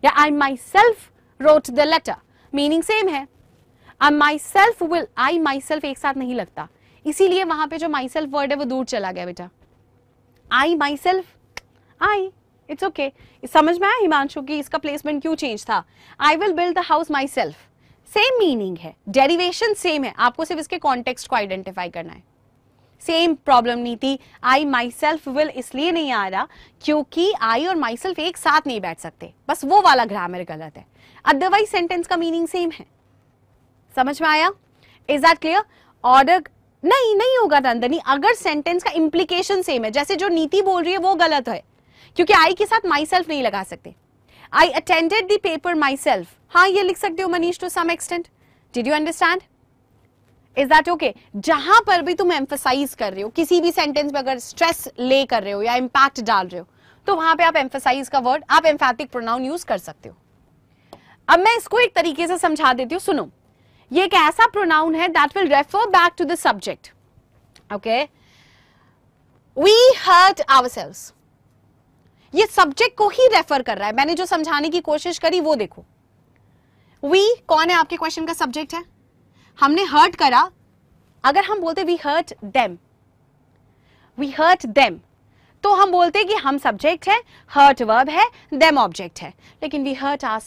या I myself wrote the letter meaning same है I myself will I myself एक साथ नहीं लगता इसीलिए वहां पे जो माई सेल्फ वर्ड है वो दूर चला गया बेटा I myself I it's okay समझ में आया हिमांशु की इसका प्लेसमेंट क्यों चेंज था I will build the house myself same meaning है डेरिवेशन सेम है आपको सिर्फ इसके कॉन्टेक्स्ट को आइडेंटिफाई करना है सेम प्रॉब्लम नहीं थी आई माई सेल्फ विल इसलिए नहीं आ रहा क्योंकि आई और माई सेल्फ एक साथ नहीं बैठ सकते बस वो वाला ग्रामर गलत है अदरवाइज सेंटेंस का मीनिंग सेम है समझ में आया इज दैट क्लियर ऑर्डर नहीं नहीं होगा नंदनी अगर सेंटेंस का इम्प्लीकेशन सेम है जैसे जो नीति बोल रही है वो गलत है क्योंकि आई के साथ माई सेल्फ नहीं लगा सकते I attended the paper myself हाँ ये लिख सकते हो Manish to some extent did you understand is that okay जहां पर भी तुम एम्फोसाइज कर रहे हो किसी भी सेंटेंस में अगर स्ट्रेस ले कर रहे हो या इम्पैक्ट डाल रहे हो तो वहां पे आप एम्फोसाइज का वर्ड आप एम्फेटिक प्रोनाउन यूज कर सकते हो अब मैं इसको एक तरीके से समझा देती हूँ सुनो ये एक ऐसा प्रोनाउन है that will refer back to the subject okay we hurt ourselves ये सब्जेक्ट को ही रेफर कर रहा है मैंने जो समझाने की कोशिश करी वो देखो वी कौन है आपके क्वेश्चन का सब्जेक्ट है हमने हर्ट करा अगर हम बोलते we hurt them we hurt them तो हम बोलते कि हम सब्जेक्ट है हर्ट वर्ब है देम ऑब्जेक्ट है लेकिन वी हर्ट आर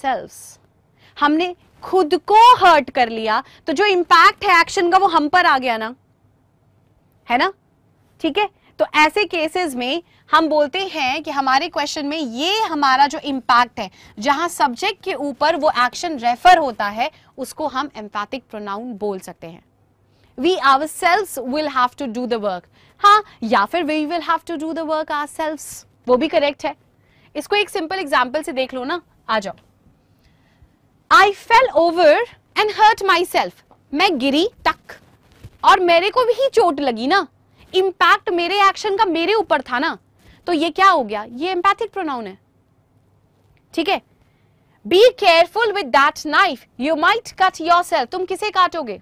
हमने खुद को हर्ट कर लिया तो जो इंपैक्ट है एक्शन का वो हम पर आ गया ना है ना ठीक है तो ऐसे केसेस में हम बोलते हैं कि हमारे क्वेश्चन में ये हमारा जो इम्पैक्ट है जहां सब्जेक्ट के ऊपर वो एक्शन रेफर होता है उसको हम एम्पैथिक प्रोनाउन बोल सकते हैं we ourselves will have to do the work हाँ या फिर we will have to do the work ourselves वो भी करेक्ट है इसको एक सिंपल एग्जाम्पल से देख लो ना आ जाओ I fell over and hurt myself मैं गिरी टक और मेरे को भी चोट लगी ना इम्पैक्ट मेरे एक्शन का मेरे ऊपर था ना तो ये क्या हो गया ये एम्पैथिक प्रोनाउन है ठीक है be careful with that knife you might cut yourself तुम किसे काटोगे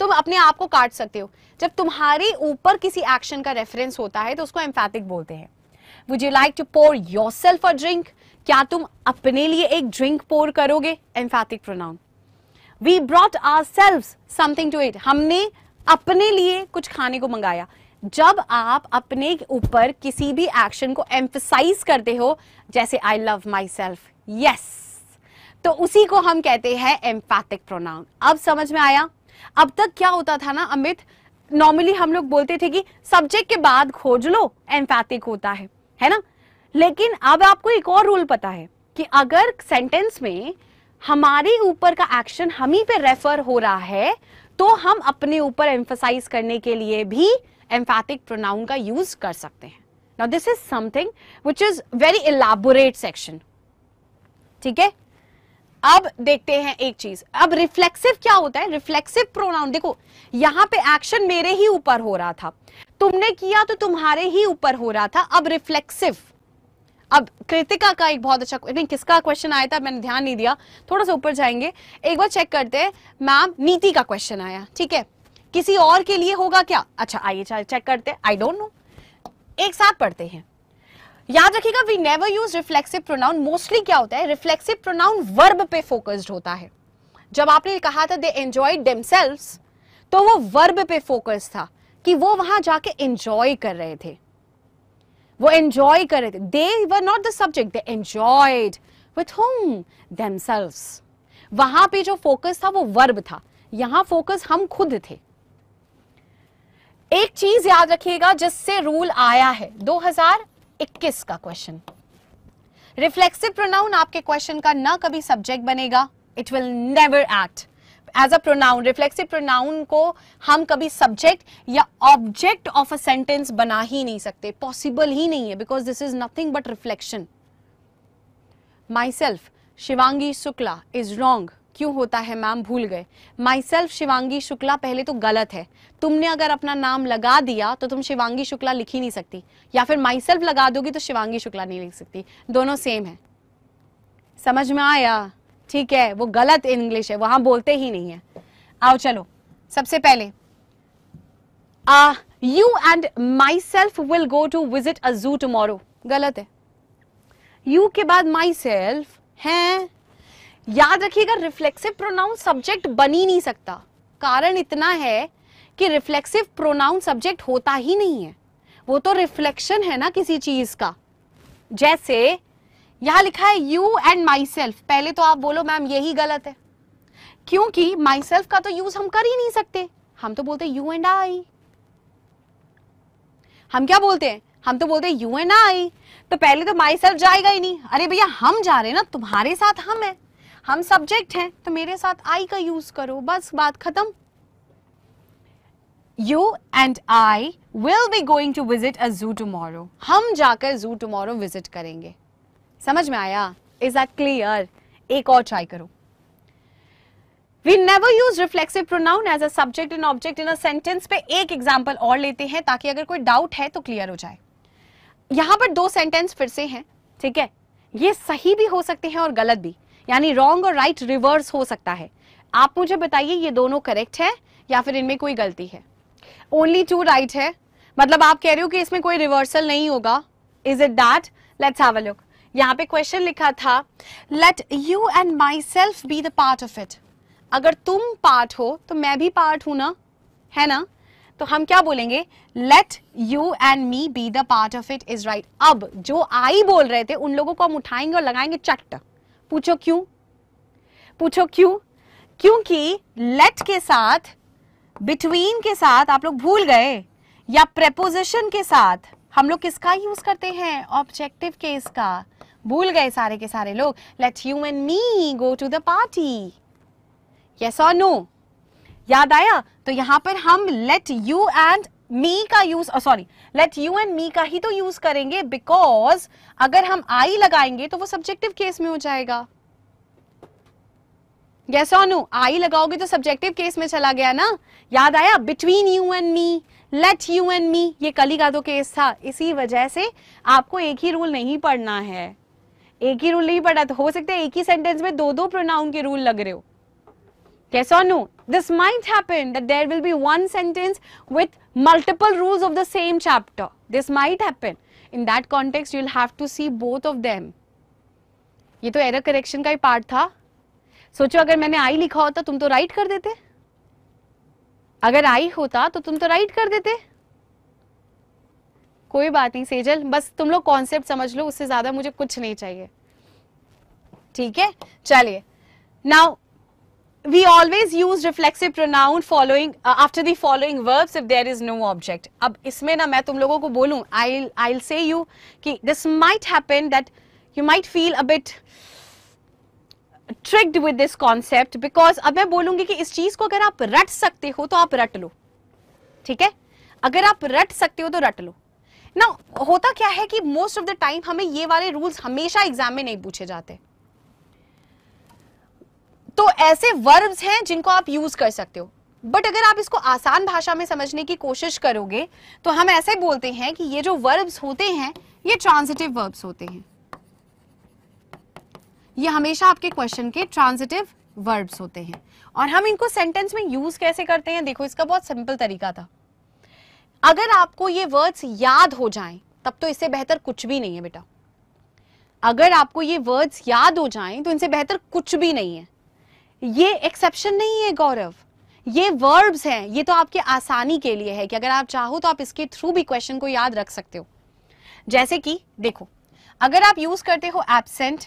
तुम अपने आप को काट सकते हो जब तुम्हारे ऊपर किसी एक्शन का रेफरेंस होता है तो उसको एम्फैथिक बोलते हैं would you like to pour yourself a drink क्या तुम अपने लिए एक ड्रिंक पोर करोगे emphatic pronoun we brought ourselves something to it हमने अपने लिए कुछ खाने को मंगाया जब आप अपने ऊपर किसी भी एक्शन को एम्फिसाइज करते हो जैसे I love myself yes तो उसी को हम कहते हैं एम्फैटिक प्रोनाउन अब समझ में आया अब तक क्या होता था ना अमित नॉर्मली हम लोग बोलते थे कि सब्जेक्ट के बाद खोज लो एम्फैटिक होता है है ना लेकिन अब आपको एक और रूल पता है कि अगर सेंटेंस में हमारे ऊपर का एक्शन हम ही पे रेफर हो रहा है तो हम अपने ऊपर एम्फोसाइज करने के लिए भी एम्फेटिक प्रोनाउन का यूज कर सकते हैं now this is something which is very elaborate section ठीक है अब देखते हैं एक चीज अब रिफ्लेक्सिव क्या होता है रिफ्लेक्सिव प्रोनाउन देखो यहां पे एक्शन मेरे ही ऊपर हो रहा था तुमने किया तो तुम्हारे ही ऊपर हो रहा था अब रिफ्लेक्सिव अब कृतिका का एक बहुत अच्छा नहीं किसका क्वेश्चन आया था मैंने ध्यान नहीं दिया थोड़ा सा ऊपर जाएंगे एक बार चेक करते हैं मैम नीति का क्वेश्चन आया ठीक है किसी और के लिए होगा क्या अच्छा आइए चेक करते हैं आई डोंट नो एक साथ पढ़ते हैं याद रखिएगा we never use reflexive pronoun mostly क्या होता है रिफ्लेक्सिव प्रोनाउन वर्ब पे फोकस्ड होता है जब आपने कहा था दे एंजॉय डेमसेल्व तो वो वर्ब पे फोकस था कि वो वहां जाके एंजॉय कर रहे थे वो एंजॉय कर रहे थे they were not the subject they enjoyed with whom themselves वहां पे जो फोकस था वो वर्ब था यहां फोकस हम खुद थे एक चीज याद रखिएगा जिससे रूल आया है 2021 का क्वेश्चन रिफ्लेक्सिव प्रोनाउन आपके क्वेश्चन का ना कभी सब्जेक्ट बनेगा it will never act as a pronoun reflexive pronoun को हम कभी सब्जेक्ट या ऑब्जेक्ट ऑफ अ सेंटेंस बना ही नहीं सकते पॉसिबल ही नहीं है because this is nothing but reflection myself Shivangi Shukla is wrong क्यों होता है मैम भूल गए माई सेल्फ शिवांगी शुक्ला पहले तो गलत है तुमने अगर अपना नाम लगा दिया तो तुम शिवांगी शुक्ला लिख ही नहीं सकती या फिर माई सेल्फ लगा दोगी तो शिवांगी शुक्ला नहीं लिख सकती दोनों सेम है समझ में आया ठीक है वो गलत इंग्लिश है वहां बोलते ही नहीं है आओ चलो सबसे पहले आ you and myself will go to visit a zoo tomorrow गलत है यू के बाद माई सेल्फ है याद रखिएगा रिफ्लेक्सिव प्रोनाउन सब्जेक्ट बन ही नहीं सकता कारण इतना है कि रिफ्लेक्सिव प्रोनाउन सब्जेक्ट होता ही नहीं है वो तो रिफ्लेक्शन है ना किसी चीज का जैसे यहां लिखा है यू एंड माई सेल्फ पहले तो आप बोलो मैम यही गलत है क्योंकि माई सेल्फ का तो यूज हम कर ही नहीं सकते हम तो बोलते यू एंड आई हम क्या बोलते हैं हम तो बोलते यू एंड आई तो पहले तो माई सेल्फ जाएगा ही नहीं अरे भैया हम जा रहे हैं ना तुम्हारे साथ हम है हम सब्जेक्ट हैं तो मेरे साथ आई का यूज करो बस बात खत्म you and I will be going to visit a zoo tomorrow हम जाकर जू टूमोरो विजिट करेंगे समझ में आया इज दैट क्लियर एक और ट्राई करो we never use reflexive pronoun as a subject and object in a sentence पे एक एग्जाम्पल और लेते हैं ताकि अगर कोई डाउट है तो क्लियर हो जाए यहां पर दो सेंटेंस फिर से हैं ठीक है ये सही भी हो सकते हैं और गलत भी यानी रॉन्ग और राइट right रिवर्स हो सकता है आप मुझे बताइए ये दोनों करेक्ट है या फिर इनमें कोई गलती है ओनली टू राइट है मतलब आप कह रहे हो कि इसमें कोई रिवर्सल नहीं होगा is it that let's have a look यहाँ पे क्वेश्चन लिखा था let you and myself be the part of it अगर तुम पार्ट हो तो मैं भी पार्ट हूं ना है ना तो हम क्या बोलेंगे let you and me be the part of it is right अब जो आई बोल रहे थे उन लोगों को हम उठाएंगे और लगाएंगे चट पूछो क्यों पूछो क्यों क्योंकि लेट के साथ बिटवीन के साथ आप लोग भूल गए या प्रेपोजिशन के साथ हम लोग किसका यूज करते हैं ऑब्जेक्टिव केस का भूल गए सारे के सारे लोग let you and me go to the party yes और नो याद आया तो यहां पर हम लेट यू एंड मी का use sorry let you and me का ही तो यूज करेंगे बिकॉज अगर हम आई लगाएंगे तो वो सब्जेक्टिव केस में हो जाएगा यस और नो आई लगाओगे तो सब्जेक्टिव केस में चला गया ना याद आया between you and me let you and me ये कली का तो केस था इसी वजह से आपको एक ही रूल नहीं पढ़ना है एक ही रूल नहीं पढ़ा तो हो सकता है एक ही सेंटेंस में दो दो प्रोनाउन के रूल लग रहे हो कैसो no this might happen that there will be one sentence with multiple rules of the same chapter this might happen in that context you'll have to see both of them ये तो एरर करेक्शन का ही पार्ट था सोचो अगर मैंने आई लिखा होता तुम तो राइट कर देते अगर आई होता तो तुम तो राइट कर देते कोई बात नहीं सेजल बस तुम लोग कॉन्सेप्ट समझ लो उससे ज्यादा मुझे कुछ नहीं चाहिए ठीक है चलिए now we always use reflexive pronoun following after the following verbs if there is no object अब इसमें ना मैं तुम लोगों को बोलूं आई आई से यू कि this might happen that you might feel a tricked with this concept because अब मैं बोलूंगी कि इस चीज को अगर आप रट सकते हो तो आप रट लो ठीक है अगर आप रट सकते हो तो रट लो ना होता क्या है कि मोस्ट ऑफ द टाइम हमें ये वाले रूल्स हमेशा एग्जाम में नहीं पूछे जाते तो ऐसे वर्ब्स हैं जिनको आप यूज कर सकते हो बट अगर आप इसको आसान भाषा में समझने की कोशिश करोगे तो हम ऐसे बोलते हैं कि ये जो वर्ब्स होते हैं ये ट्रांजिटिव वर्ब्स होते हैं ये हमेशा आपके क्वेश्चन के ट्रांजिटिव वर्ब्स होते हैं और हम इनको सेंटेंस में यूज कैसे करते हैं देखो इसका बहुत सिंपल तरीका था अगर आपको ये वर्ड्स याद हो जाएं तब तो इससे बेहतर कुछ भी नहीं है बेटा अगर आपको ये वर्ड्स याद हो जाएं तो इनसे बेहतर कुछ भी नहीं है ये एक्सेप्शन नहीं है गौरव ये वर्ब्स हैं ये तो आपके आसानी के लिए है कि अगर आप चाहो तो आप इसके थ्रू भी क्वेश्चन को याद रख सकते हो जैसे कि देखो अगर आप यूज करते हो absent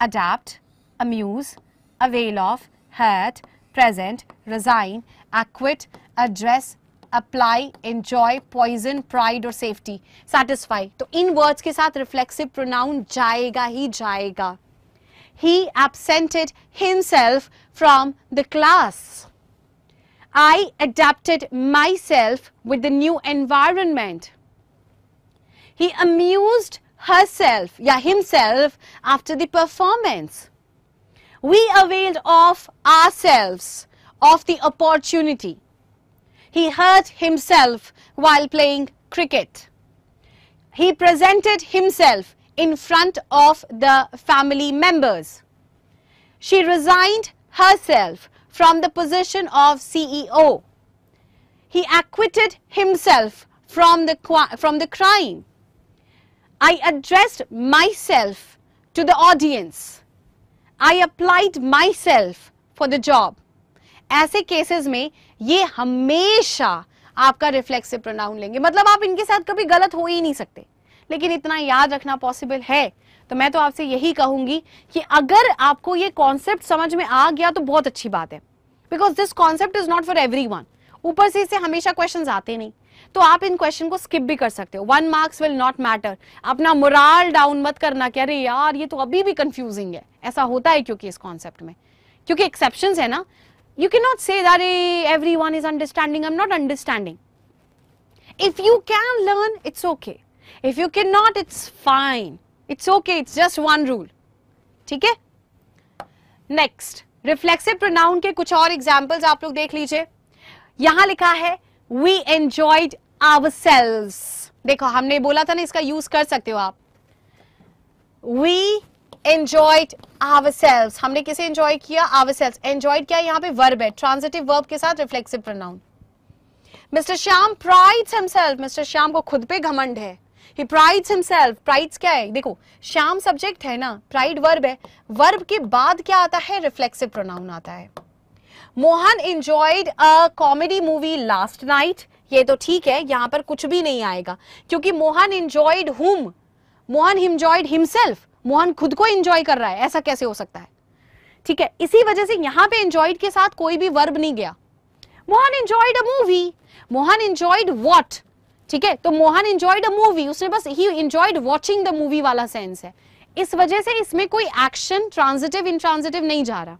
adapt, amuse, avail of, hurt, present, resign, acquit, address, apply, enjoy, poison, pride or safety, satisfy. So in words के साथ reflexive pronoun जाएगा ही जाएगा. He absented himself from the class. I adapted myself with the new environment. He amused herself, yeah, himself after the performance. We availed of ourselves of the opportunity. He hurt himself while playing cricket. He presented himself in front of the family members. She resigned herself from the position of CEO. He acquitted himself from the, from the crime. I addressed myself to the audience. I applied myself for the job. ऐसे केसेस में ये हमेशा आपका रिफ्लेक्सिव प्रोनाउन लेंगे मतलब आप इनके साथ कभी गलत हो ही नहीं सकते लेकिन इतना याद रखना पॉसिबल है तो मैं तो आपसे यही कहूंगी कि अगर आपको ये कॉन्सेप्ट समझ में आ गया तो बहुत अच्छी बात है because this concept is not for every ऊपर से इसे हमेशा क्वेश्चन आते नहीं तो आप इन क्वेश्चन को स्किप भी कर सकते हो one marks will not matter अपना मुराल डाउन मत करना कि अरे यार ये तो अभी भी कंफ्यूजिंग है ऐसा होता है क्योंकि इस कॉन्सेप्ट में क्योंकि एक्सेप्शन है ना you can not say that every one is understanding I am not understanding you can learn it's okay if you can not it's fine it's okay it's just one rule ठीक है नेक्स्ट रिफ्लेक्सिव प्रोनाउन के कुछ और एग्जाम्पल्स आप लोग देख लीजिए यहां लिखा है वी एंजॉयड ourselves. देखो हमने बोला था ना इसका यूज कर सकते हो आप वी एंजॉयड आवर सेल्स हमने किसे एंजॉय किया आवर सेल्स एंजॉयड क्या यहां पे वर्ब है Transitive वर्ब के साथ reflexive pronoun mister Shyam prides himself mister Shyam को खुद पे घमंड है ही प्राइड्स हिमसेल्फ प्राइड्स क्या है देखो श्याम सब्जेक्ट है ना प्राइड वर्ब है वर्ब के बाद क्या आता है रिफ्लेक्सिव प्रोनाउन आता है Mohan enjoyed a comedy movie last night ये तो ठीक है यहां पर कुछ भी नहीं आएगा क्योंकि मोहन इंजॉयड हुम मोहन हिमजॉयड हिमसेल्फ मोहन खुद को इंजॉय कर रहा है ऐसा कैसे हो सकता है ठीक है इसी वजह से यहां पे इंजॉयड के साथ कोई भी वर्ब नहीं गया Mohan enjoyed a movie Mohan enjoyed what ठीक है तो मोहन इंजॉयड अ मूवी उसने बस ही इंजॉयड वॉचिंग द मूवी वाला सेंस है इस वजह से इसमें कोई एक्शन ट्रांजिटिव इनट्रांजिटिव नहीं जा रहा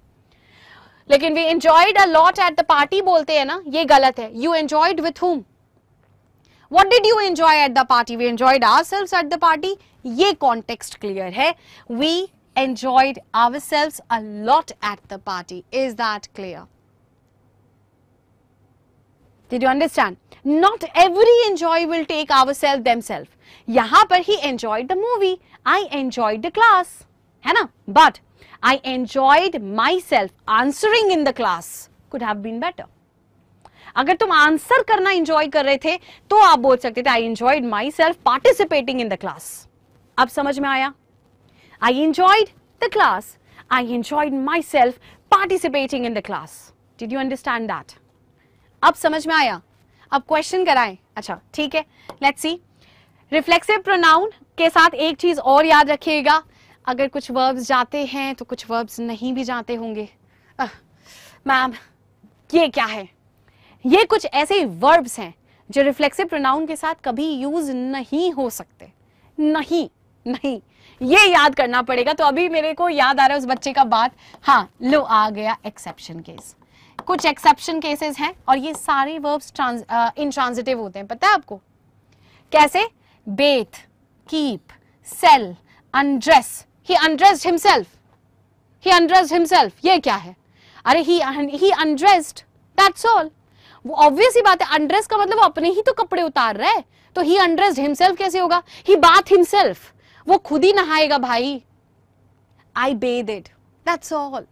लेकिन we enjoyed a lot at the party बोलते हैं ना ये गलत है you enjoyed with whom what did you enjoy at the party we enjoyed ourselves at the party ये कॉन्टेक्स्ट क्लियर है we enjoyed ourselves a lot at the party is that clear did you understand not every enjoy will take ourselves them यहां पर ही enjoyed the movie I enjoyed the class है ना but I enjoyed myself answering in the class could have been better. अगर तुम आंसर करना एंजॉय कर रहे थे तो आप बोल सकते थे I enjoyed myself participating in the class अब समझ में आया I enjoyed the class I enjoyed myself participating in the class did you understand that अब समझ में आया अब क्वेश्चन कराए अच्छा ठीक है लेट्स सी रिफ्लेक्सिव प्रोनाउन के साथ एक चीज और याद रखिएगा अगर कुछ वर्ब्स जाते हैं तो कुछ वर्ब्स नहीं भी जाते होंगे मैम ये क्या है ये कुछ ऐसे वर्ब्स हैं जो रिफ्लेक्सिव प्रोनाउन के साथ कभी यूज नहीं हो सकते नहीं नहीं ये याद करना पड़ेगा तो अभी मेरे को याद आ रहा है उस बच्चे का बात हाँ लो आ गया एक्सेप्शन केस कुछ एक्सेप्शन केसेस हैं और ये सारे वर्ब्स इंट्रांजिटिव होते हैं पता है आपको कैसे बेथ कीप सेल undress he undressed himself he undressed himself ये क्या है अरे ही अनड्रेस्ड दैट्स ऑल वो ऑब्वियस ही बात है अनड्रेस का मतलब वो अपने ही तो कपड़े उतार रहा है तो ही अनड्रेस्ड हिमसेल्फ कैसे होगा ही बाथ हिमसेल्फ वो खुद ही नहाएगा भाई I bathed it that's all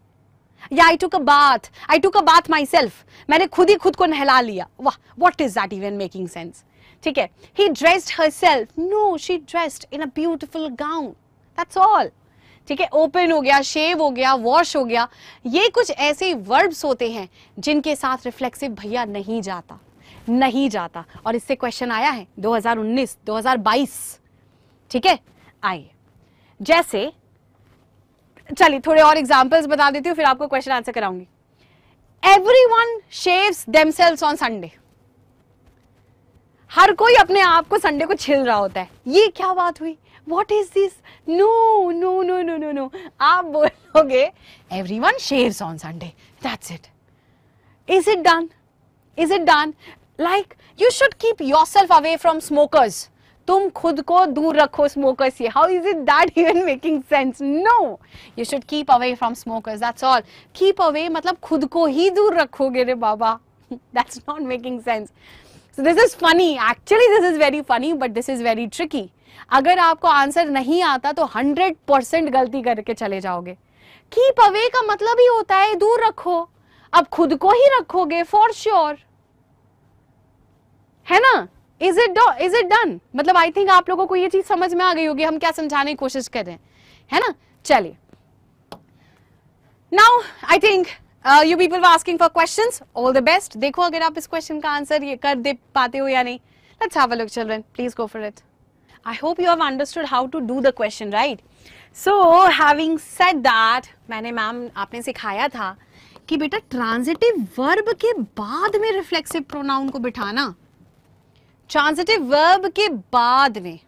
या I took a bath I took a bath myself मैंने खुद ही खुद को नहला लिया वाह what is that even making sense ठीक है he dressed herself no she dressed in a beautiful gown that's all ठीक है ओपन हो गया शेव हो गया वॉश हो गया ये कुछ ऐसे वर्ब्स होते हैं जिनके साथ रिफ्लेक्सिव भैया नहीं जाता नहीं जाता और इससे क्वेश्चन आया है 2019 2022 ठीक है आइए जैसे चलिए थोड़े और एग्जाम्पल्स बता देती हूँ फिर आपको क्वेश्चन आंसर कराऊंगी everyone shave themselves on Sunday हर कोई अपने आप को संडे को छिल रहा होता है ये क्या बात हुई what is this? No, no, no, no, no, no. Okay. Everyone shaves on Sunday. That's it. Is it done? Is it done? Like, you should keep yourself away from smokers. Tum khud ko dur rakho smokers ye. How is it that even making sense? No. You should keep away from smokers. That's all. Keep away matlab khud ko hi dur rakho gere baba. That's not making sense. So, this is funny. Actually, this is very funny, but this is very tricky. अगर आपको आंसर नहीं आता तो हंड्रेड परसेंट गलती करके चले जाओगे कीप अवे का मतलब ही होता है दूर रखो अब खुद को ही रखोगे फॉर श्योर sure. है ना is it is it done मतलब आई थिंक आप लोगों को ये चीज समझ में आ गई होगी हम क्या समझाने की कोशिश कर रहे हैं है ना चलिए now I think you people asking for question all the best देखो अगर आप इस क्वेश्चन का आंसर ये कर दे पाते हो या नहीं let's children please go for it I hope you have understood how to do the question, right? So, having said that, मैंने मैम आपने सिखाया था कि बेटा ट्रांजिटिव वर्ब के बाद में रिफ्लेक्सिव प्रोनाउन को बिठाना ट्रांजिटिव वर्ब के बाद में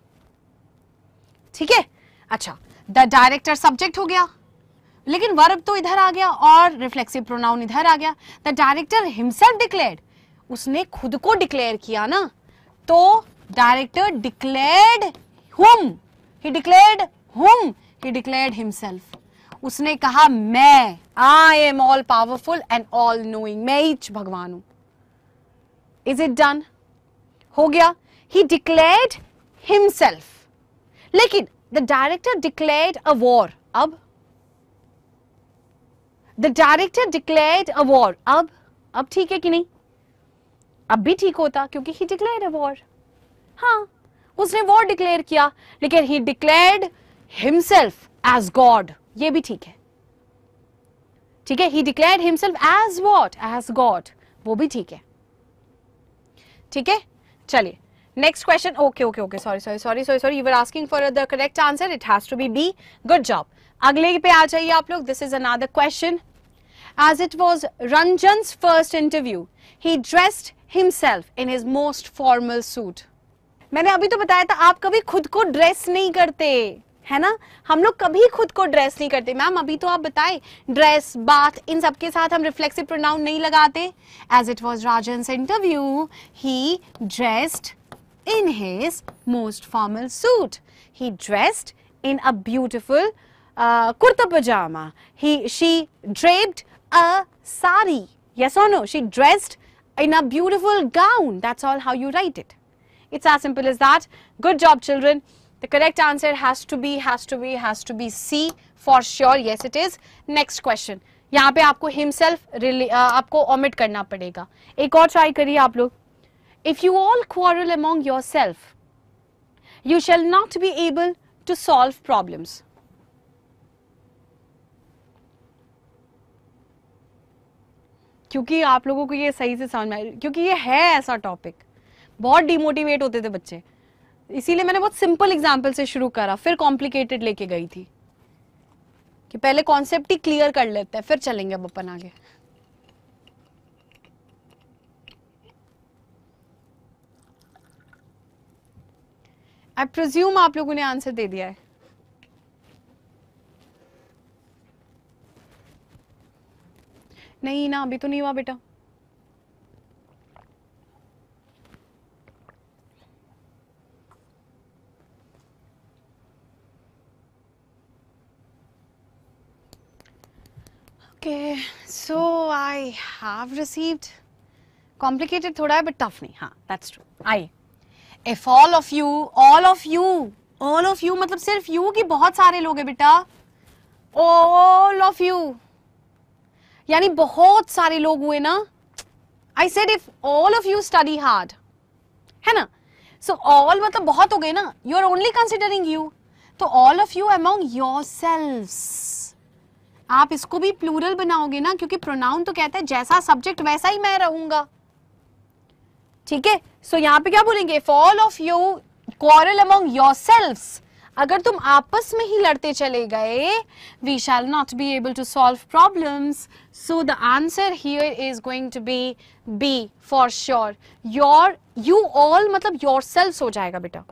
ठीक है अच्छा द डायरेक्टर सब्जेक्ट हो गया लेकिन वर्ब तो इधर आ गया और रिफ्लेक्सिव प्रोनाउन इधर आ गया द डायरेक्टर हिमसेल्फ डिक्लेयर उसने खुद को डिक्लेयर किया ना तो डायरेक्टर डिक्लेयर्ड हुम ही डिक्लेयर्ड हुम ही डिक्लेयर्ड हिमसेल्फ उसने कहा मैं I am all powerful and all knowing मैं ईच भगवान हूं इज इट डन हो गया ही डिक्लेयर्ड हिमसेल्फ लेकिन the director declared a war अब the director declared a war अब अब ठीक है कि नहीं अब भी ठीक होता क्योंकि ही डिक्लेयर्ड अ वॉर हाँ उसने वो डिक्लेयर किया लेकिन he declared himself as God ये भी ठीक है ठीक है he declared himself as what as God वो भी ठीक है ठीक है चलिए next question okay okay okay sorry sorry sorry sorry sorry you are asking for the correct answer it has to be B good job अगले पे आ जाइए आप लोग this is another question as it was Ranjan first interview he dressed himself in his most formal suit मैंने अभी तो बताया था आप कभी खुद को ड्रेस नहीं करते है ना हम लोग कभी खुद को ड्रेस नहीं करते मैम अभी तो आप बताए ड्रेस बाथ इन सब के साथ हम रिफ्लेक्सिव प्रोनाउन नहीं लगाते as it was Rajan interview he dressed in his most formal suit he dressed in a beautiful kurta pajama he she draped a sari yes or no she dressed in a beautiful gown that's all how you write it It's as simple as that. Good job, children. The correct answer has to be, has to be, has to be C for sure. Yes, it is. Next question. यहाँ पे आपको हिमसेल्फ uh, आपको ऑमिट करना पड़ेगा एक और ट्राई करिए आप लोग if you all quarrel among yourself you shall not be able to solve problems क्योंकि आप लोगों को ये सही से समझ में आए क्योंकि ये है ऐसा टॉपिक बहुत डिमोटिवेट होते थे बच्चे इसीलिए मैंने बहुत सिंपल एग्जाम्पल से शुरू करा फिर कॉम्प्लिकेटेड लेके गई थी कि पहले कॉन्सेप्ट ही क्लियर कर लेते हैं फिर चलेंगे अब अपन आगे आई प्रज्यूम आप लोगों ने आंसर दे दिया है नहीं ना अभी तो नहीं हुआ बेटा okay so I have received complicated थोड़ा है बट टफ नहीं हाँ that's true I if all of you all of you all of you मतलब सिर्फ यू की बहुत सारे लोग हैं बेटा ऑल ऑफ यू यानी बहुत सारे लोग हुए ना I said if all of you study hard है ना सो so, ऑल मतलब बहुत हो गए ना you are only considering you तो all of you among yourself आप इसको भी प्लूरल बनाओगे ना क्योंकि प्रोनाउन तो कहता है जैसा सब्जेक्ट वैसा ही मैं रहूंगा ठीक है सो यहाँ पे क्या बोलेंगे all of you quarrel among your अगर तुम आपस में ही लड़ते चले गए we shall not be able to solve problems so the answer here is going to be B for sure your you all मतलब योर हो जाएगा बेटा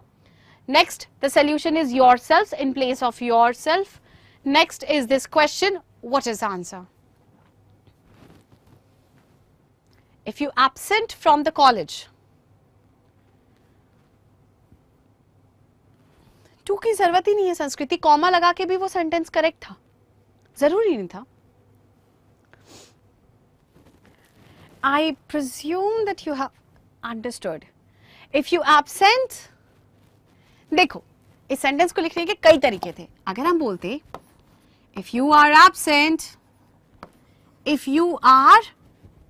next the solution is yourself in place of yourself Next is this question, what is answer? If you absent from the college, to की जरूरत ही नहीं है संस्कृति कॉमा लगा के भी वो सेंटेंस करेक्ट था जरूरी नहीं था I presume that you have understood. If you absent, देखो इस सेंटेंस को लिखने के कई तरीके थे अगर हम बोलते if you are absent, if you are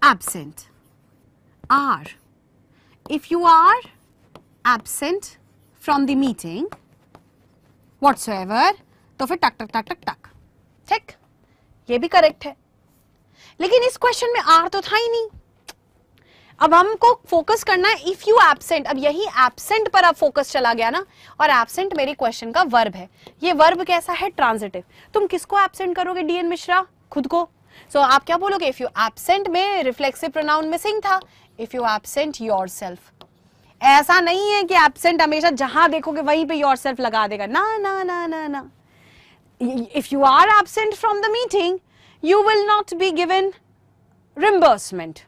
absent, are. If you are absent from the meeting whatsoever, to fir tak tak tak tak tak ठीक ye bhi correct hai lekin is question mein are to tha hi nahi अब हमको फोकस करना है इफ यू एबसेंट अब यही एबसेंट पर अब फोकस चला गया ना और एबसेंट मेरे क्वेश्चन का वर्ब है ये वर्ब कैसा है ट्रांजिटिव तुम किसको एबसेंट करोगे डीएन मिश्रा खुद को सो so, आप क्या बोलोगे इफ यू एबसेंट में रिफ्लेक्सिव प्रोनाउन मिसिंग था इफ यू एबसेंट योर ऐसा नहीं है कि एबसेंट हमेशा जहां देखोगे वहीं पे योर सेल्फ लगा देगा ना ना ना ना ना if you are absent from the meeting you will not be given reimbursement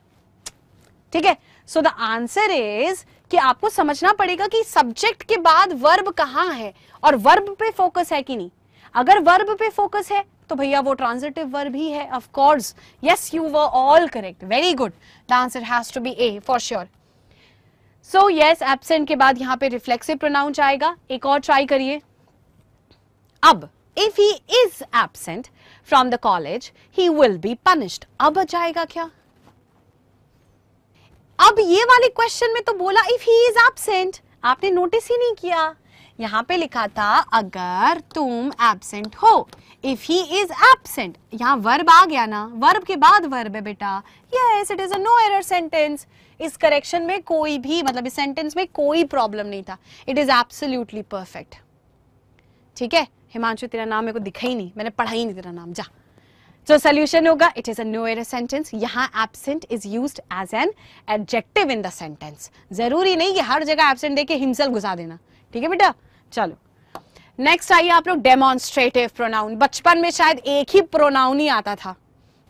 ठीक है सो द आंसर इज कि आपको समझना पड़ेगा कि सब्जेक्ट के बाद वर्ब कहाँ है और वर्ब पे फोकस है कि नहीं अगर वर्ब पे फोकस है तो भैया वो ट्रांजिटिव वर्ब ही है of course yes you were all correct very good the answer has to be A for sure so yes absent के बाद यहां पे रिफ्लेक्सिव प्रोनाउंस आएगा एक और ट्राई करिए अब if he is absent from the college he will be punished अब जाएगा क्या अब ये वाले क्वेश्चन में तो बोला इफ ही इज एबसेंट आपने नोटिस ही नहीं किया यहाँ पे लिखा था अगर तुम एबसेंट हो इफ ही इज एबसेंट यहाँ वर्ब आ गया ना वर्ब के बाद वर्ब है बेटा yes it is a no error sentence इस करेक्शन में कोई भी मतलब इस सेंटेंस में कोई प्रॉब्लम नहीं था इट इज एब्सोल्युटली परफेक्ट ठीक है हिमांशु तेरा नाम मेरे को दिखा ही नहीं मैंने पढ़ा ही नहीं तेरा नाम जा जो सोल्यूशन होगा it is a no error sentence यहाँ absent is use as an adjective in the sentence जरूरी नहीं कि हर जगह एबसेंट देके हिमसेल्फ घुसा देना ठीक है बेटा चलो नेक्स्ट आइए आप लोग डेमोन्स्ट्रेटिव प्रोनाउन बचपन में शायद एक ही प्रोनाउन ही आता था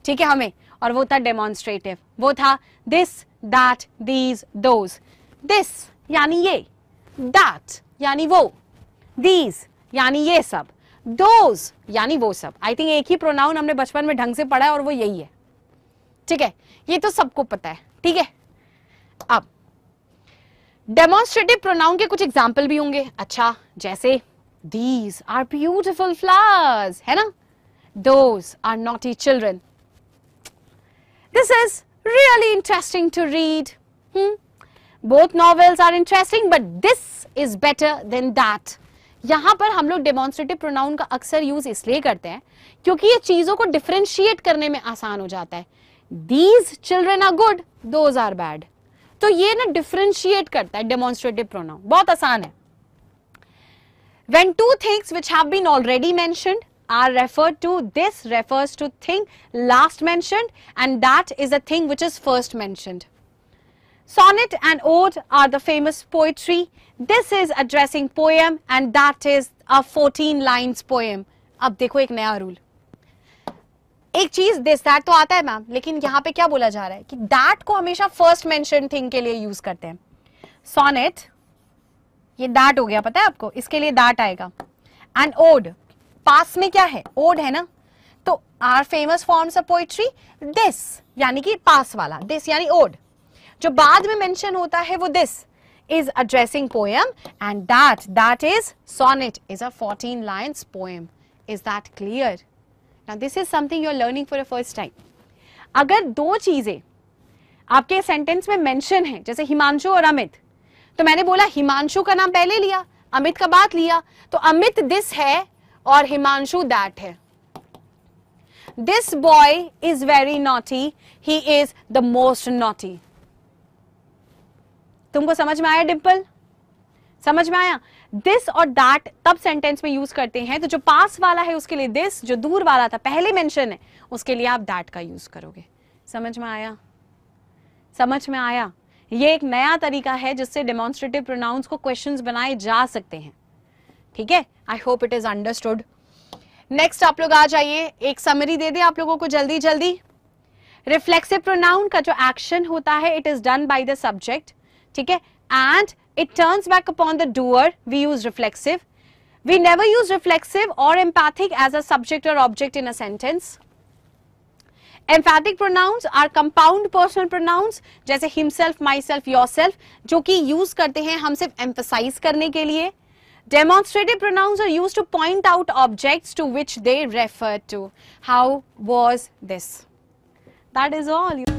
ठीक है हमें और वो था डेमोन्स्ट्रेटिव वो था this that these those this यानी ये दैट यानी वो दीज यानी ये सब दोज यानी वो सब आई थिंक एक ही प्रोनाउन हमने बचपन में ढंग से पढ़ा है और वो यही है ठीक है ये तो सबको पता है ठीक है अब डेमोन्स्ट्रेटिव प्रोनाउन के कुछ एग्जाम्पल भी होंगे अच्छा जैसे दीज आर ब्यूटिफुल फ्लावर्स है ना दोज आर नॉट ई children this is really interesting to read both novels are interesting but this is better than that यहां पर हम लोग डेमोन्स्ट्रेटिव प्रोनाउन का अक्सर यूज इसलिए करते हैं क्योंकि ये चीजों को डिफ्रेंशिएट करने में आसान हो जाता है these children are good those are bad तो ये ना डिफ्रेंशिएट करता है डेमोन्स्ट्रेटिव प्रोनाउन बहुत आसान है when two things which have been already mentioned are referred to This refers to thing last mentioned and that is a thing which is first mentioned. Sonnet and ode are the famous poetry. This is addressing poem and that is a 14 lines poem. अब देखो एक नया रूल एक चीज दिस दैट तो आता है मैम लेकिन यहां पे क्या बोला जा रहा है कि दैट को हमेशा फर्स्ट मेंशन थिंग के लिए यूज करते हैं सोनेट ये दैट हो गया पता है आपको इसके लिए दैट आएगा एंड ओड पास में क्या है ओड है ना तो are famous forms of poetry this यानी कि पास वाला दिस यानी ओड जो बाद में मेंशन होता है वो this is addressing poem and that that is sonnet is a fourteen lines poem is that clear now this is something you are learning for a first time अगर दो चीजें आपके सेंटेंस में मेंशन है जैसे हिमांशु और अमित तो मैंने बोला हिमांशु का नाम पहले लिया अमित का बात लिया तो अमित दिस है और हिमांशु दैट है this boy is very naughty he is the most naughty तुमको समझ में आया डिम्पल समझ में आया दिस और दैट तब सेंटेंस में यूज करते हैं तो जो पास वाला है उसके लिए दिस जो दूर वाला था पहले मेंशन है उसके लिए आप दैट का यूज करोगे समझ में आया समझ में आया ये एक नया तरीका है जिससे डेमोन्स्ट्रेटिव प्रोनाउंस को क्वेश्चंस बनाए जा सकते हैं ठीक है I hope it is understood next आप लोग आ जाइए एक समरी दे दे आप लोगों को जल्दी जल्दी रिफ्लेक्सिव प्रोनाउन का जो एक्शन होता है it is done by the subject ठीक है and it turns back upon the doer we use reflexive we never use reflexive और एम्पैथिक एज अ सब्जेक्ट और object in a sentence emphatic pronouns are compound personal pronouns जैसे himself myself yourself जो कि यूज करते हैं हम सिर्फ एम्फोसाइज करने के लिए demonstrative pronouns are use to point out object to which they refer to how was this that is all you